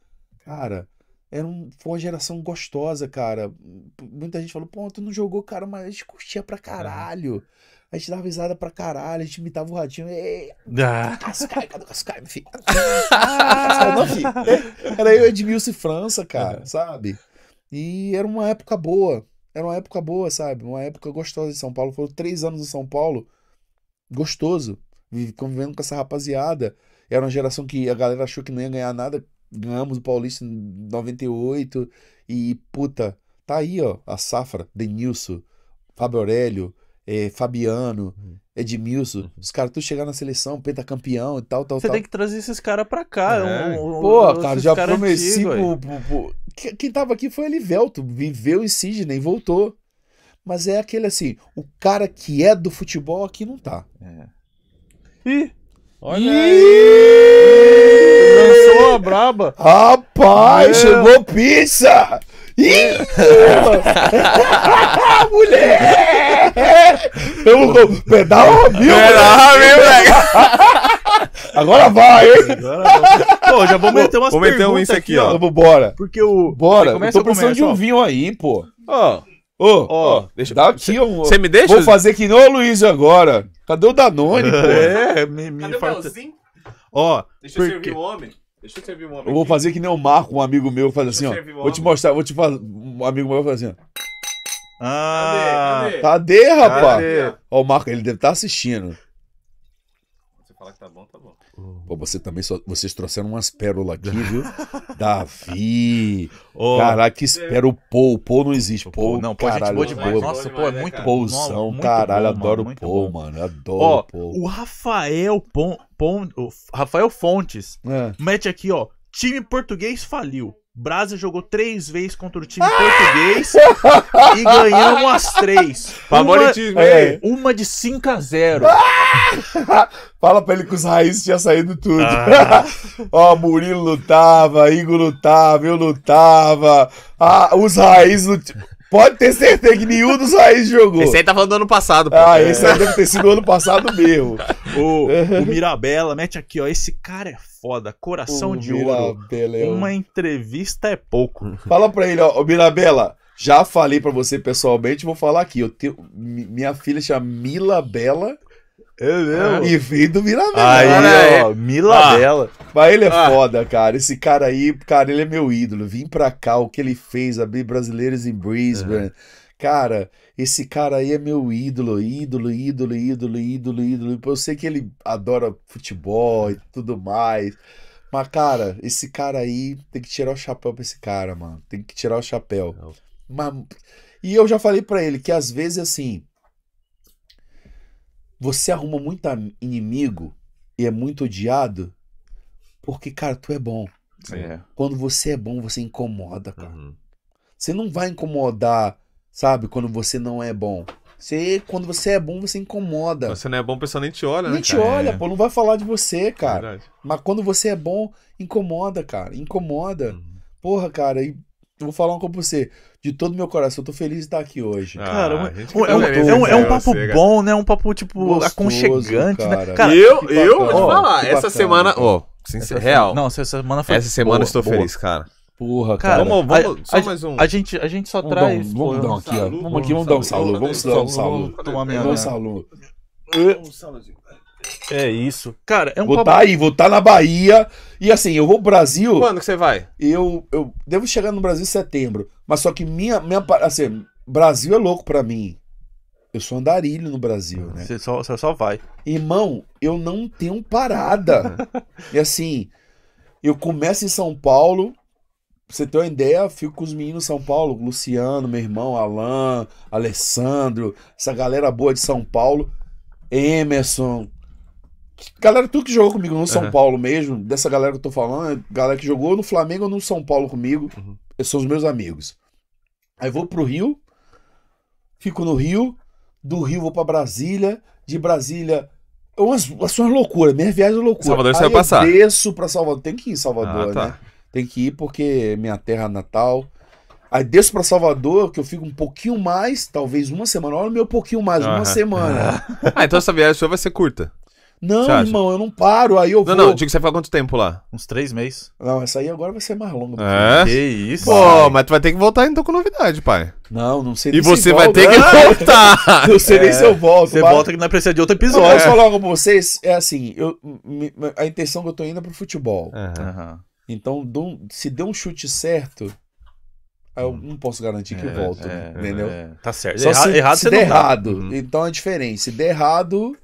Cara, era um, foi uma geração gostosa, cara. Muita gente falou, pô, tu não jogou, cara, mas a gente curtia pra caralho. É. A gente dava risada pra caralho, a gente imitava o ratinho. E... Ah. Cascai, cadê o Cascai, meu filho? Ah. Não, filho. Era eu, Edmilson e França, cara, uhum. sabe? E era uma época boa. Era uma época boa, sabe? Uma época gostosa de São Paulo. Foram três anos em São Paulo. Gostoso. Convivendo com essa rapaziada. Era uma geração que a galera achou que não ia ganhar nada. Ganhamos o Paulista em 98. E, puta, tá aí, ó, a safra, Denilson, Fábio Aurélio, é, Fabiano, uhum. Edmilson, uhum. os caras tudo chegar na seleção, pentacampeão e tal, tal, Você tal. tem que trazer esses caras pra cá. É. é um, um, Pô, cara, já prometi Quem tava aqui foi Elivelto, viveu em Sidney, voltou. Mas é aquele assim, o cara que é do futebol aqui não tá. É. Ih! Olha Ih! Lançou a braba. Rapaz, Meu. É. chegou pizza! Ih! Mulher! É, pelo pedal Robinho. Pedal Robinho, velho. Agora vai, hein? Agora vai. Pô, já vou meter umas vou meter um isso aqui, ó. Vamos bora. Porque o... Bora, eu tô precisando de um vinho aí, pô. Ó. Ô, oh, oh, deixa dá aqui, eu Você me deixa? Vou fazer que não o Luiz agora. Cadê o Danone, pô? É, me, me Cadê o farta... Ó, deixa porque... eu servir o homem. Deixa eu servir o homem. Eu vou fazer que nem o Marco, um amigo meu, faz assim, ó. Vou te mostrar, vou te fazer. Um amigo meu faz assim, ó. Ah, cadê? Cadê, cadê rapaz? Cadê? Ó, o Marco, ele deve estar tá assistindo. Você fala que tá bom, tá bom. Pô, você também só, vocês trouxeram umas pérolas aqui, viu? Davi. Oh, Caraca, que espera o Paul. O Paul não existe. Paul, não, pô, caralho, gente boa demais. Nossa, pô, é muito é, Paulzão, muito caralho. Bom, adoro o Paul, bom. mano. Adoro o Paul. O Rafael Pon, Pon, o Rafael Fontes é. mete aqui, ó. Time português faliu. Brasa jogou três vezes contra o time português e ganhamos as três. Favoritismo, uma, é. uma de 5 a 0 Fala pra ele que os raízes tinha saído tudo. Ah. Ó, Murilo lutava, Igor lutava, eu lutava. Ah, os raízes lutavam. Pode ter certeza que nenhum dos aí jogou. Esse aí tá falando do ano passado, pô. Ah, é. esse aí deve ter sido ano passado mesmo. O, uhum. o Mirabella, mete aqui, ó. Esse cara é foda, coração o de Mirabella, é ouro. Uma entrevista é pouco. Fala pra ele, ó, Mirabella. Já falei para você pessoalmente, vou falar aqui. Eu tenho, minha filha chama Mila Bela. É mesmo? E veio do Mirabela. Aí, ó, Milabela. Ah. Mas ele é ah. foda, cara. Esse cara aí, cara, ele é meu ídolo. Vim pra cá, o que ele fez, abrir brasileiros em Brisbane. Uhum. Cara, esse cara aí é meu ídolo, ídolo, ídolo, ídolo, ídolo, ídolo. Eu sei que ele adora futebol e tudo mais. Mas, cara, esse cara aí tem que tirar o chapéu pra esse cara, mano. Tem que tirar o chapéu. Mas, e eu já falei para ele que às vezes assim você arruma muito inimigo e é muito odiado porque, cara, tu é bom. É. Quando você é bom, você incomoda, cara. Uhum. Você não vai incomodar, sabe, quando você não é bom. Você, quando você é bom, você incomoda. Você não é bom, o pessoal nem te olha, nem né? Nem te olha, é. pô, não vai falar de você, cara. Mas quando você é bom, incomoda, cara. Incomoda. Uhum. Porra, cara, e eu vou falar uma coisa pra você de todo o meu coração. Eu tô feliz de estar aqui hoje. Ah, cara, um, é, um, é, um, né? é, um, papo você, bom, né? Um papo, tipo, Gostoso, aconchegante, cara. né? Cara, eu, bacana, eu vou te falar, ó, essa bacana, semana. Ó, real. Não, essa semana foi. Essa semana boa, estou boa. feliz, cara. Porra, cara. cara. Vamos, vamos, só a, mais um. A gente, a gente só vamos traz. Um, vamos, dar um aqui, Vamos aqui, vamos dar um saludo. Vamos dar um saludo. Vamos saludo. É isso. Cara, é um Vou estar tá aí, vou estar tá na Bahia. E assim, eu vou pro Brasil. Quando que você vai? Eu, eu devo chegar no Brasil em setembro. Mas só que minha, minha assim, Brasil é louco para mim. Eu sou andarilho no Brasil, né? Você só, você só vai. Irmão, eu não tenho parada. e assim, eu começo em São Paulo, pra você ter uma ideia, fico com os meninos de São Paulo, Luciano, meu irmão, Alain, Alessandro, essa galera boa de São Paulo, Emerson. Galera, tudo que jogou comigo no São uhum. Paulo mesmo, dessa galera que eu tô falando, galera que jogou no Flamengo ou no São Paulo comigo. Uhum são os meus amigos. Aí vou pro Rio, fico no Rio, do Rio vou para Brasília, de Brasília. Umas, assim, umas loucuras, minhas viagens são é loucuras. Salvador você vai passar. Eu desço pra Salvador. Tem que ir em Salvador, ah, tá. né? Tem que ir porque é minha terra natal. Aí desço para Salvador, que eu fico um pouquinho mais, talvez uma semana. Olha o meu pouquinho mais, uma semana. ah, então essa viagem sua vai ser curta. Não, irmão, eu não paro, aí eu Não, vou. não, digo que você ficou quanto tempo lá? Uns três meses. Não, essa aí agora vai ser mais longa. É? Que isso. Pô, mas tu vai ter que voltar então com novidade, pai. Não, não sei nem E se você vai volta. ter que voltar. Não sei é. nem se eu volto. Você mas- volta que não é precisa de outro Não, episódio. posso falar com vocês? É assim, eu, a intenção que eu tô indo é pro futebol. Então, se der um chute certo, eu não posso garantir que É, volto, é, entendeu? é. Tá certo. Só Erra- se, errado se você der não errado. Uhum. Então é diferente. Se der errado,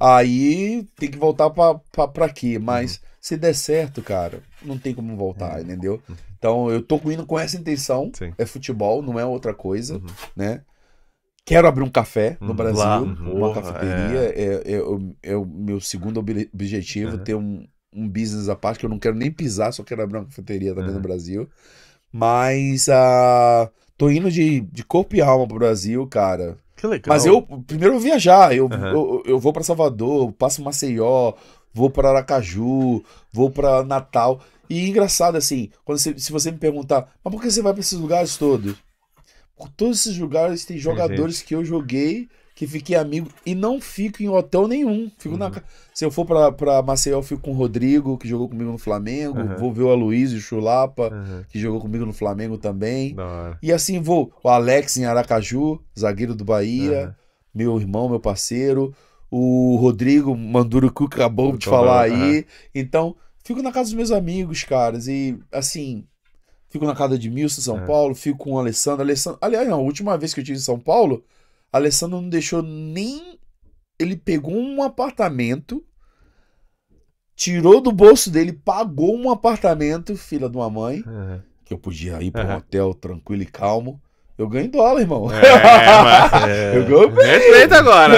Aí tem que voltar pra, pra, pra aqui. Mas uhum. se der certo, cara, não tem como voltar, uhum. entendeu? Então eu tô indo com essa intenção. Sim. É futebol, não é outra coisa, uhum. né? Quero abrir um café no uhum. Brasil, Lá, uma cafeteria. É, é, é, é o meu segundo objetivo, ter um, um business à parte que eu não quero nem pisar, só quero abrir uma cafeteria também uhum. no Brasil. Mas uh, tô indo de, de corpo e alma pro Brasil, cara. Que legal. Mas eu primeiro eu viajar, eu, uhum. eu, eu, vou para Salvador, passo Maceió, vou para Aracaju, vou para Natal. E engraçado assim, quando você, se você me perguntar, mas por que você vai para esses lugares todos? Por todos esses lugares tem jogadores Existe. que eu joguei que fiquei amigo e não fico em hotel nenhum. Fico uhum. na Se eu for pra, pra Maceió, eu fico com o Rodrigo, que jogou comigo no Flamengo. Uhum. Vou ver o Aloysio Chulapa, uhum. que jogou comigo no Flamengo também. E assim vou. O Alex em Aracaju, zagueiro do Bahia, uhum. meu irmão, meu parceiro. O Rodrigo que acabou de falar aí. Então, fico na casa dos meus amigos, caras. E assim, fico na casa de Milson, São uhum. Paulo, fico com o Alessandro. Alessandro. Aliás, não, a última vez que eu estive em São Paulo. Alessandro não deixou nem. Ele pegou um apartamento, tirou do bolso dele, pagou um apartamento, filha de uma mãe, uhum. que eu podia ir para um uhum. hotel tranquilo e calmo. Eu ganho dólar, irmão. É, mas, é... Eu ganho bem. agora.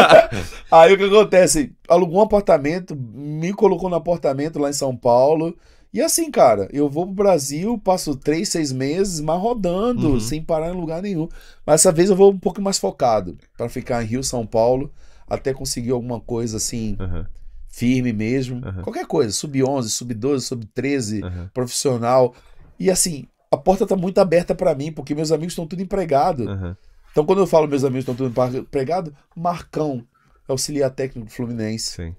Aí o que acontece? Alugou um apartamento, me colocou no apartamento lá em São Paulo. E assim, cara, eu vou pro Brasil, passo três, seis meses, mas rodando, uhum. sem parar em lugar nenhum. Mas essa vez eu vou um pouco mais focado, para ficar em Rio, São Paulo, até conseguir alguma coisa assim, uhum. firme mesmo. Uhum. Qualquer coisa, sub-11, sub-12, sub-13, profissional. E assim, a porta tá muito aberta para mim, porque meus amigos estão tudo empregado. Então quando eu falo meus amigos estão tudo empregado, Marcão, auxiliar técnico do Fluminense. Sim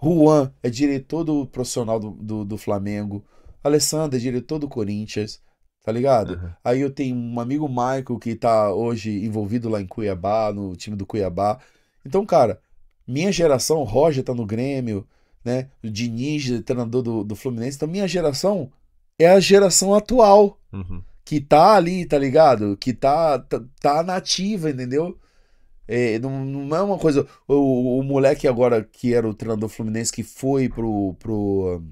Juan é diretor do profissional do, do, do Flamengo. Alessandro é diretor do Corinthians. Tá ligado? Uhum. Aí eu tenho um amigo Michael que tá hoje envolvido lá em Cuiabá, no time do Cuiabá. Então, cara, minha geração, Roger tá no Grêmio, né? O Diniz, treinador do, do Fluminense. Então, minha geração é a geração atual. Uhum. Que tá ali, tá ligado? Que tá, tá, tá nativa, entendeu? É, não, não, é uma coisa. O, o, moleque agora que era o treinador fluminense que foi pro, pro,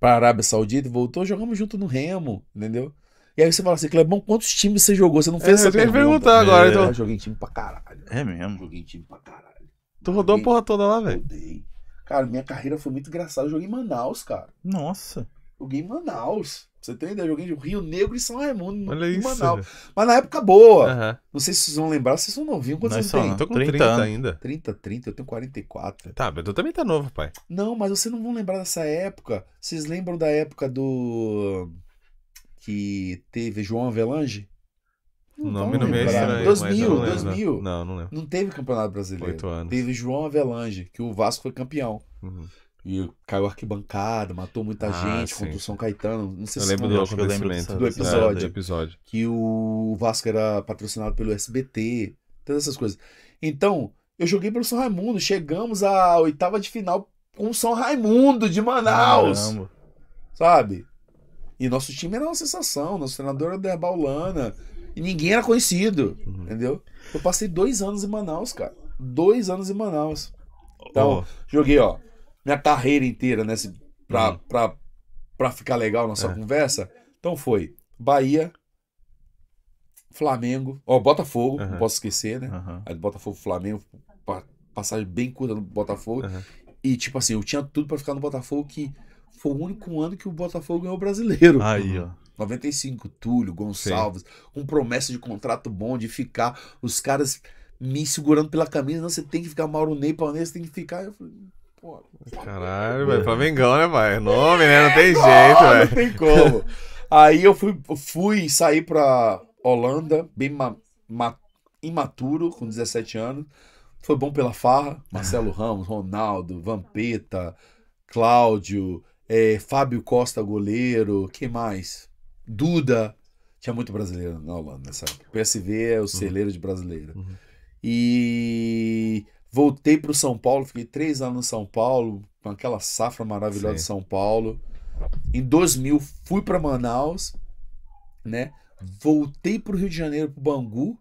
pra Arábia Saudita e voltou, jogamos junto no Remo, entendeu? E aí você fala assim, Clebão, quantos times você jogou? Você não é, fez é, essa eu pergunta? perguntar agora, é. então. Eu joguei time pra caralho. É mesmo? Joguei time pra caralho. Tu rodou joguei, a porra toda lá, velho? Cara, minha carreira foi muito engraçada. Eu joguei em Manaus, cara. Nossa. Joguei em Manaus você tem ideia, joguei de Rio Negro e São Raimundo, Olha em isso. Manaus. Mas na época boa. Uhum. Não sei se vocês vão lembrar, vocês são novinhos. Quantos anos tem? Não, tô com 30, 30 ainda. 30, 30, eu tenho 44. Tá, mas tu também tá novo, pai. Não, mas vocês não vão lembrar dessa época. Vocês lembram da época do... Que teve João Avelange? Não nome não me estranho, 2000, não 2000. Não, não lembro. Não teve Campeonato Brasileiro. Oito anos. Teve João Avelange, que o Vasco foi campeão. Uhum. E caiu arquibancada, matou muita ah, gente contra o São Caetano. Não sei eu se lembro não, do, eu lembro do, episódio, do episódio. Que o Vasco era patrocinado pelo SBT, todas essas coisas. Então, eu joguei pelo São Raimundo. Chegamos à oitava de final com o São Raimundo de Manaus. Caramba. Sabe? E nosso time era uma sensação. Nosso treinador era da Baulana. E ninguém era conhecido. Uhum. Entendeu? Eu passei dois anos em Manaus, cara. Dois anos em Manaus. Então, oh. joguei, ó minha carreira inteira, né? pra, uhum. pra, pra ficar legal nossa é. conversa. Então foi Bahia, Flamengo, ó, Botafogo, uhum. não posso esquecer, né? Uhum. Aí Botafogo, Flamengo, passagem bem curta no Botafogo. Uhum. E, tipo assim, eu tinha tudo para ficar no Botafogo, que foi o único ano que o Botafogo ganhou o brasileiro. Aí, uhum. ó. 95, Túlio, Gonçalves, Sim. com promessa de contrato bom, de ficar, os caras me segurando pela camisa, não, você tem que ficar, Mauro Ney, você tem que ficar. Eu falei, Caralho, velho. Flamengão, né, pai? Nome, né? Não tem jeito, velho. Não tem como. Aí eu fui, fui sair pra Holanda, bem ma, ma, imaturo, com 17 anos. Foi bom pela farra. Marcelo Ramos, Ronaldo, Vampeta, Cláudio, é, Fábio Costa, goleiro. Quem mais? Duda. Tinha muito brasileiro na Holanda sabe? época. PSV é o uhum. celeiro uhum. de brasileiro. Uhum. E Voltei para o São Paulo, fiquei três anos no São Paulo, com aquela safra maravilhosa Sim. de São Paulo. Em 2000 fui para Manaus, né? Voltei para o Rio de Janeiro, para Bangu.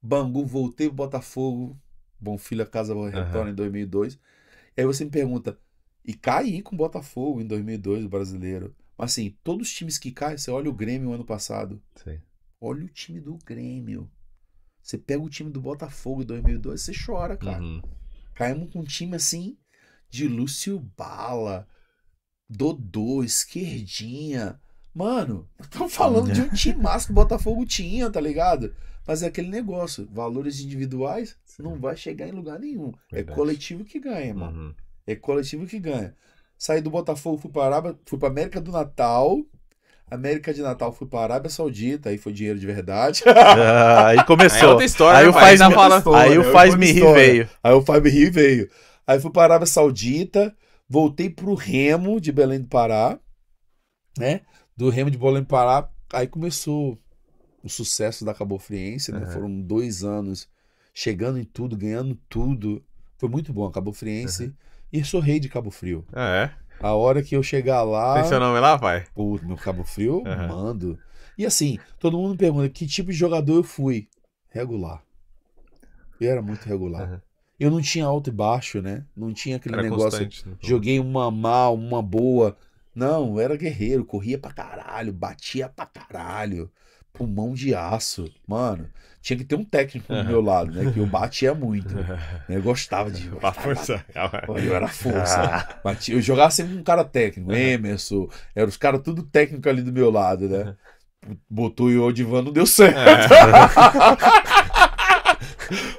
Bangu, voltei para Botafogo. Bom Filho, a casa retorna uhum. em 2002. E aí você me pergunta, e caí com o Botafogo em 2002, o brasileiro. Mas assim, todos os times que caem, você olha o Grêmio ano passado. Sim. Olha o time do Grêmio. Você pega o time do Botafogo em 2002, você chora, cara. Uhum. Caímos com um time assim de Lúcio Bala, Dodô, Esquerdinha. Mano, estamos falando de um time massa que o Botafogo tinha, tá ligado? Mas é aquele negócio, valores individuais Sim. não vai chegar em lugar nenhum. É Verdade. É coletivo que ganha, mano. Uhum. É coletivo que ganha. Saí do Botafogo, fui para Arábia, fui para América do Natal, América de Natal, fui para Arábia Saudita, aí foi dinheiro de verdade. Ah, aí começou. Aí é história, aí o faz, tá me... fala... aí o né? faz me rir veio. Aí o faz me rir veio. Aí fui para Arábia Saudita, voltei pro Remo de Belém do Pará, né? Do Remo de Belém do Pará, aí começou o sucesso da Cabo Friense, né? Uhum. Foram dois anos chegando em tudo, ganhando tudo. Foi muito bom a Cabo Friense. Uhum. E sou rei de Cabo Frio. Ah, é? A hora que eu chegar lá. Tem seu nome lá, pai? Pô, meu Cabo Frio, uhum. mando. E assim, todo mundo me pergunta que tipo de jogador eu fui. Regular. Eu era muito regular. Uhum. Eu não tinha alto e baixo, né? Não tinha aquele era negócio. Né? Joguei uma mal, uma boa. Não, eu era guerreiro, corria pra caralho, batia pra caralho pulmão de aço. Mano, tinha que ter um técnico do meu lado, né? Que eu batia muito. Né? Eu gostava de. Pra força. É eu era força. Batia, ah. eu jogava sempre com um cara técnico, Emerson, eram os caras tudo técnico ali do meu lado, né? Botou e o Odivan não deu certo. É.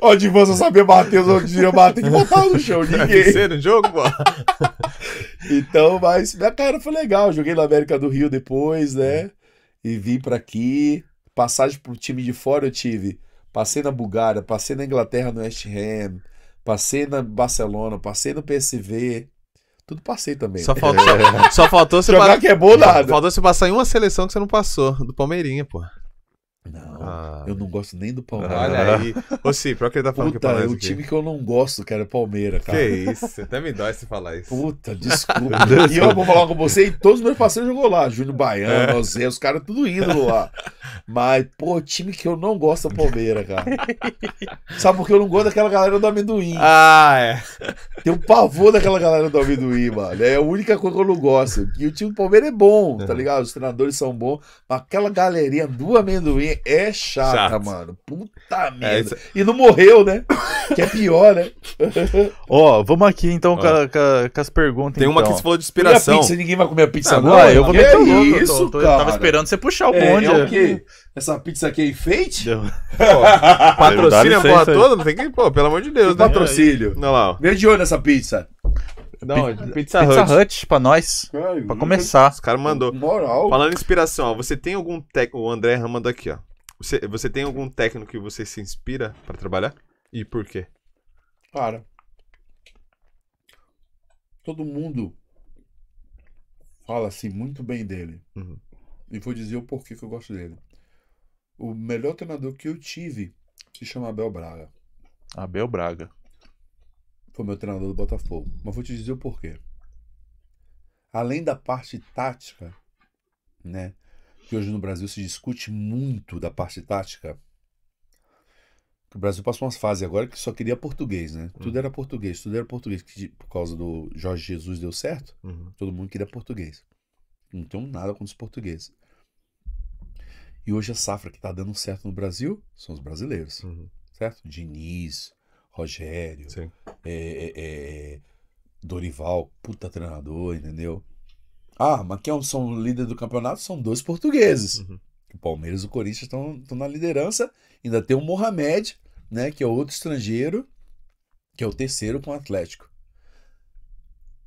Ó, Divan só sabia bater, os outros iam bater que botar no chão, tá ninguém. Ser no jogo, pô. então, mas minha cara foi legal. Joguei na América do Rio depois, né? e vim para aqui. Passagem para o time de fora eu tive. Passei na Bulgária, passei na Inglaterra no West Ham, passei na Barcelona, passei no PSV. Tudo passei também. Só faltou, só faltou você Jogar que é bom nada. Faltou você passar em uma seleção que você não passou, do Palmeirinha, pô. Não, ah. eu não gosto nem do Palmeiras. Olha aí. Ô, sim, o que ele tá falando Puta, que é, é o time que eu não gosto, cara, é Palmeiras, cara. Que isso, até me dói se falar isso. Puta, desculpa. e eu vou falar com você e todos os meus parceiros jogou lá. Júnior Baiano, é. Zé, os caras tudo ídolo lá. Mas, pô, time que eu não gosto é o Palmeiras, cara. Sabe porque eu não gosto daquela galera do amendoim? Ah, é. Tem um pavor daquela galera do amendoim, mano. É a única coisa que eu não gosto. E o time do Palmeiras é bom, tá ligado? Os treinadores são bons, mas aquela galerinha do amendoim é, é chata, mano. Puta é, merda. É, e não morreu, né? que é pior, né? Ó, vamos aqui então oh. com, as perguntas. Tem uma então. que você falou de inspiração. Pizza, ninguém vai comer a pizza ah, agora? eu vou meter louco. Isso, eu, tô, eu tava esperando você puxar o é, bonde. É, é o né? quê? Essa pizza aqui é enfeite? Pô, patrocínio a porra toda? Não tem que. Pô, pelo amor de Deus, né? Patrocínio. Olha lá. de olho nessa pizza. Da onde? Pizza, Pizza Hut. Hut pra nós. Ai, pra começar. Os caras mandou. Moral. Falando em inspiração, ó, você tem algum técnico. O André Ramando aqui, ó. Você, você tem algum técnico que você se inspira pra trabalhar? E por quê? Cara. Todo mundo fala assim muito bem dele. Uhum. E vou dizer o porquê que eu gosto dele. O melhor treinador que eu tive se chama Abel Braga. Abel Braga foi meu treinador do Botafogo. Mas vou te dizer o porquê. Além da parte tática, né? Que hoje no Brasil se discute muito da parte tática. O Brasil passou umas fases agora que só queria português, né? Uhum. Tudo hum. era português, tudo era português. Que por causa do Jorge Jesus deu certo, uhum. todo mundo queria português. Não tem nada contra os portugueses. E hoje a safra que está dando certo no Brasil são os brasileiros, uhum. certo? Diniz, Rogério, é, é, é, Dorival, puta treinador, entendeu? Ah, mas quem é são líder do campeonato são dois portugueses. Uhum. O Palmeiras e o Corinthians estão na liderança. Ainda tem o Mohamed, né, que é outro estrangeiro, que é o terceiro com o Atlético.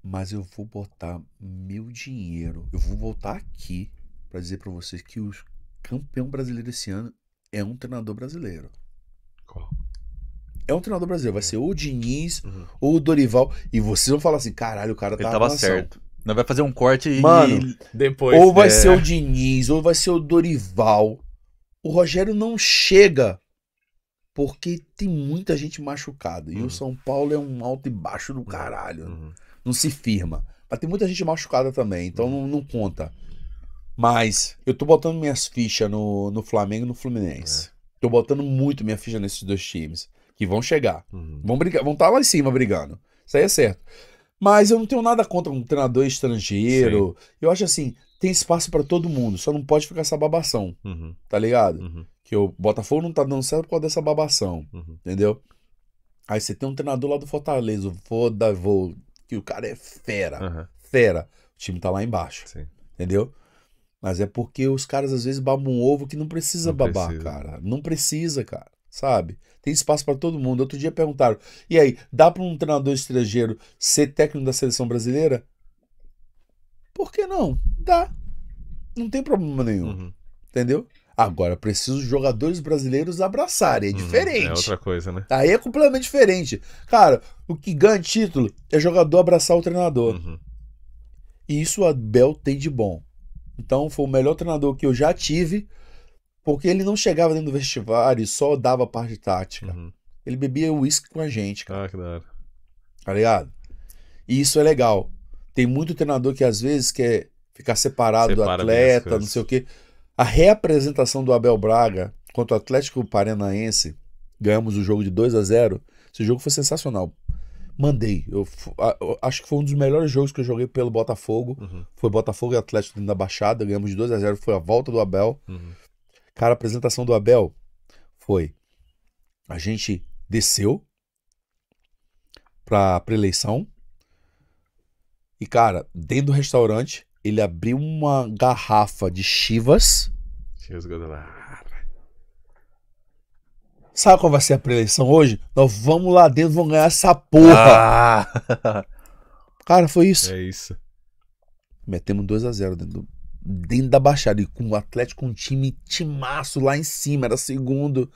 Mas eu vou botar meu dinheiro, eu vou voltar aqui para dizer para vocês que o campeão brasileiro esse ano é um treinador brasileiro. Qual? é um treinador brasileiro. Vai uhum. ser ou o Diniz uhum. ou o Dorival. E vocês vão falar assim: caralho, o cara tá. Ele tava certo. Não vai fazer um corte Mano, e depois. Ou vai é... ser o Diniz, ou vai ser o Dorival. O Rogério não chega porque tem muita gente machucada. Uhum. E o uhum. São Paulo é um alto e baixo do uhum. caralho. Uhum. Não se firma. Mas tem muita gente machucada também, então não, não conta. Mas eu tô botando minhas fichas no, no Flamengo e no Fluminense. É. Tô botando muito minha ficha nesses dois times que vão chegar. Uhum. Vão brigar, vão estar tá lá em cima brigando. Isso aí é certo. Mas eu não tenho nada contra um treinador estrangeiro. Sim. Eu acho assim, tem espaço para todo mundo, só não pode ficar essa babação. Uhum. Tá ligado? Uhum. Que o Botafogo não tá dando certo por causa dessa babação. Uhum. Entendeu? Aí você tem um treinador lá do Fortaleza, o Vodavô, que o cara é fera. Uhum. Fera. O time tá lá embaixo. Sim. Entendeu? Mas é porque os caras às vezes babam um ovo que não precisa não babar, precisa. cara. Não precisa, cara sabe? Tem espaço para todo mundo. Outro dia perguntaram: e aí, dá para um treinador estrangeiro ser técnico da seleção brasileira? Por que não? Dá. Não tem problema nenhum. Uhum. Entendeu? Agora, preciso os jogadores brasileiros abraçarem. É uhum. É diferente. É outra coisa, né? Aí é completamente diferente. Cara, o que ganha título é jogador abraçar o treinador. Uhum. E isso o Abel tem de bom. Então, foi o melhor treinador que eu já tive porque ele não chegava dentro do vestiário e só dava parte tática. Uhum. Ele bebia uísque com a gente, cara. Ah, que da hora. Tá ligado? E isso é legal. Tem muito treinador que às vezes quer ficar separado Separa do atleta, não sei o quê. A reapresentação do Abel Braga contra o Atlético Paranaense, ganhamos o jogo de 2 a 0 Esse jogo foi sensacional. Mandei. Eu, eu, acho que foi um dos melhores jogos que eu joguei pelo Botafogo. Uhum. Foi Botafogo e Atlético dentro da Baixada. Ganhamos de 2 a 0 Foi a volta do Abel. Uhum. Cara, a apresentação do Abel foi: a gente desceu pra preleição. E, cara, dentro do restaurante, ele abriu uma garrafa de Chivas. Chivas Sabe qual vai ser a preleição hoje? Nós vamos lá dentro, vamos ganhar essa porra. Ah. Cara, foi isso. É isso. Metemos 2 a 0 dentro do dentro da Baixada e com o Atlético um time timaço lá em cima, era segundo.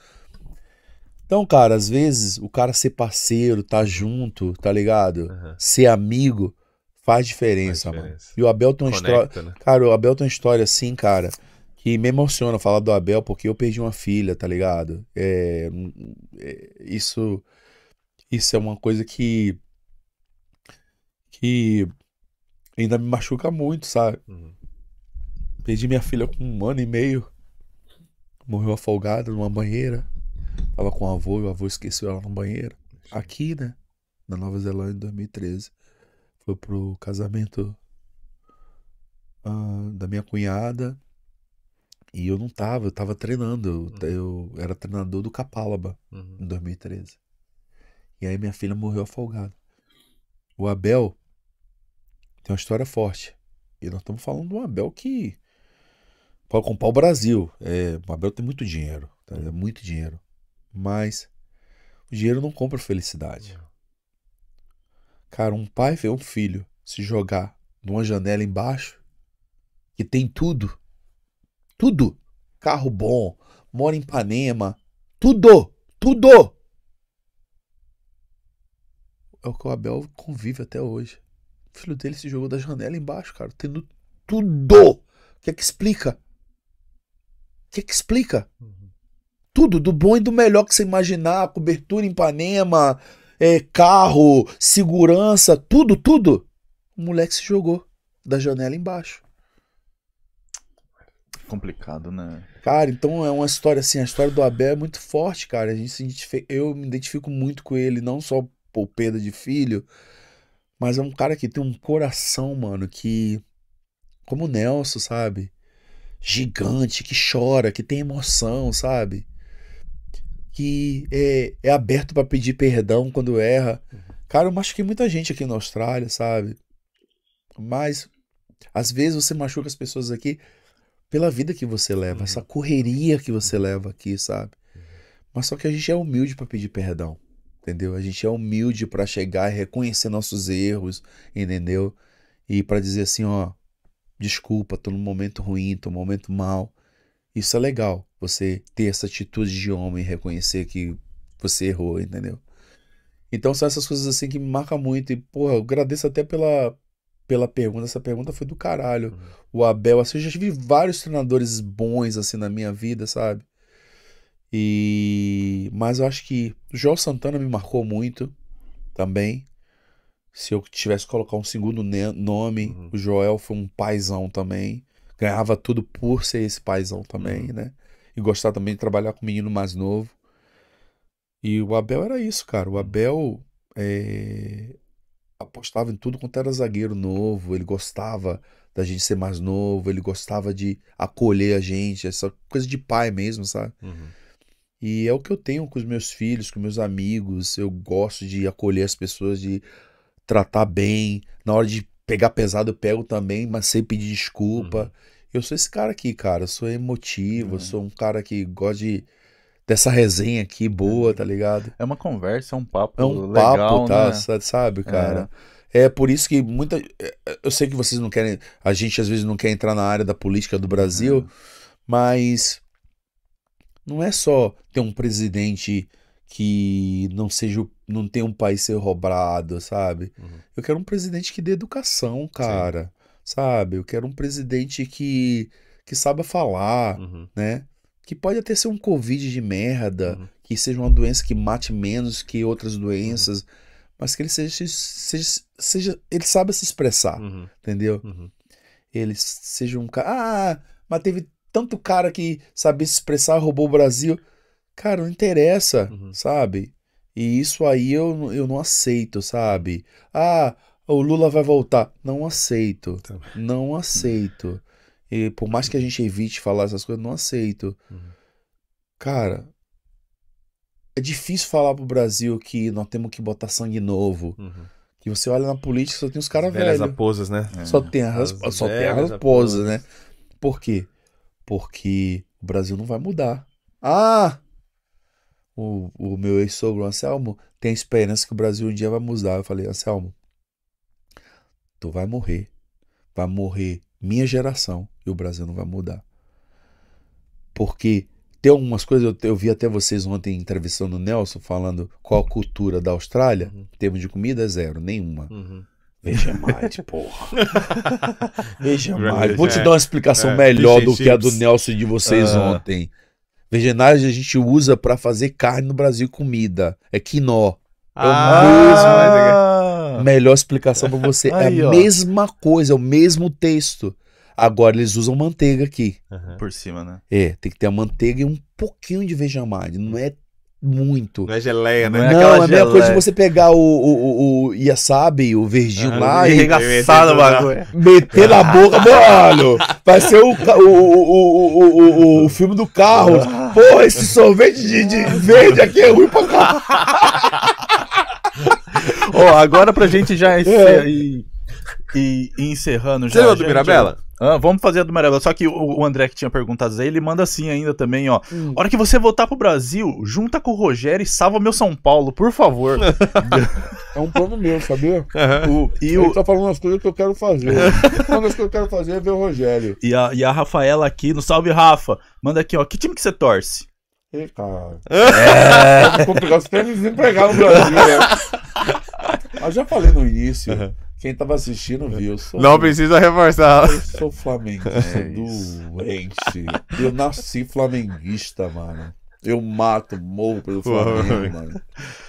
Então, cara, às vezes o cara ser parceiro, tá junto, tá ligado? Uhum. Ser amigo faz diferença, faz diferença, mano. E o Abel tem uma história. Né? Cara, o Abel tem uma história assim, cara, que me emociona falar do Abel porque eu perdi uma filha, tá ligado? É, é, isso, isso é uma coisa que. que ainda me machuca muito, sabe? Uhum. Perdi minha filha com um ano e meio. Morreu afogada numa banheira. Tava com o avô e o avô esqueceu ela no banheiro. Aqui, né? Na Nova Zelândia, em 2013. Foi pro casamento ah, da minha cunhada. E eu não tava, eu tava treinando. Eu, uhum. eu era treinador do Capalaba uhum. em 2013. E aí minha filha morreu afogada. O Abel tem uma história forte. E nós estamos falando de um Abel que Pode comprar o Brasil. É, o Abel tem muito dinheiro, tá? é muito dinheiro. Mas o dinheiro não compra felicidade. Cara, um pai vê um filho se jogar numa janela embaixo que tem tudo. Tudo. Carro bom, mora em Ipanema, tudo, tudo. É o que o Abel convive até hoje. O filho dele se jogou da janela embaixo, cara, tendo tudo. O que é que explica? que, que explica? Uhum. Tudo, do bom e do melhor que você imaginar, cobertura em Ipanema, é, carro, segurança, tudo, tudo. O moleque se jogou da janela embaixo. Complicado, né? Cara, então é uma história assim, a história do Abel é muito forte, cara. A gente, a gente, eu me identifico muito com ele, não só por perda de filho, mas é um cara que tem um coração, mano, que. Como o Nelson, sabe? gigante, que chora, que tem emoção, sabe? Que é, é aberto para pedir perdão quando erra. Uhum. Cara, eu machuquei muita gente aqui na Austrália, sabe? Mas às vezes você machuca as pessoas aqui pela vida que você leva, uhum. essa correria que você uhum. leva aqui, sabe? Mas só que a gente é humilde para pedir perdão, entendeu? A gente é humilde para chegar e reconhecer nossos erros, entendeu? E para dizer assim, ó, desculpa, estou num momento ruim, estou num momento mal. Isso é legal, você ter essa atitude de homem, reconhecer que você errou, entendeu? Então são essas coisas assim que me marcam muito. E, porra, eu agradeço até pela, pela pergunta. Essa pergunta foi do caralho. Uhum. O Abel, assim, eu já tive vários treinadores bons, assim, na minha vida, sabe? E... Mas eu acho que o João Santana me marcou muito também. Se eu tivesse que colocar um segundo uhum. nome, uhum. o Joel foi um paizão também. Ganhava tudo por ser esse paizão também, uhum. né? E gostar também de trabalhar com um menino mais novo. E o Abel era isso, cara. O uhum. Abel é... apostava em tudo quanto era zagueiro novo. Ele gostava da gente ser mais novo. Ele gostava de acolher a gente. Essa coisa de pai mesmo, sabe? Uhum. E é o que eu tenho com os meus filhos, com meus amigos. Eu gosto de acolher as pessoas, de tratar bem, na hora de pegar pesado eu pego também, mas sem pedir desculpa. Uhum. Eu sou esse cara aqui, cara. Eu sou emotivo, uhum. eu sou um cara que gosta de dessa resenha aqui boa, tá uhum. ligado? É uma conversa, é um papo É um legal, papo, tá? Né? Sabe, é. cara? É. é. por isso que muita. Eh, eu sei que vocês não querem. A gente às vezes não quer entrar na área da política do Brasil, uhum. mas não é só ter um presidente que não seja o não tem um país ser roubado, sabe? Uhum. Eu quero um presidente que dê educação, cara. Sim. Sabe? Eu quero um presidente que, que saiba falar, uhum. né? Que pode até ser um Covid de merda, uhum. que seja uma doença que mate menos que outras doenças, uhum. mas que ele seja, seja, seja. Ele saiba se expressar, uhum. entendeu? Uhum. Ele seja um cara. Ah, mas teve tanto cara que sabia se expressar, roubou o Brasil. Cara, não interessa, sabe? E isso aí eu, eu não aceito, sabe? Ah, o Lula vai voltar. Não aceito. Tá. Não aceito. E por mais que a gente evite falar essas coisas, não aceito. Uhum. Cara, é difícil falar pro Brasil que nós temos que botar sangue novo. Uhum. Que você olha na política só tem os caras velhos. aposas, né? Só é. tem as, as só tem as aposas, né? Por quê? Porque o Brasil não vai mudar. Ah! o, o meu ex-sogro, Anselmo, tem esperança que o Brasil um dia vai mudar. Eu falei, Anselmo, tu vai morrer. Vai morrer minha geração e o Brasil não vai mudar. Porque tem algumas coisas, eu, eu vi até vocês ontem entrevistando o Nelson, falando qual a cultura da Austrália, uhum. em termos de comida, é zero, nenhuma. Uhum. Veja mais, porra. Veja mais. Vou te dar uma explicação é, melhor do que a do Nelson e de vocês uh, ontem. Vergenários a gente usa para fazer carne no Brasil comida. É quinó. É ah, mesmo... Né, Melhor explicação para você. Aí, é a ó. mesma coisa, é o mesmo texto. Agora eles usam manteiga aqui. Uhum. Por cima, né? É, tem que ter a manteiga e um pouquinho de vegemite. Não é muito. Não é geleia, né? É não, Aquela é a mesma coisa de você pegar o, o, o, o Iasabi, o verdinho ah, lá e... Arregaçado o bagulho. Meter na boca, mano, vai ser o, o, o, o, o, o filme do carro. Pô, esse sorvete de, de verde aqui é ruim pra caralho. Ó, oh, agora pra gente já é. E, encerrando já. Você do Mirabela? Ah, vamos fazer a do Mirabela. Só que o, o André que tinha perguntas aí, ele manda assim ainda também, ó. Hum. Hora que você voltar pro Brasil, junta com o Rogério e salva meu São Paulo, por favor. é um plano meu, sabia? Uhum. O, e ele o... tá falando as coisas que eu quero fazer. Uma das coisas que eu quero fazer é ver o Rogério. E a, e a Rafaela aqui, no Salve Rafa, manda aqui, ó. Que time que você torce? Eita. cara. É. é complicado, você tem desempregado no Brasil, né? Eu já falei no início. Uhum quem tava assistindo viu. Sou, não precisa reforçar. Eu sou flamenguista é doente. Eu nasci flamenguista, mano. Eu mato, morro pelo Flamengo, mano.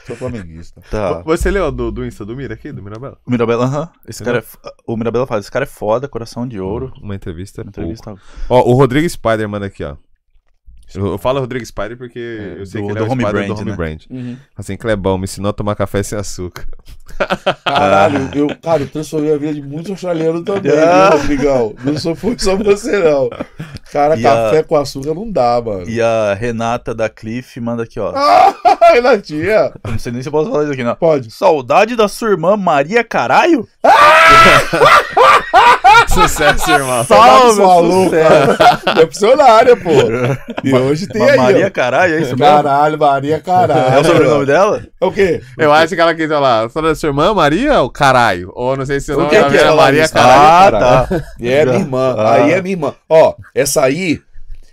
Sou flamenguista. Tá. Você leu do, do Insta do Mira aqui, do Mirabella, O aham. Esse cara é, o Mirabella fala, esse cara é foda, coração de ouro. Uma entrevista. Uma entrevista. Ó, o Rodrigo Spider manda aqui, ó. Eu, eu falo Rodrigo Spider porque é, eu sei do, que ele é o home Spider brand, do home né? brand. Uhum. Assim, Clebão, me ensinou a tomar café sem açúcar. Caralho, ah. eu, cara, eu transformei a vida de muitos australianos também, ah. viu, Rodrigão? Não sou só você, não. Cara, e café a... com açúcar não dá, mano. E a Renata da Cliff manda aqui, ó. Ah, Renatinha! Eu não sei nem se eu posso falar isso aqui, não. Pode. Saudade da sua irmã Maria Caralho? Ah! Sucesso, irmão. Salve, tá maluco. É funcionária, pô. E hoje tem aí. Maria ó. Caralho, é isso mesmo? Caralho, Maria Caralho. É o sobrenome dela? É o quê? Eu acho que ela quis falar. Tá Fala da sua irmã, Maria ou caralho? Ou não sei se o nome que é que é Maria Caralho. Ah, caralho. Tá. tá. E é minha irmã. Ah. Aí é minha irmã. Ó, essa aí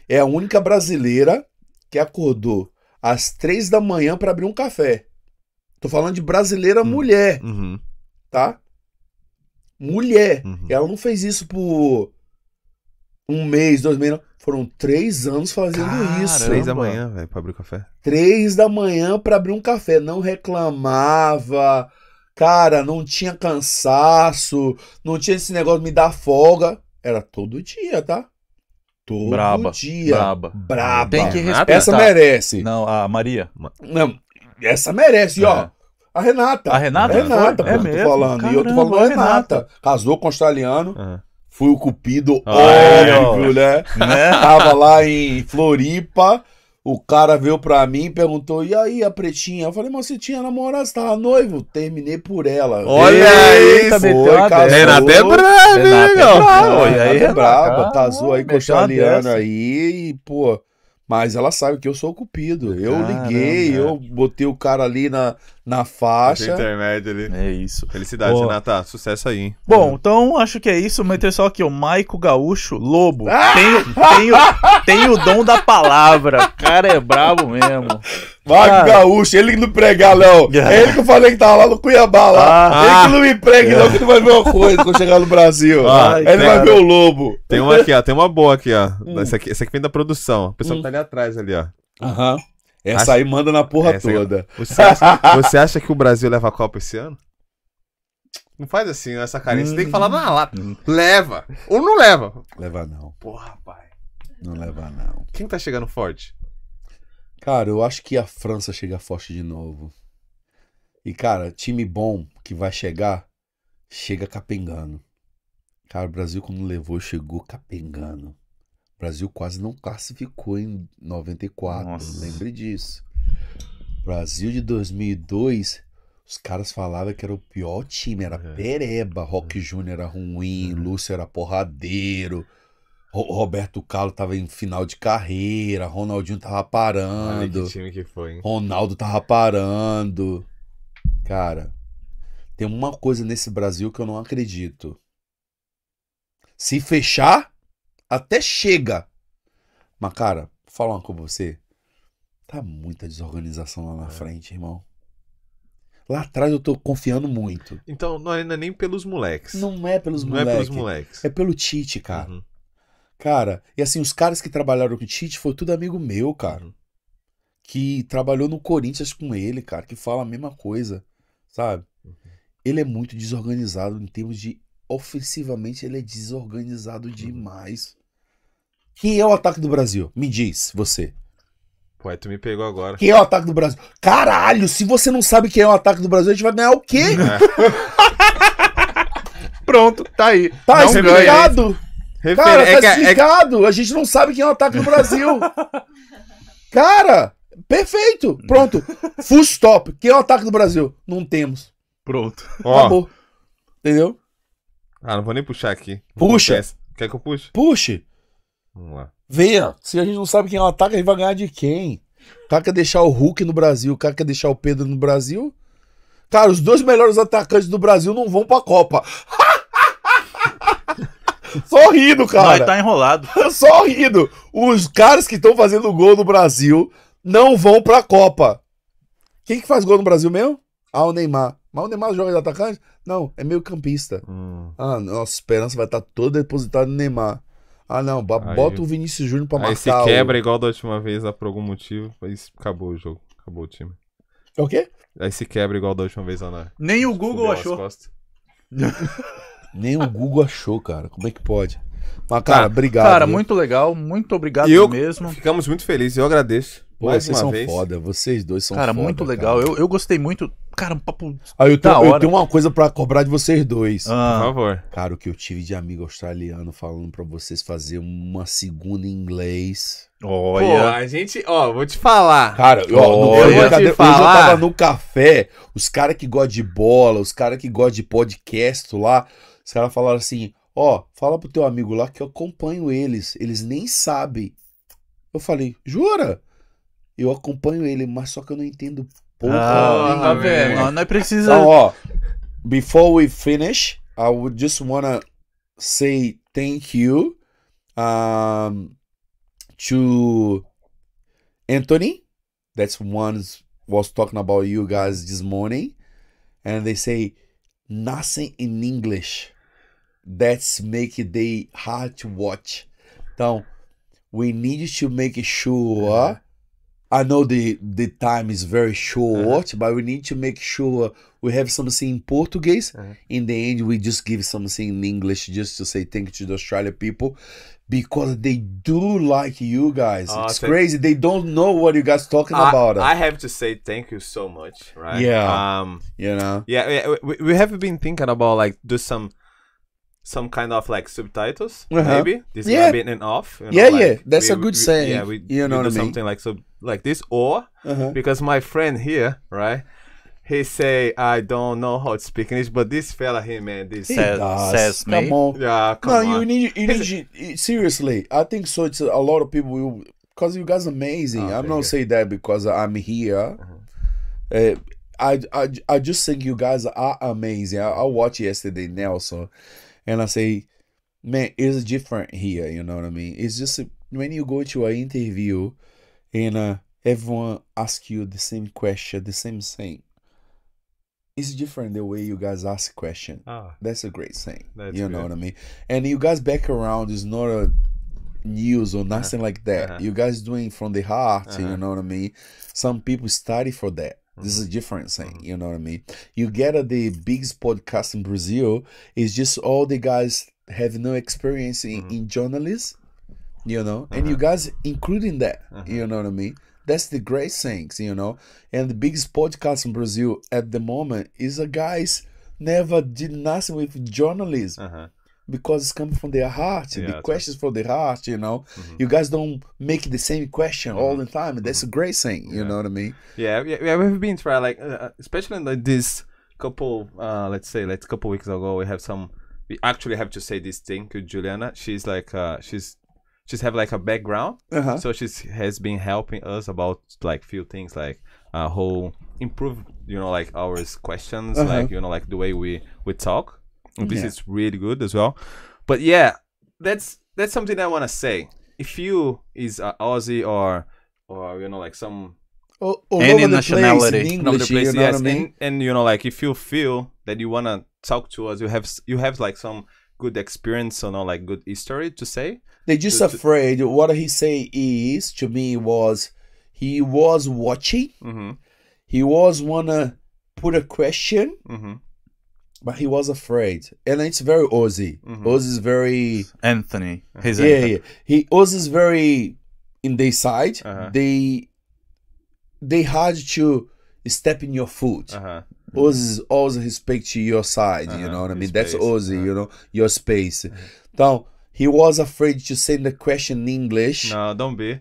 é a única brasileira que acordou às três da manhã para abrir um café. Tô falando de brasileira hum. mulher. Uhum. Tá? mulher. Uhum. Ela não fez isso por um mês, dois meses, não. Foram três anos fazendo Caramba. isso. Três da manhã, velho, pra abrir o café. Três da manhã pra abrir um café. Não reclamava. Cara, não tinha cansaço. Não tinha esse negócio de me dar folga. Era todo dia, tá? Todo braba, dia. Braba. Braba. Tem que respeitar. Essa merece. Não, a Maria. Não, essa merece. é. ó, a Renata. A Renata? A Renata, é, é falando. Caramba, e eu tô falando é Renata. Renata. Casou com australiano. É. Fui o cupido Ai, óbvio, né? né? Tava lá em Floripa. O cara veio pra mim e perguntou: e aí, a pretinha? Eu falei, mas você tinha namorado, você tava noivo? Terminei por ela. Olha isso! Tá Renata é brava, hein, é Olha é brava. Casou aí com o australiana aí e, pô. Mas ela sabe que eu sou o cupido. Eu Caramba. liguei, eu botei o cara ali na, na faixa. intermédio ali. É isso. Felicidade, Boa. Renata. Sucesso aí, hein? Bom, então acho que é isso. Meter só aqui, o Maico Gaúcho Lobo. tem Tem, tem, o dom da palavra. O cara é brabo mesmo. Maico Gaúcho, ele que não prega, não. É ele que eu falei que tava lá no Cuiabá, lá. Ah. Ele que não me pregue, ah. não, que não vai ver uma coisa quando chegar no Brasil. Ah. ele cara. vai ver o Lobo. Tem uma aqui, ó. Tem uma boa aqui, ó. Hum. Essa, aqui, essa aqui vem da produção. A pessoa hum. que tá ali atrás, ali, ó. Aham. Uhum. Essa acha... aí manda na porra Essa toda. É... Você, acha... você acha que o Brasil leva a Copa esse ano? Não faz assim, essa carinha. Você tem que falar na lata. Hum. Leva. Ou não leva. Leva não. Porra, pai. Não leva não. Quem tá chegando forte? Cara, eu acho que a França chega forte de novo. E, cara, time bom que vai chegar, chega capengando. Cara, o Brasil, quando levou, chegou capengando. O Brasil quase não classificou em 94. Nossa. Lembre disso. Brasil de 2002, os caras falavam que era o pior time, era é. pereba. Rock é. Júnior era ruim, é. Lúcio era porradeiro. Roberto Carlos tava em final de carreira, Ronaldinho tava parando. que time que foi, hein? Ronaldo tava parando. Cara, tem uma coisa nesse Brasil que eu não acredito. Se fechar, até chega. Mas, cara, falar uma coisa pra você. Tá muita desorganização lá na é. frente, irmão. Lá atrás eu tô confiando muito. Então, não é, é nem pelos moleques. Não é pelos não moleques. Não é pelos moleques. É pelo Tite, cara. Uhum. Cara, e assim, os caras que trabalharam com o Tite foi tudo amigo meu, cara. Uhum. Que trabalhou no Corinthians com ele, cara, que fala a mesma coisa, sabe? Uhum. Ele é muito desorganizado em termos de. Ofensivamente, ele é desorganizado uhum. demais. Quem é o ataque do Brasil? Me diz, você. Pô, aí tu me pegou agora. Quem é o ataque do Brasil? Caralho, se você não sabe quem é o ataque do Brasil, a gente vai ganhar o quê? É. Pronto, tá aí. Tá não explicado. É ganha, Cara, é tá é- é explicado. É... A gente não sabe quem é o ataque do Brasil. Cara, perfeito. Pronto. Full stop. Quem é o ataque do Brasil? Não temos. Pronto. Ó. Acabou. Entendeu? Ah, não vou nem puxar aqui. Puxa. Quer que eu puxe? Puxe. Vamos lá. Venha. Se a gente não sabe quem ela é ataca, a gente vai ganhar de quem? O cara quer deixar o Hulk no Brasil, o cara quer deixar o Pedro no Brasil. Cara, os dois melhores atacantes do Brasil não vão pra Copa. Só rindo, cara. Vai tá enrolado. Só rindo. Os caras que estão fazendo gol no Brasil não vão pra Copa. Quem que faz gol no Brasil mesmo? Ah, o Neymar. Mas o Neymar joga de atacante? Não, é meio campista. Hum. Ah, nossa esperança vai estar tá toda depositada no Neymar. Ah, não, bota aí, o Vinícius Júnior pra marcar. Aí se quebra o... igual da última vez lá por algum motivo, aí acabou o jogo, acabou o time. É o quê? Aí se quebra igual da última vez lá né? Nem o Google achou. Nem o Google achou, cara. Como é que pode? Mas, cara, tá. obrigado. Cara, viu? muito legal. Muito obrigado eu, mesmo. Ficamos muito felizes. Eu agradeço. Pô, mais vocês uma são vez. foda. Vocês dois são cara, foda. cara, muito legal. Eu, eu gostei muito Cara, um papo. Aí eu, tenho, eu tenho uma coisa para cobrar de vocês dois. Ah, por favor. Cara, o que eu tive de amigo australiano falando para vocês fazer uma segunda em inglês. Olha. Pô, a gente, ó, vou te falar. Cara, ó, no, eu, te falar. eu tava no café, os caras que gostam de bola, os caras que gostam de podcast lá, os caras falaram assim: ó, fala pro teu amigo lá que eu acompanho eles, eles nem sabem. Eu falei, jura? Eu acompanho ele, mas só que eu não entendo Porra, ah, tá vendo? Então, ó, before we finish, I would just wanna say thank you um, to Anthony. That's one was talking about you guys this morning, and they say nothing in English. That's make it they hard to watch. Então, we need to make sure. I know the, the time is very uh-huh. short, uh-huh. but we need to make sure we have something in Portuguese. Uh-huh. In the end, we just give something in English just to say thank you to the Australian people because they do like you guys. Ah, it's crazy. They don't know what you guys talking I, about. I have to say thank you so much. Right? Yeah. Um. You know. Yeah. We, we have been thinking about like do some some kind of like subtitles uh-huh. maybe this yeah. might be an off you know, yeah like yeah that's we, a good we, saying yeah we you know we do something I mean? like sub like this or uh-huh. because my friend here, right? He say I don't know how to speak English, but this fella here, man, this he says, says come me. On. Yeah, come no, on. you need you need you, seriously. I think so. It's a lot of people because you guys amazing. Oh, I'm not say saying that because I'm here. Uh-huh. Uh, I, I I just think you guys are amazing. I, I watched yesterday Nelson, and I say, man, it's different here. You know what I mean? It's just uh, when you go to an interview and uh, everyone asks you the same question, the same thing. It's different the way you guys ask question. Ah, That's a great thing. That's you good. know what I mean? And you guys back around is not a news or uh-huh. nothing uh-huh. like that. Uh-huh. You guys doing from the heart, uh-huh. you know what I mean? Some people study for that. This is a mm-hmm. different thing, mm-hmm. you know what I mean? You get at the biggest podcast in Brazil is just all the guys have no experience in, mm-hmm. in journalism you know uh-huh. and you uh-huh. guys including that uh-huh. you know what i mean that's the great things you know and the biggest podcast in brazil at the moment is a guys never did nothing with journalism uh-huh. because it's coming from their heart yeah, the questions right. from their heart you know mm-hmm. you guys don't make the same question mm-hmm. all the time and that's mm-hmm. a great thing you yeah. know what i mean yeah yeah, yeah we've been trying like uh, uh, especially like this couple uh let's say like a couple weeks ago we have some we actually have to say this thing to Juliana. She's like, uh, she's she's have like a background uh-huh. so she's has been helping us about like few things like uh whole improve you know like our questions uh-huh. like you know like the way we we talk and this yeah. is really good as well but yeah that's that's something i want to say if you is a uh, aussie or or you know like some all, any nationality place, you and you know like if you feel that you want to talk to us you have you have like some good experience or not like good history to say they just to, afraid to... what he say is to me was he was watching mm-hmm. he was wanna put a question mm-hmm. but he was afraid and it's very aussie mm-hmm. aussie is very anthony uh-huh. his yeah, anthony. yeah he aussie is very in their side uh-huh. they they hard to step in your foot uh-huh. Mm-hmm. Ozzy always respect your side, uh-huh, you know what I mean? Space, That's Ozzy, uh-huh. you know, your space. Now he was afraid to send the question in English. No, don't be.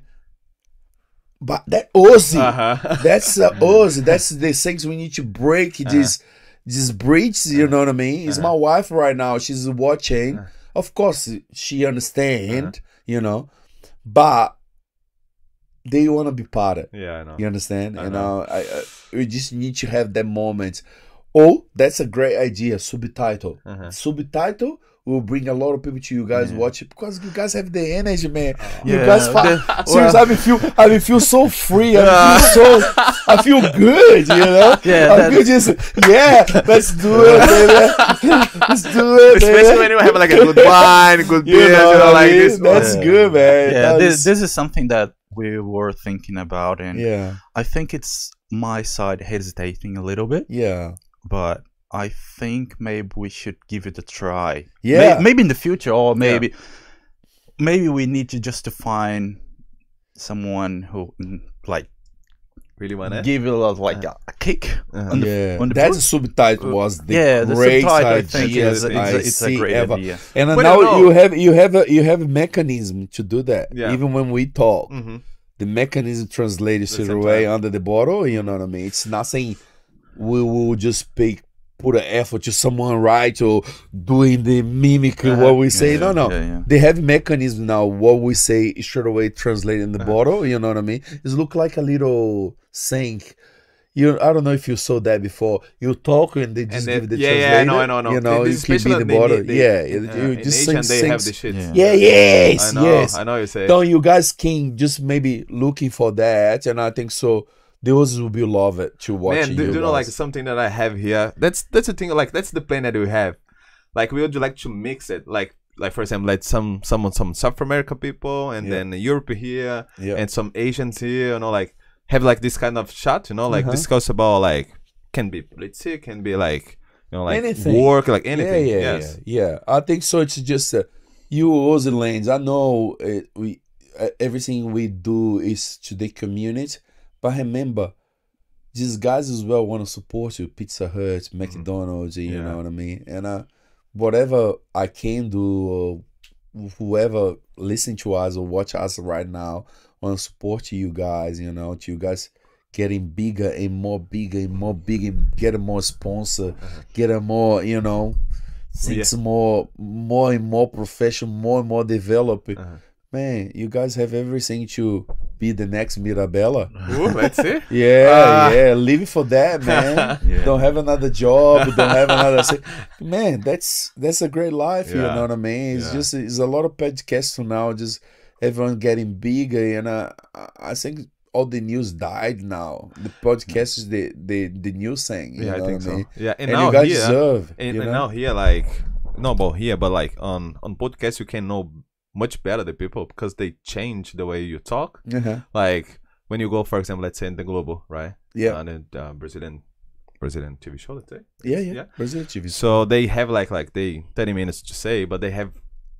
But that Ozzy, uh-huh. that's uh, mm. Ozzy. That's the things we need to break uh-huh. this this bridge. You uh-huh. know what I mean? It's uh-huh. my wife right now. She's watching. Of course, she understand. You know, but they want to be part of. Yeah, I know. You understand? I you know, know I, I, we just need to have that moment. Oh, that's a great idea. Subtitle. Uh -huh. Subtitle will bring a lot of people to you guys yeah. watch it because you guys have the energy, man. Oh. Yeah. You guys, the, seriously, I feel, I feel so free. I feel so, I feel good. You know, yeah, I feel just, yeah, let's do it, baby. let's do it, Especially baby. when you have like a good wine, good beer, you know, you know like this. That's yeah. good, man. Yeah, that this, was... this is something that we were thinking about, and yeah, I think it's my side hesitating a little bit. Yeah, but I think maybe we should give it a try. Yeah, maybe, maybe in the future, or maybe yeah. maybe we need to just to find someone who like really want to eh? give it a lot like a, a kick. Uh-huh. uh yeah, the, the that subtitle was the yeah, great I it's, it's see a great ever. Idea. And now you have you have a you have a mechanism to do that. Yeah. Even when we talk, mm-hmm. the mechanism translates the it away time. under the bottle. You know what I mean? It's nothing. We will just pick put an effort to someone right or doing the mimicry uh what we uh-huh. say yeah, no no yeah, yeah. they have mechanism now what we say straight away translating the uh bottle you know what i mean it look like a little sink you I don't know if you saw that before. You talk and they just and they, give the translation. yeah, translator. Yeah, no, no, no. You know, they, you can be the bottle. Uh, they, yeah, you just sing, they sings. have the shit. Yeah, yeah yes, I know, yes. I know you say. So you guys can just maybe looking for that, and I think so those will be love it to watch. Man, do you, you know like something that I have here? That's that's the thing. Like that's the plan that we have. Like we would like to mix it. Like like for example, like some some some South America people, and yeah. then Europe here, yeah. and some Asians here. You know, like have like this kind of shot. You know, like uh -huh. discuss about like can be politics, can be like you know like anything. work, like anything. Yeah, yeah, yes. yeah, yeah. I think so. It's just uh, you Aussie lanes. I know it, we uh, everything we do is to the community but remember, these guys as well want to support you. Pizza Hut, mm-hmm. McDonald's, mm-hmm. you yeah. know what I mean? And uh, whatever I can do, whoever listen to us or watch us right now, want to support you guys, you know, to you guys getting bigger and more bigger and more big and get a more sponsor, uh-huh. get a more, you know, things yeah. more more and more professional, more and more developed. Uh-huh man, you guys have everything to be the next Mirabella. Ooh, let's see. yeah, uh, yeah. Live for that, man. Yeah. Don't have another job. Don't have another. man, that's that's a great life. Yeah. You know what I mean? It's yeah. just it's a lot of podcasts now. Just everyone getting bigger, and uh, I think all the news died now. The hmm. podcast is the the the new thing. yeah, I think so. mean? Yeah, and, and now you guys here, deserve. And, you know? and now here, like no, but here, but like on on podcast, you can know much better the people because they change the way you talk. Uh-huh. Like when you go, for example, let's say in the global, right? Yeah, and uh, Brazilian Brazilian TV show, let's say. Yeah, yeah, yeah. Brazilian TV. Show. So they have like like they thirty minutes to say, but they have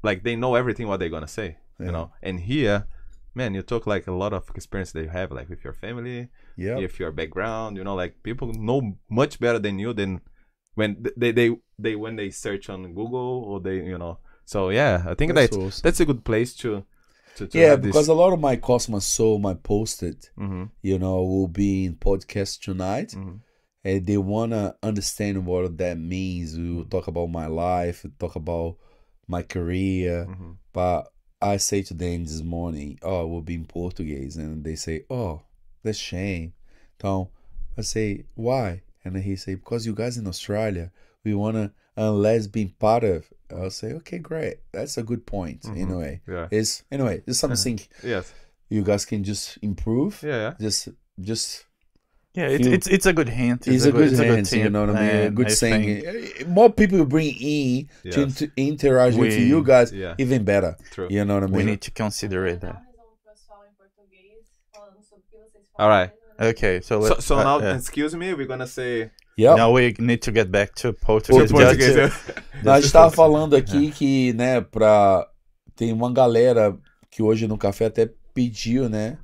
like they know everything what they're gonna say, yeah. you know. And here, man, you talk like a lot of experience that you have, like with your family, yeah, if your background, you know, like people know much better than you than when they they they when they search on Google or they you know so yeah, I think that's that awesome. that's a good place to. to, to yeah, because a lot of my customers saw my posted, mm-hmm. you know, will be in podcast tonight. Mm-hmm. And they wanna understand what that means. We will talk about my life, talk about my career, mm-hmm. but I say to them this morning, oh, it will be in Portuguese, and they say, oh, that's shame. So I say, why? And he say, because you guys in Australia, we wanna unless being part of I'll say, okay, great. That's a good point. Mm-hmm. Anyway, yeah. It's anyway, it's uh-huh. something. yes. You guys can just improve. Yeah. Just, just. Yeah, it's, it's it's a good hint. It's, it's a, good, it's hint. Good you know what I mean? A good thing. Eh, more people bring in yes. to, inter- interact we, with you guys, yeah. even better. True. You know what I mean? We need to consider it. All right. Okay, so so, so uh, now, uh. excuse me, we're gonna say Yep. Now we need to get back to Portuguese. Portuguese. a gente estava falando aqui que, né, para tem uma galera que hoje no café até pediu, né,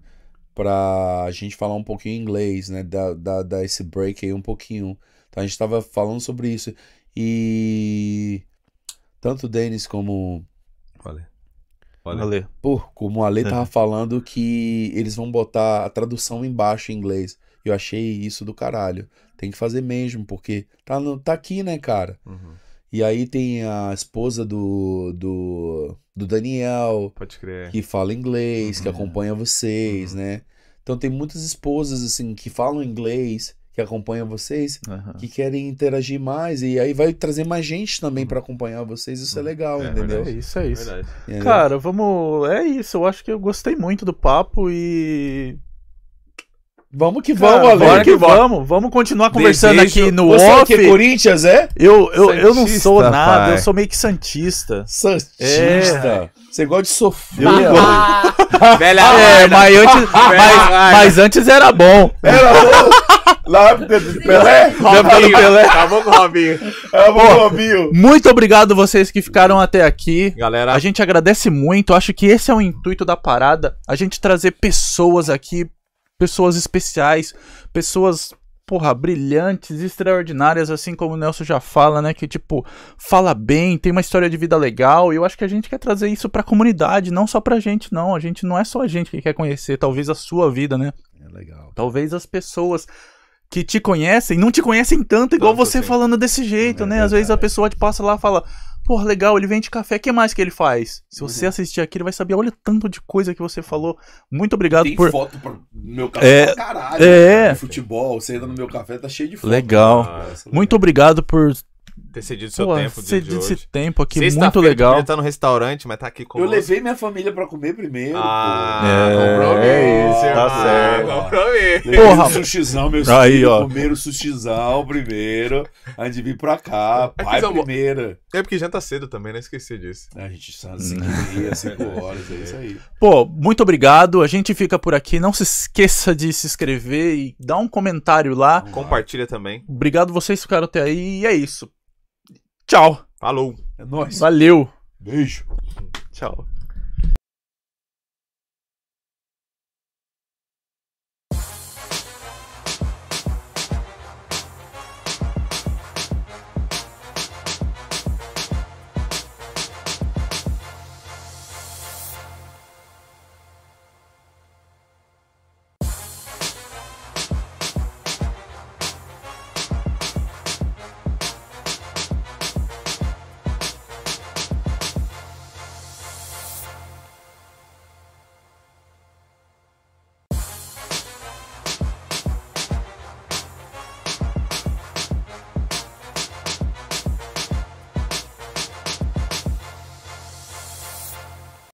pra gente falar um pouquinho inglês, né, dar da, da esse break aí um pouquinho. Então a gente estava falando sobre isso. E tanto o Denis como. Olha. Olha. Pô, como Ale tava falando que eles vão botar a tradução embaixo em inglês. Eu achei isso do caralho. Tem que fazer mesmo, porque tá, no, tá aqui, né, cara? Uhum. E aí tem a esposa do, do, do Daniel. Pode crer. Que fala inglês, uhum. que acompanha vocês, uhum. né? Então tem muitas esposas, assim, que falam inglês, que acompanham vocês, uhum. que querem interagir mais. E aí vai trazer mais gente também uhum. para acompanhar vocês. Isso é uhum. legal, é, entendeu? É isso, é isso. É Cara, vamos. É isso. Eu acho que eu gostei muito do papo e Vamos que vamos, Ale. que vamos. Vamos continuar conversando Desejo. aqui no Você é off. Você é Corinthians, é? Eu, eu, Santista, eu não sou nada, pai. eu sou meio que Santista. Santista. É. Você gosta de sofrer. Eu Velha ah, é, mas antes, mas, mas antes era bom. Era bom. Lá Pelé? Robinho, do Pelé. Acabou com o Robinho. Acabou com o Robinho. Muito obrigado vocês que ficaram até aqui. Galera. A gente agradece muito. Acho que esse é o intuito da parada. A gente trazer pessoas aqui pessoas especiais, pessoas porra, brilhantes, extraordinárias, assim como o Nelson já fala, né? Que, tipo, fala bem, tem uma história de vida legal. E eu acho que a gente quer trazer isso pra comunidade, não só pra gente, não. A gente não é só a gente que quer conhecer, talvez a sua vida, né? É legal. Talvez as pessoas que te conhecem não te conhecem tanto igual tanto, você falando desse jeito, é né? Às vezes a pessoa te passa lá e fala, pô, legal, ele vende café, o que mais que ele faz? Se uhum. você assistir aqui, ele vai saber, olha o tanto de coisa que você falou. Muito obrigado Tem por. foto pro meu café é... pra caralho. É. Cara, futebol, você entra no meu café, tá cheio de foto. Legal. Nossa, ah, é Muito legal. obrigado por ter cedido seu Pô, tempo. Cedido esse tempo aqui, Sexta muito legal. gente tá no restaurante, mas tá aqui com Eu levei minha família pra comer primeiro. Ah, é, compromisso. É isso, tá ah, certo. Compromisso. Porra. Sushizão, meus aí, filhos ó. comeram sushizão primeiro, antes de vir pra cá. É pai primeira. É porque janta cedo também, né? Esqueci disso. A gente está às 5 horas, é isso aí. Pô, muito obrigado. A gente fica por aqui. Não se esqueça de se inscrever e dar um comentário lá. Compartilha também. Obrigado vocês que ficaram até aí. E é isso. Tchau. Falou. É nóis. Valeu. Beijo. Tchau.